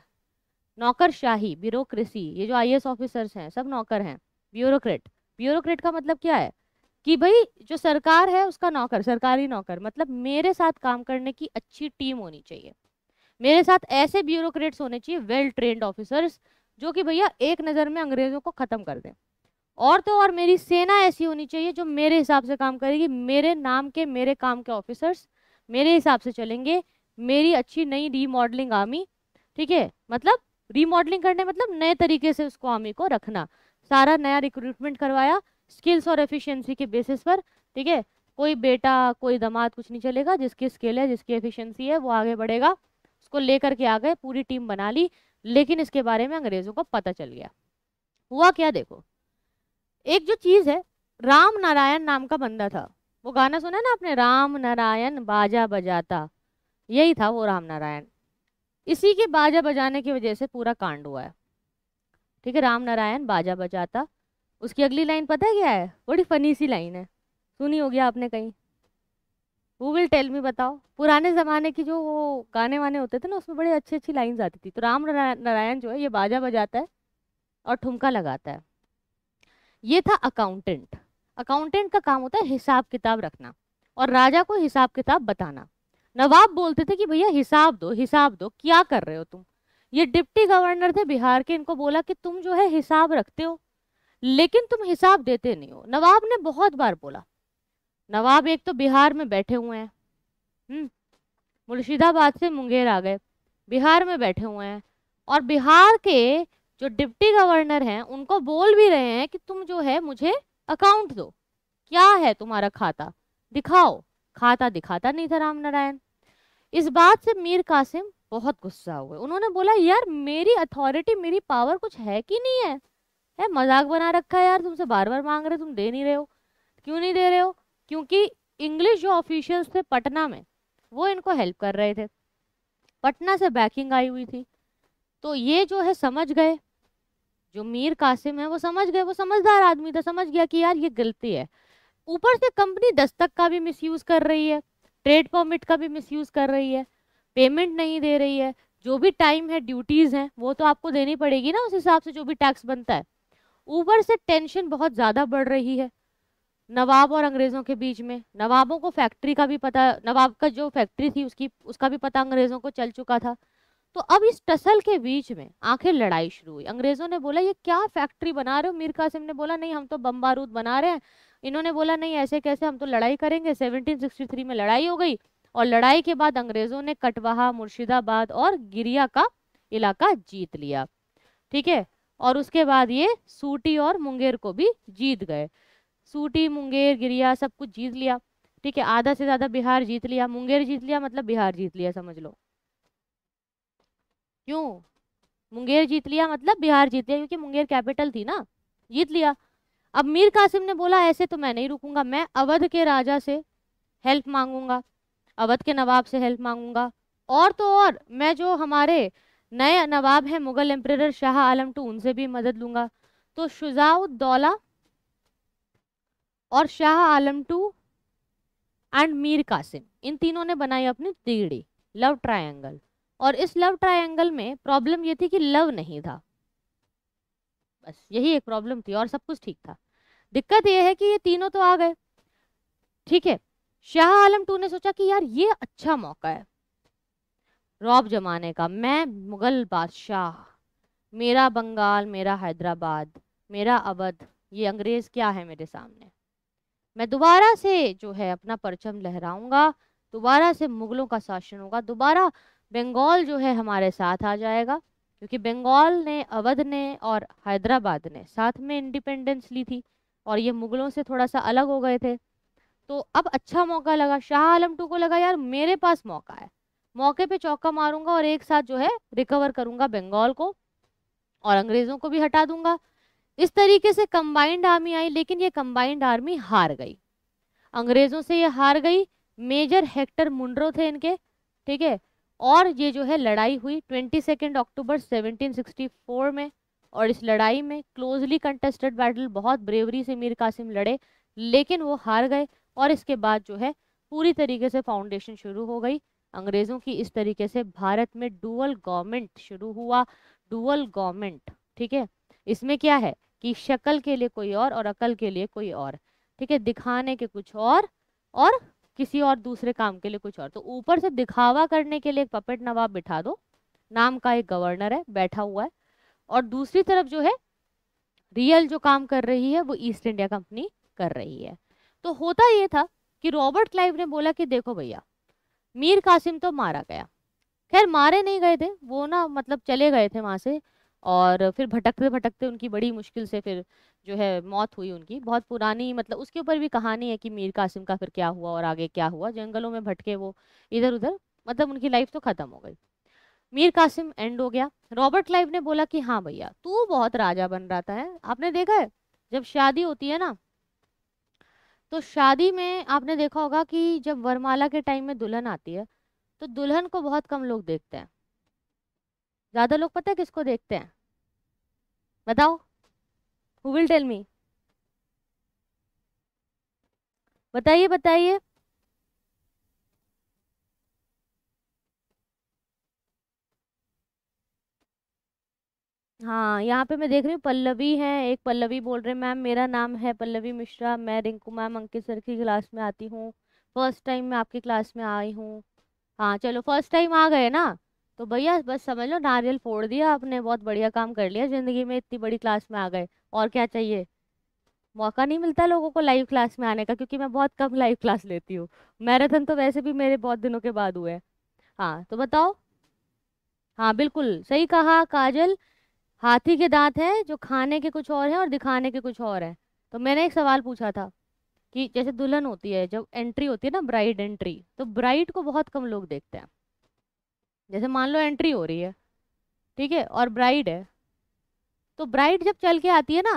नौकरशाही ब्यूरोक्रेसी ये जो आई ऑफिसर्स हैं सब नौकर हैं ब्यूरोक्रेट ब्यूरोक्रेट का मतलब क्या है कि भाई जो सरकार है उसका नौकर सरकारी नौकर मतलब मेरे साथ काम करने की अच्छी टीम होनी चाहिए मेरे साथ ऐसे ब्यूरोक्रेट्स होने चाहिए वेल ट्रेंड ऑफिसर्स जो कि भैया एक नज़र में अंग्रेज़ों को ख़त्म कर दें और तो और मेरी सेना ऐसी होनी चाहिए जो मेरे हिसाब से काम करेगी मेरे नाम के मेरे काम के ऑफिसर्स मेरे हिसाब से चलेंगे मेरी अच्छी नई रीमॉडलिंग आर्मी ठीक है मतलब रीमॉडलिंग करने मतलब नए तरीके से उसको आर्मी को रखना सारा नया रिक्रूटमेंट करवाया स्किल्स और एफिशिएंसी के बेसिस पर ठीक है कोई बेटा कोई दमाद कुछ नहीं चलेगा जिसकी स्किल है जिसकी एफिशिएंसी है वो आगे बढ़ेगा उसको लेकर के आ गए पूरी टीम बना ली लेकिन इसके बारे में अंग्रेजों को पता चल गया हुआ क्या देखो एक जो चीज़ है राम नारायण नाम का बंदा था वो गाना सुना ना आपने राम नारायण बाजा बजाता यही था वो राम नारायण इसी के बाजा बजाने की वजह से पूरा कांड हुआ है ठीक है राम नारायण बाजा बजाता उसकी अगली लाइन पता है क्या है बड़ी फनी सी लाइन है सुनी होगी आपने कहीं वो विल टेल मी बताओ पुराने ज़माने की जो वो गाने वाने होते थे ना उसमें बड़ी अच्छी अच्छी लाइन्स आती थी तो राम नारायण जो है ये बाजा बजाता है और ठुमका लगाता है ये था अकाउंटेंट अकाउंटेंट का काम होता है हिसाब किताब रखना और राजा को हिसाब किताब बताना नवाब बोलते थे कि भैया हिसाब दो हिसाब दो क्या कर रहे हो तुम ये डिप्टी गवर्नर थे बिहार के इनको बोला कि तुम जो है हिसाब रखते हो लेकिन तुम हिसाब देते नहीं हो नवाब ने बहुत बार बोला नवाब एक तो बिहार में बैठे हुए हैं हम्म, मुर्शिदाबाद से मुंगेर आ गए बिहार में बैठे हुए हैं और बिहार के जो डिप्टी गवर्नर हैं उनको बोल भी रहे हैं कि तुम जो है मुझे अकाउंट दो क्या है तुम्हारा खाता दिखाओ खाता दिखाता नहीं था राम नारायण इस बात से मीर कासिम बहुत गुस्सा हुए उन्होंने बोला यार मेरी अथॉरिटी मेरी पावर कुछ है कि नहीं है है मजाक बना रखा है यार तुमसे बार बार मांग रहे तुम दे नहीं रहे हो क्यों नहीं दे रहे हो क्योंकि इंग्लिश जो ऑफिशियल्स थे पटना में वो इनको हेल्प कर रहे थे पटना से बैकिंग आई हुई थी तो ये जो है समझ गए जो मीर कासिम है वो समझ गए वो समझदार आदमी था समझ गया कि यार ये गलती है ऊपर से कंपनी दस्तक का भी मिसयूज़ कर रही है ट्रेड परमिट का भी मिसयूज़ कर रही है पेमेंट नहीं दे रही है जो भी टाइम है ड्यूटीज़ हैं वो तो आपको देनी पड़ेगी ना उस हिसाब से जो भी टैक्स बनता है ऊपर से टेंशन बहुत ज़्यादा बढ़ रही है नवाब और अंग्रेज़ों के बीच में नवाबों को फैक्ट्री का भी पता नवाब का जो फैक्ट्री थी उसकी उसका भी पता अंग्रेज़ों को चल चुका था तो अब इस टसल के बीच में आखिर लड़ाई शुरू हुई अंग्रेज़ों ने बोला ये क्या फैक्ट्री बना रहे हो मीर कासिम ने बोला नहीं हम तो बम बारूद बना रहे हैं इन्होंने बोला नहीं ऐसे कैसे हम तो लड़ाई करेंगे 1763 में लड़ाई हो गई और लड़ाई के बाद अंग्रेज़ों ने कटवाहा मुर्शिदाबाद और गिरिया का इलाका जीत लिया ठीक है और उसके बाद ये सूटी और मुंगेर को भी जीत गए सूटी मुंगेर गिरिया सब कुछ जीत लिया ठीक है आधा से ज्यादा बिहार जीत लिया मुंगेर जीत लिया मतलब बिहार जीत लिया समझ लो क्यों मुंगेर जीत लिया मतलब बिहार जीत लिया क्योंकि मुंगेर कैपिटल थी ना जीत लिया अब मीर कासिम ने बोला ऐसे तो मैं नहीं रुकूंगा मैं अवध के राजा से हेल्प मांगूंगा अवध के नवाब से हेल्प मांगूंगा और तो और मैं जो हमारे नए नवाब हैं मुगल एम्प्रेर शाह आलम टू उनसे भी मदद लूंगा तो शुजाउद्दौला और शाह आलम टू एंड मीर कासिम इन तीनों ने बनाई अपनी तीड़ी लव ट्रायंगल और इस लव ट्रायंगल में प्रॉब्लम ये थी कि लव नहीं था बस यही एक प्रॉब्लम थी और सब कुछ ठीक था दिक्कत यह है कि ये तीनों तो आ गए ठीक है शाह आलम टू ने सोचा कि यार ये अच्छा मौका है रौब जमाने का मैं मुग़ल बादशाह मेरा बंगाल मेरा हैदराबाद मेरा अवध ये अंग्रेज़ क्या है मेरे सामने मैं दोबारा से जो है अपना परचम लहराऊंगा दोबारा से मुग़लों का शासन होगा दोबारा बंगाल जो है हमारे साथ आ जाएगा क्योंकि बंगाल ने अवध ने और हैदराबाद ने साथ में इंडिपेंडेंस ली थी और ये मुग़लों से थोड़ा सा अलग हो गए थे तो अब अच्छा मौका लगा शाह आलम टू को लगा यार मेरे पास मौका है मौके पे चौका मारूंगा और एक साथ जो है रिकवर करूंगा बंगाल को और अंग्रेजों को भी हटा दूंगा इस तरीके से कंबाइंड आर्मी आई लेकिन ये कंबाइंड आर्मी हार गई अंग्रेजों से ये हार गई मेजर हेक्टर मुंड्रो थे इनके ठीक है और ये जो है लड़ाई हुई twenty second October seventeen sixty four में और इस लड़ाई में क्लोजली कंटेस्टेड बैटल बहुत ब्रेवरी से मीर कासिम लड़े लेकिन वो हार गए और इसके बाद जो है पूरी तरीके से फाउंडेशन शुरू हो गई अंग्रेज़ों की इस तरीके से भारत में डुअल गवर्नमेंट शुरू हुआ डुअल गवर्नमेंट ठीक है इसमें क्या है कि शक्ल के लिए कोई और और अकल के लिए कोई और ठीक है दिखाने के कुछ और और किसी और दूसरे काम के लिए कुछ और तो ऊपर से दिखावा करने के लिए एक पपेट नवाब बिठा दो नाम का एक गवर्नर है बैठा हुआ है और दूसरी तरफ जो है रियल जो काम कर रही है वो ईस्ट इंडिया कंपनी कर रही है तो होता ये था कि रॉबर्ट क्लाइव ने बोला कि देखो भैया मीर कासिम तो मारा गया खैर मारे नहीं गए थे वो ना मतलब चले गए थे वहाँ से और फिर भटकते भटकते उनकी बड़ी मुश्किल से फिर जो है मौत हुई उनकी बहुत पुरानी मतलब उसके ऊपर भी कहानी है कि मीर कासिम का फिर क्या हुआ और आगे क्या हुआ जंगलों में भटके वो इधर उधर मतलब उनकी लाइफ तो ख़त्म हो गई मीर कासिम एंड हो गया रॉबर्ट क्लाइव ने बोला कि हाँ भैया तू बहुत राजा बन रहा था है आपने देखा है जब शादी होती है ना तो शादी में आपने देखा होगा कि जब वरमाला के टाइम में दुल्हन आती है तो दुल्हन को बहुत कम लोग देखते हैं ज़्यादा लोग पता है किसको देखते हैं बताओ हु विल टेल मी बताइए बताइए हाँ यहाँ पे मैं देख रही हूँ पल्लवी है एक पल्लवी बोल रहे मैम मेरा नाम है पल्लवी मिश्रा मैं रिंकू मैम अंकित सर की क्लास में आती हूँ फर्स्ट टाइम मैं आपकी क्लास में आई हूँ हाँ चलो फर्स्ट टाइम आ गए ना तो भैया बस समझ लो नारियल फोड़ दिया आपने बहुत बढ़िया काम कर लिया ज़िंदगी में इतनी बड़ी क्लास में आ गए और क्या चाहिए मौका नहीं मिलता लोगों को लाइव क्लास में आने का क्योंकि मैं बहुत कम लाइव क्लास लेती हूँ मैराथन तो वैसे भी मेरे बहुत दिनों के बाद हुए हाँ तो बताओ हाँ बिल्कुल सही कहा काजल हाथी के दांत हैं जो खाने के कुछ और हैं और दिखाने के कुछ और हैं तो मैंने एक सवाल पूछा था कि जैसे दुल्हन होती है जब एंट्री होती है ना ब्राइड एंट्री तो ब्राइड को बहुत कम लोग देखते हैं जैसे मान लो एंट्री हो रही है ठीक है और ब्राइड है तो ब्राइड जब चल के आती है ना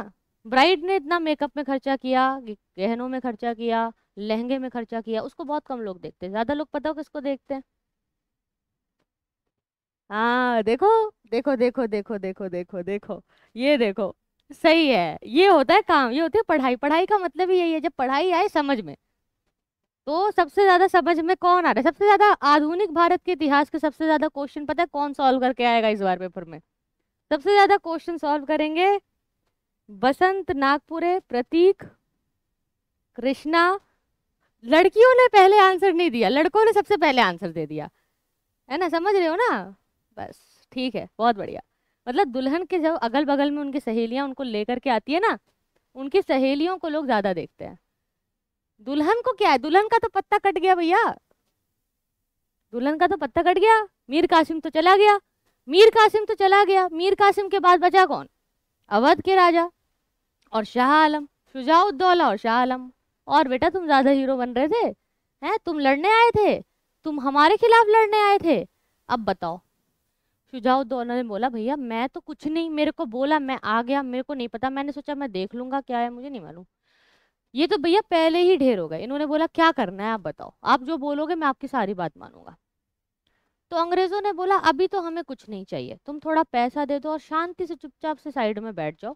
ब्राइड ने इतना मेकअप में खर्चा किया गहनों में खर्चा किया लहंगे में खर्चा किया उसको बहुत कम लोग देखते हैं ज़्यादा लोग पता हो किसको देखते हैं हाँ देखो देखो देखो देखो देखो देखो देखो ये देखो सही है ये होता है काम ये होती है पढ़ाई पढ़ाई का मतलब ही यही है जब पढ़ाई आए समझ में तो सबसे ज्यादा समझ में कौन आ रहा है सबसे ज्यादा आधुनिक भारत के इतिहास के सबसे ज्यादा क्वेश्चन पता है कौन सॉल्व करके आएगा इस बार पेपर में सबसे ज्यादा क्वेश्चन सॉल्व करेंगे बसंत नागपुरे प्रतीक कृष्णा लड़कियों ने पहले आंसर नहीं दिया लड़कों ने सबसे पहले आंसर दे दिया है ना समझ रहे हो ना बस ठीक है बहुत बढ़िया मतलब दुल्हन के जब अगल बगल में उनकी सहेलियाँ उनको लेकर के आती है ना उनकी सहेलियों को लोग ज़्यादा देखते हैं दुल्हन को क्या है दुल्हन का तो पत्ता कट गया भैया दुल्हन का तो पत्ता कट गया मीर कासिम तो चला गया मीर कासिम तो चला गया मीर कासिम के बाद बचा कौन अवध के राजा और शाह आलम शुजाउद्दौला और शाह आलम और बेटा तुम ज़्यादा हीरो बन रहे थे हैं तुम लड़ने आए थे तुम हमारे खिलाफ लड़ने आए थे अब बताओ जाओ दोनों तो ने बोला भैया मैं तो कुछ नहीं मेरे को बोला मैं आ गया मेरे को नहीं पता मैंने सोचा मैं देख लूंगा क्या है मुझे नहीं मालूम ये तो भैया पहले ही ढेर हो गए इन्होंने बोला क्या करना है आप बताओ आप जो बोलोगे मैं आपकी सारी बात मानूंगा तो अंग्रेजों ने बोला अभी तो हमें कुछ नहीं चाहिए तुम थोड़ा पैसा दे दो और शांति से चुपचाप से साइड में बैठ जाओ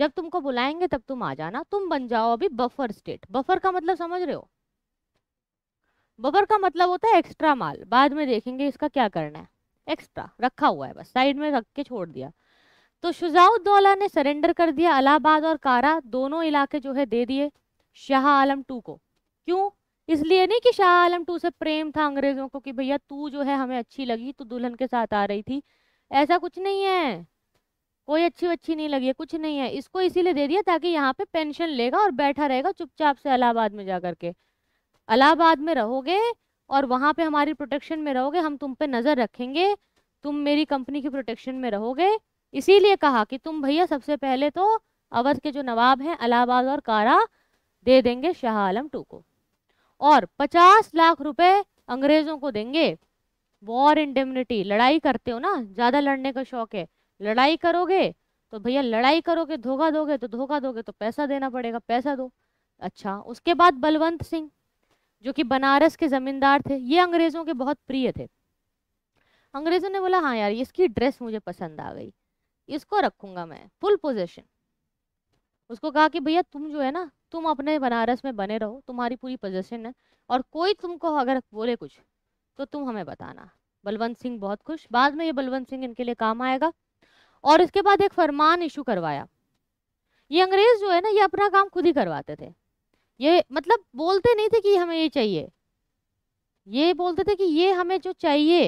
जब तुमको बुलाएंगे तब तुम आ जाना तुम बन जाओ अभी बफर स्टेट बफर का मतलब समझ रहे हो बफर का मतलब होता है एक्स्ट्रा माल बाद में देखेंगे इसका क्या करना है एक्स्ट्रा रखा हुआ है बस साइड में रख के छोड़ दिया तो शुजाउद्दौला ने सरेंडर कर दिया अलाहाबाद और कारा दोनों इलाके जो है दे दिए शाह आलम टू को क्यों इसलिए नहीं कि शाह आलम टू से प्रेम था अंग्रेजों को कि भैया तू जो है हमें अच्छी लगी तो दुल्हन के साथ आ रही थी ऐसा कुछ नहीं है कोई अच्छी अच्छी नहीं लगी कुछ नहीं है इसको इसीलिए दे दिया ताकि यहाँ पे पेंशन लेगा और बैठा रहेगा चुपचाप से अलाहाबाद में जा करके अलाहाबाद में रहोगे और वहाँ पे हमारी प्रोटेक्शन में रहोगे हम तुम पे नज़र रखेंगे तुम मेरी कंपनी की प्रोटेक्शन में रहोगे इसीलिए कहा कि तुम भैया सबसे पहले तो अवध के जो नवाब हैं अलाहाबाद और कारा दे देंगे शाह आलम टू को और पचास लाख रुपए अंग्रेज़ों को देंगे वॉर इंडेमनिटी लड़ाई करते हो ना ज़्यादा लड़ने का शौक है लड़ाई करोगे तो भैया लड़ाई करोगे धोखा दोगे तो धोखा दोगे तो पैसा देना पड़ेगा पैसा दो अच्छा उसके बाद बलवंत सिंह जो कि बनारस के ज़मींदार थे ये अंग्रेज़ों के बहुत प्रिय थे अंग्रेज़ों ने बोला हाँ यार इसकी ड्रेस मुझे पसंद आ गई इसको रखूँगा मैं फुल पोजेशन उसको कहा कि भैया तुम जो है ना तुम अपने बनारस में बने रहो तुम्हारी पूरी पोजेशन है और कोई तुमको अगर बोले कुछ तो तुम हमें बताना बलवंत सिंह बहुत खुश बाद में ये बलवंत सिंह इनके लिए काम आएगा और इसके बाद एक फरमान इशू करवाया ये अंग्रेज जो है ना ये अपना काम खुद ही करवाते थे ये मतलब बोलते नहीं थे कि हमें ये चाहिए ये बोलते थे कि ये हमें जो चाहिए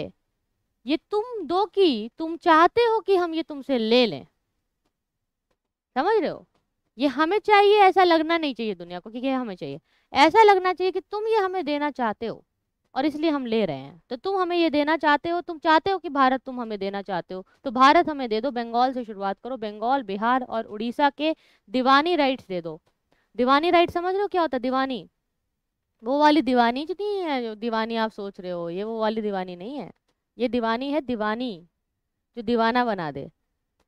ये तुम दो कि तुम चाहते हो कि हम ये तुमसे ले लें समझ रहे हो ये हमें चाहिए ऐसा लगना नहीं चाहिए दुनिया को कि ये हमें चाहिए ऐसा लगना चाहिए कि तुम ये हमें देना चाहते हो और इसलिए हम ले रहे हैं तो तुम हमें ये देना चाहते हो तुम चाहते हो कि भारत तुम हमें देना चाहते हो तो भारत हमें दे दो बंगाल से शुरुआत करो बंगाल बिहार और उड़ीसा के दीवानी राइट्स दे दो दीवानी राइट समझ लो क्या होता है दीवानी वो वाली दीवानी जो नहीं है दीवानी आप सोच रहे हो ये वो वाली दीवानी नहीं है ये दीवानी है दीवानी जो दीवाना बना दे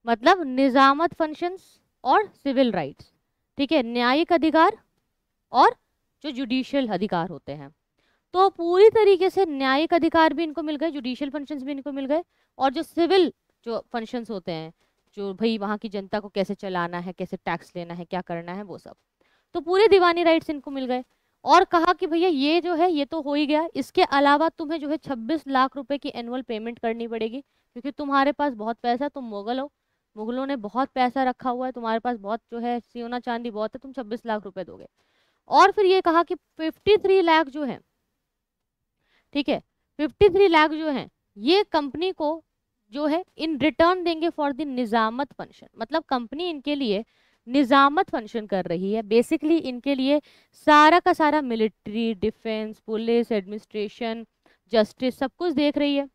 मतलब निज़ामत फंक्शंस और सिविल राइट्स ठीक है न्यायिक अधिकार और जो जुडिशियल अधिकार होते हैं तो पूरी तरीके से न्यायिक अधिकार भी इनको मिल गए जुडिशियल फंक्शंस भी इनको मिल गए और जो सिविल जो फंक्शंस होते हैं जो भाई वहाँ की जनता को कैसे चलाना है कैसे टैक्स लेना है क्या करना है वो सब तो पूरे दीवानी राइट्स इनको मिल गए और कहा कि भैया ये जो है ये तो हो ही गया इसके अलावा तुम्हें जो है छब्बीस लाख रुपए की एनुअल पेमेंट करनी पड़ेगी क्योंकि तुम्हारे पास बहुत पैसा तुम मुगल हो मुगलों ने बहुत पैसा रखा हुआ है तुम्हारे पास बहुत जो है सोना चांदी बहुत है तुम छब्बीस लाख रुपए दोगे और फिर ये कहा कि फिफ्टी थ्री लाख जो है ठीक है फिफ्टी थ्री लाख जो है ये कंपनी को जो है इन रिटर्न देंगे फॉर द निजामत पेंशन मतलब कंपनी इनके लिए निज़ामत फंक्शन कर रही है बेसिकली इनके लिए सारा का सारा military defence police administration justice सब कुछ देख रही है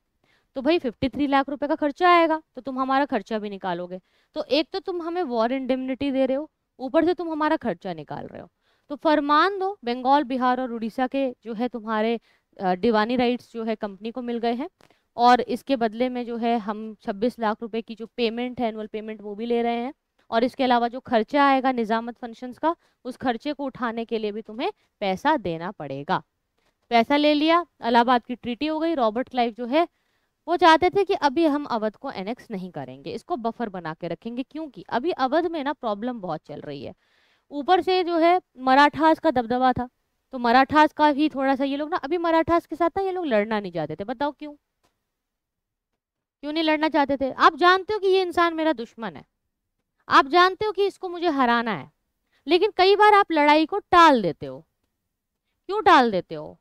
तो भाई फिफ्टी थ्री लाख रुपए का खर्चा आएगा तो तुम हमारा खर्चा भी निकालोगे तो एक तो तुम हमें वॉर इंडेमिनिटी दे रहे हो ऊपर से तुम हमारा खर्चा निकाल रहे हो तो फरमान दो बंगाल बिहार और उड़ीसा के जो है तुम्हारे दीवानी राइट्स जो है कंपनी को मिल गए हैं और इसके बदले में जो है हम 26 लाख रुपए की जो पेमेंट है एनुअल पेमेंट वो भी ले रहे हैं और इसके अलावा जो खर्चा आएगा निज़ामत फंक्शंस का उस खर्चे को उठाने के लिए भी तुम्हें पैसा देना पड़ेगा पैसा ले लिया अलाहाबाद की ट्रीटी हो गई रॉबर्ट क्लाइव जो है वो चाहते थे कि अभी हम अवध को एनेक्स नहीं करेंगे इसको बफर बना के रखेंगे क्योंकि अभी अवध में ना प्रॉब्लम बहुत चल रही है ऊपर से जो है मराठास का दबदबा था तो मराठास का ही थोड़ा सा ये लोग ना अभी मराठास के साथ ना ये लोग लड़ना नहीं चाहते थे बताओ क्यों क्यों नहीं लड़ना चाहते थे आप जानते हो कि ये इंसान मेरा दुश्मन है आप जानते हो कि इसको मुझे हराना है लेकिन कई बार आप लड़ाई को टाल देते हो क्यों टाल देते हो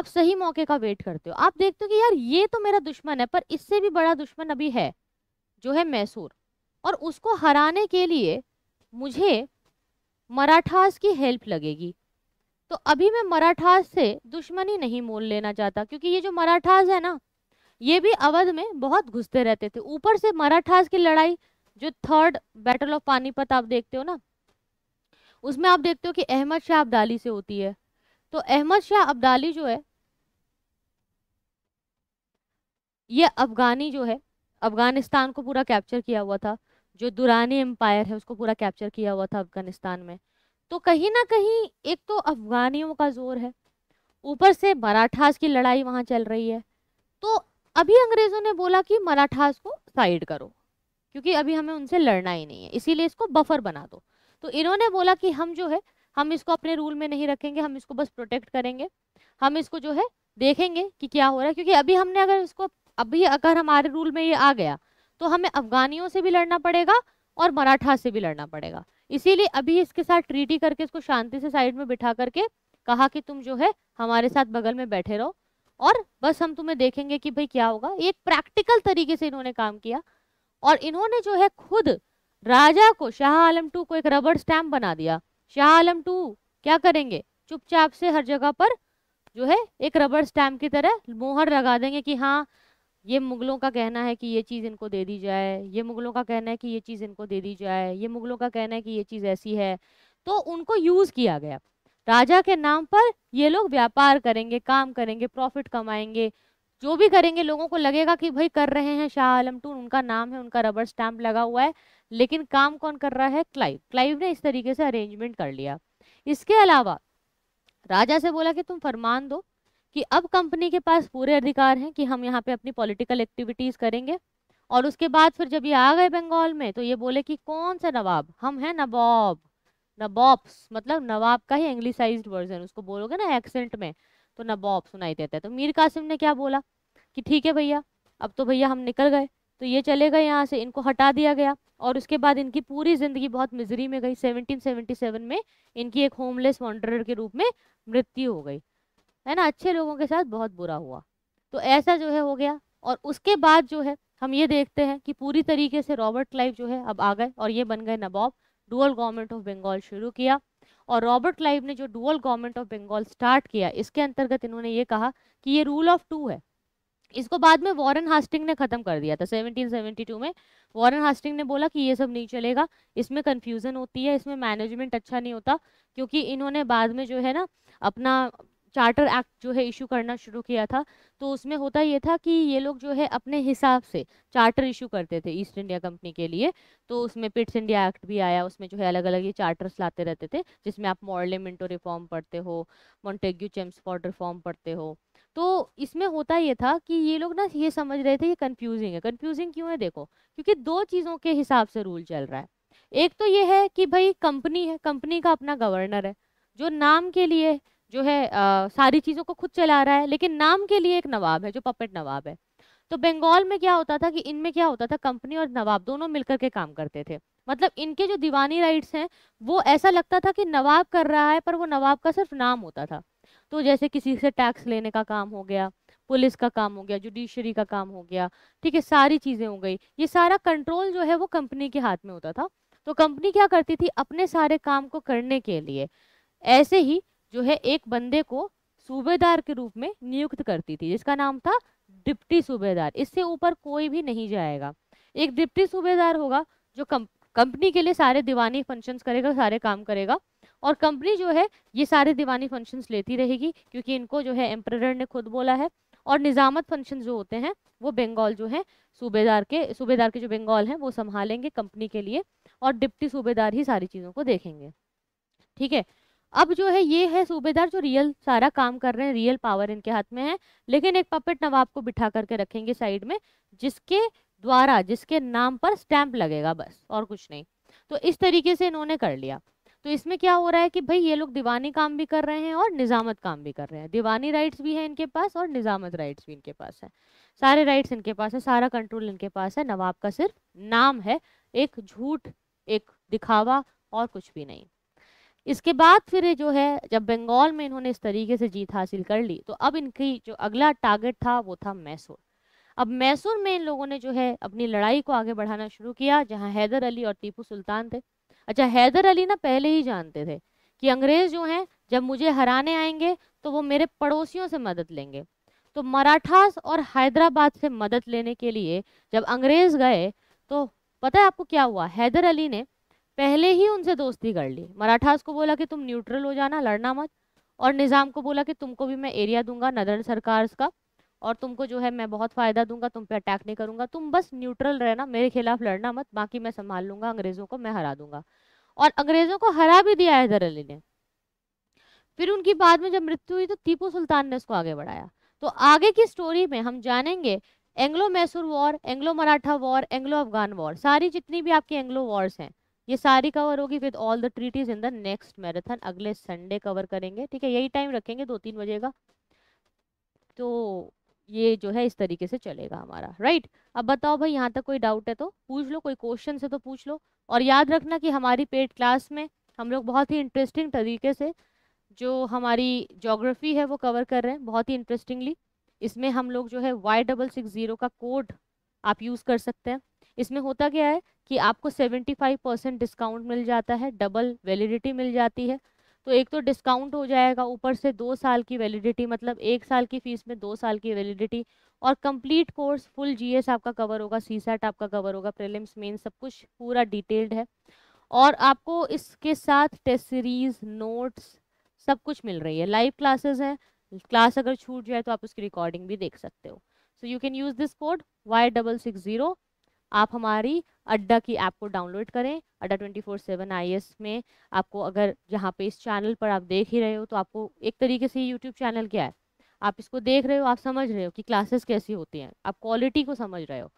आप सही मौके का वेट करते हो आप देखते हो कि यार ये तो मेरा दुश्मन है पर इससे भी बड़ा दुश्मन अभी है जो है मैसूर और उसको हराने के लिए मुझे मराठास की हेल्प लगेगी तो अभी मैं मराठास से दुश्मनी नहीं मोल लेना चाहता क्योंकि ये जो मराठास है ना ये भी अवध में बहुत घुसते रहते थे ऊपर से मराठास की लड़ाई जो थर्ड बैटल ऑफ पानीपत आप देखते हो ना उसमें आप देखते हो कि अहमद शाह अब्दाली से होती है तो अहमद शाह अब्दाली जो है ये अफगानी जो है अफगानिस्तान को पूरा कैप्चर किया हुआ था जो दुरानी एम्पायर है उसको पूरा कैप्चर किया हुआ था अफगानिस्तान में तो कहीं ना कहीं एक तो अफगानियों का जोर है ऊपर से मराठास की लड़ाई वहाँ चल रही है तो अभी अंग्रेज़ों ने बोला कि मराठास को साइड करो क्योंकि अभी हमें उनसे लड़ना ही नहीं है इसीलिए इसको बफर बना दो तो इन्होंने बोला कि हम जो है हम इसको अपने रूल में नहीं रखेंगे हम इसको बस प्रोटेक्ट करेंगे हम इसको जो है देखेंगे कि क्या हो रहा है क्योंकि अभी हमने अगर इसको अभी अगर हमारे रूल में ये आ गया तो हमें अफगानियों से भी लड़ना पड़ेगा और मराठा से भी लड़ना पड़ेगा इसीलिए अभी इसके साथ ट्रीटी करके इसको शांति से साइड में बिठा करके कहा कि तुम जो है हमारे साथ बगल में बैठे रहो और बस हम तुम्हें देखेंगे कि भाई क्या होगा एक प्रैक्टिकल तरीके से इन्होंने काम किया और इन्होंने जो है खुद राजा को शाह आलम टू को एक रबर स्टैम्प बना दिया शाह आलम टू क्या करेंगे चुपचाप से हर जगह पर जो है एक रबर स्टैम्प की तरह मोहर लगा देंगे कि हाँ ये मुगलों का कहना है कि ये चीज़ इनको दे दी जाए ये मुगलों का कहना है कि ये चीज़ इनको दे दी जाए ये मुगलों का कहना है कि ये चीज़ ऐसी है तो उनको यूज़ किया गया राजा के नाम पर ये लोग व्यापार करेंगे काम करेंगे प्रॉफिट कमाएंगे जो भी करेंगे लोगों को लगेगा कि भाई कर रहे हैं शाह आलम टून उनका नाम है उनका रबर स्टैम्प लगा हुआ है लेकिन काम कौन कर रहा है क्लाइव क्लाइव ने इस तरीके से अरेंजमेंट कर लिया इसके अलावा राजा से बोला कि तुम फरमान दो कि अब कंपनी के पास पूरे अधिकार हैं कि हम यहाँ पे अपनी पॉलिटिकल एक्टिविटीज़ करेंगे और उसके बाद फिर जब ये आ गए बंगाल में तो ये बोले कि कौन सा नवाब हम हैं नवाब नबॉब्स मतलब नवाब का ही इंग्लिसाइज्ड वर्जन उसको बोलोगे ना एक्सेंट में तो नबॉब सुनाई देता है तो मीर कासिम ने क्या बोला कि ठीक है भैया अब तो भैया हम निकल गए तो ये चले गए यहाँ से इनको हटा दिया गया और उसके बाद इनकी पूरी ज़िंदगी बहुत मिजरी में गई 1777 में इनकी एक होमलेस वॉन्डर के रूप में मृत्यु हो गई है ना अच्छे लोगों के साथ बहुत बुरा हुआ तो ऐसा जो है हो गया और उसके बाद जो है हम ये देखते हैं कि पूरी तरीके से रॉबर्ट क्लाइव जो है अब आ गए और ये बन गए nawab dual government of Bengal शुरू किया और रॉबर्ट क्लाइव ने जो dual government of Bengal start किया इसके अंतर्गत इन्होंने ये कहा कि ये रूल ऑफ टू है इसको बाद में वॉरेन हास्टिंग ने ख़त्म कर दिया था 1772 में वॉरेन हास्टिंग ने बोला कि ये सब नहीं चलेगा इसमें कन्फ्यूज़न होती है इसमें मैनेजमेंट अच्छा नहीं होता क्योंकि इन्होंने बाद में जो है ना अपना चार्टर एक्ट जो है इशू करना शुरू किया था तो उसमें होता ये था कि ये लोग जो है अपने हिसाब से चार्टर इशू करते थे ईस्ट इंडिया कंपनी के लिए तो उसमें पिट्स इंडिया एक्ट भी आया उसमें जो है अलग अलग ये चार्टर्स लाते रहते थे जिसमें आप मॉर्ले रिफॉर्म पढ़ते हो मॉन्टेग्यू चेम्सफॉर्ड रिफॉर्म पढ़ते हो तो इसमें होता ये था कि ये लोग ना ये समझ रहे थे ये कन्फ्यूजिंग है कन्फ्यूजिंग क्यों है देखो क्योंकि दो चीज़ों के हिसाब से रूल चल रहा है एक तो ये है कि भाई कंपनी है कंपनी का अपना गवर्नर है जो नाम के लिए जो है आ, सारी चीज़ों को खुद चला रहा है लेकिन नाम के लिए एक नवाब है जो पपेट नवाब है तो बंगाल में क्या होता था कि इनमें क्या होता था कंपनी और नवाब दोनों मिलकर के काम करते थे मतलब इनके जो दीवानी राइट्स हैं वो ऐसा लगता था कि नवाब कर रहा है पर वो नवाब का सिर्फ नाम होता था तो जैसे किसी से टैक्स लेने का काम हो गया पुलिस का काम हो गया जुडिशरी का काम हो गया ठीक है सारी चीज़ें हो गई ये सारा कंट्रोल जो है वो कंपनी के हाथ में होता था तो कंपनी क्या करती थी अपने सारे काम को करने के लिए ऐसे ही जो है एक बंदे को सूबेदार के रूप में नियुक्त करती थी जिसका नाम था डिप्टी सूबेदार इससे ऊपर कोई भी नहीं जाएगा एक डिप्टी सूबेदार होगा जो कंपनी के लिए सारे दीवानी फंक्शंस करेगा सारे काम करेगा और कंपनी जो है ये सारे दीवानी फंक्शंस लेती रहेगी क्योंकि इनको जो है एम्प्रर ने खुद बोला है और निज़ामत फंक्शन जो होते हैं वो बंगाल जो है सूबेदार के सूबेदार के जो बंगाल हैं वो संभालेंगे कंपनी के लिए और डिप्टी सूबेदार ही सारी चीज़ों को देखेंगे ठीक है अब जो है ये है सूबेदार जो रियल सारा काम कर रहे हैं रियल पावर इनके हाथ में है लेकिन एक पपेट नवाब को बिठा करके रखेंगे साइड में जिसके द्वारा जिसके नाम पर स्टैंप लगेगा बस और कुछ नहीं तो इस तरीके से इन्होंने कर लिया तो इसमें क्या हो रहा है कि भाई ये लोग दीवानी काम भी कर रहे हैं और निज़ामत काम भी कर रहे हैं दीवानी राइट्स भी हैं इनके पास और निज़ामत राइट्स भी इनके पास है सारे राइट्स इनके पास है सारा कंट्रोल इनके पास है नवाब का सिर्फ नाम है एक झूठ एक दिखावा और कुछ भी नहीं इसके बाद फिर जो है जब बंगाल में इन्होंने इस तरीके से जीत हासिल कर ली तो अब इनकी जो अगला टारगेट था वो था मैसूर अब मैसूर में इन लोगों ने जो है अपनी लड़ाई को आगे बढ़ाना शुरू किया जहां हैदर अली और टीपू सुल्तान थे अच्छा हैदर अली ना पहले ही जानते थे कि अंग्रेज जो हैं जब मुझे हराने आएंगे तो वो मेरे पड़ोसियों से मदद लेंगे तो मराठास और हैदराबाद से मदद लेने के लिए जब अंग्रेज गए तो पता है आपको क्या हुआ हैदर अली ने पहले ही उनसे दोस्ती कर ली मराठास को बोला कि तुम न्यूट्रल हो जाना लड़ना मत और निज़ाम को बोला कि तुमको भी मैं एरिया दूंगा नदर सरकार का और तुमको जो है मैं बहुत फ़ायदा दूंगा तुम पे अटैक नहीं करूंगा तुम बस न्यूट्रल रहना मेरे खिलाफ लड़ना मत बाकी मैं संभाल लूंगा अंग्रेज़ों को मैं हरा दूंगा और अंग्रेज़ों को हरा भी दिया हैदर अली ने फिर उनकी बाद में जब मृत्यु हुई तो टीपू सुल्तान ने उसको आगे बढ़ाया तो आगे की स्टोरी में हम जानेंगे Anglo Mysore war Anglo Maratha war Anglo Afghan war सारी जितनी भी आपकी एंग्लो वॉर्स हैं ये सारी कवर होगी with all the treaties in the next marathon अगले संडे कवर करेंगे ठीक है यही टाइम रखेंगे दो तीन बजे का तो ये जो है इस तरीके से चलेगा हमारा राइट अब बताओ भाई यहाँ तक कोई डाउट है तो पूछ लो कोई क्वेश्चन है तो पूछ लो और याद रखना कि हमारी पेड क्लास में हम लोग बहुत ही इंटरेस्टिंग तरीके से जो हमारी जोग्राफी है वो कवर कर रहे हैं बहुत ही इंटरेस्टिंगली इसमें हम लोग जो है वाई डबल सिक्स ज़ीरो का कोड आप यूज़ कर सकते हैं इसमें होता क्या है कि आपको सेवेंटी फाइव परसेंट डिस्काउंट मिल जाता है डबल वैलिडिटी मिल जाती है तो एक तो डिस्काउंट हो जाएगा ऊपर से दो साल की वैलिडिटी मतलब एक साल की फ़ीस में दो साल की वैलिडिटी और कंप्लीट कोर्स फुल जीएस आपका कवर होगा सी आपका कवर होगा प्रीलिम्स मेन सब कुछ पूरा डिटेल्ड है और आपको इसके साथ टेस्ट सीरीज़ नोट्स सब कुछ मिल रही है लाइव क्लासेस हैं क्लास अगर छूट जाए तो आप उसकी रिकॉर्डिंग भी देख सकते हो so you can use this code Y double six zero आप हमारी अड्डा की ऐप को डाउनलोड करें Adda twenty four seven I S में आपको अगर यहाँ पे इस चैनल पर आप देख ही रहे हो तो आपको एक तरीके से यूट्यूब चैनल क्या है आप इसको देख रहे हो आप समझ रहे हो कि क्लासेस कैसी होती हैं आप क्वालिटी को समझ रहे हो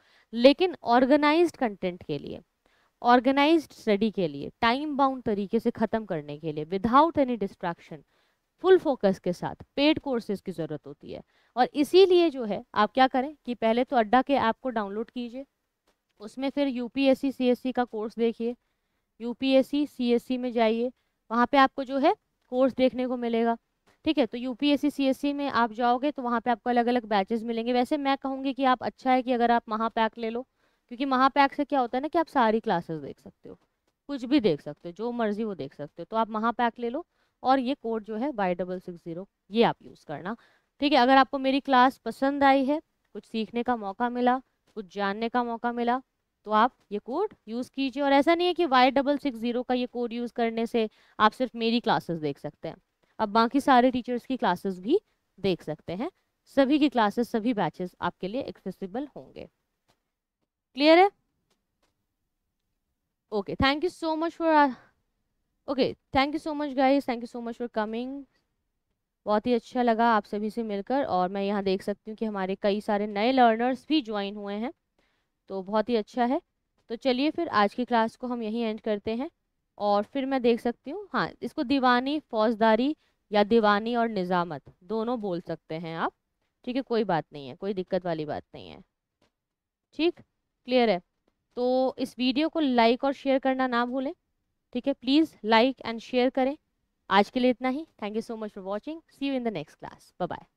लेकिन ऑर्गेनाइज कंटेंट के लिए ऑर्गेनाइज स्टडी के लिए टाइम बाउंड तरीके से ख़त्म करने के लिए without any distraction full focus के साथ पेड कोर्सेज की ज़रूरत होती है और इसीलिए जो है आप क्या करें कि पहले तो अड्डा के ऐप को डाउनलोड कीजिए उसमें फिर यूपीएससी सीएससी का कोर्स देखिए यू पी एस में जाइए वहाँ पे आपको जो है कोर्स देखने को मिलेगा ठीक है तो यूपीएससी सीएससी में आप जाओगे तो वहाँ पे आपको अलग अलग बैचेस मिलेंगे वैसे मैं कहूँगी कि आप अच्छा है कि अगर आप महापैक ले लो क्योंकि महापैक से क्या होता है ना कि आप सारी क्लासेस देख सकते हो कुछ भी देख सकते हो जो मर्जी वो देख सकते हो तो आप महापैक ले लो और ये कोड जो है वाई डबल सिक्स ज़ीरो ये आप यूज़ करना ठीक है अगर आपको मेरी क्लास पसंद आई है कुछ सीखने का मौका मिला कुछ जानने का मौका मिला तो आप ये कोड यूज़ कीजिए और ऐसा नहीं है कि वाई डबल सिक्स ज़ीरो का ये कोड यूज़ करने से आप सिर्फ मेरी क्लासेस देख सकते हैं अब बाकी सारे टीचर्स की क्लासेस भी देख सकते हैं सभी की क्लासेस सभी बैचेस आपके लिए एक्सेसिबल होंगे क्लियर है okay thank you so much for okay thank you so much guys thank you so much for coming बहुत ही अच्छा लगा आप सभी से मिलकर और मैं यहाँ देख सकती हूँ कि हमारे कई सारे नए लर्नर्स भी ज्वाइन हुए हैं तो बहुत ही अच्छा है तो चलिए फिर आज की क्लास को हम यहीं एंड करते हैं और फिर मैं देख सकती हूँ हाँ इसको दीवानी फौजदारी या दीवानी और निज़ामत दोनों बोल सकते हैं आप ठीक है कोई बात नहीं है कोई दिक्कत वाली बात नहीं है ठीक क्लियर है तो इस वीडियो को लाइक और शेयर करना ना भूलें ठीक है प्लीज़ लाइक एंड शेयर करें आज के लिए इतना ही thank you so much for watching see you in the next class bye bye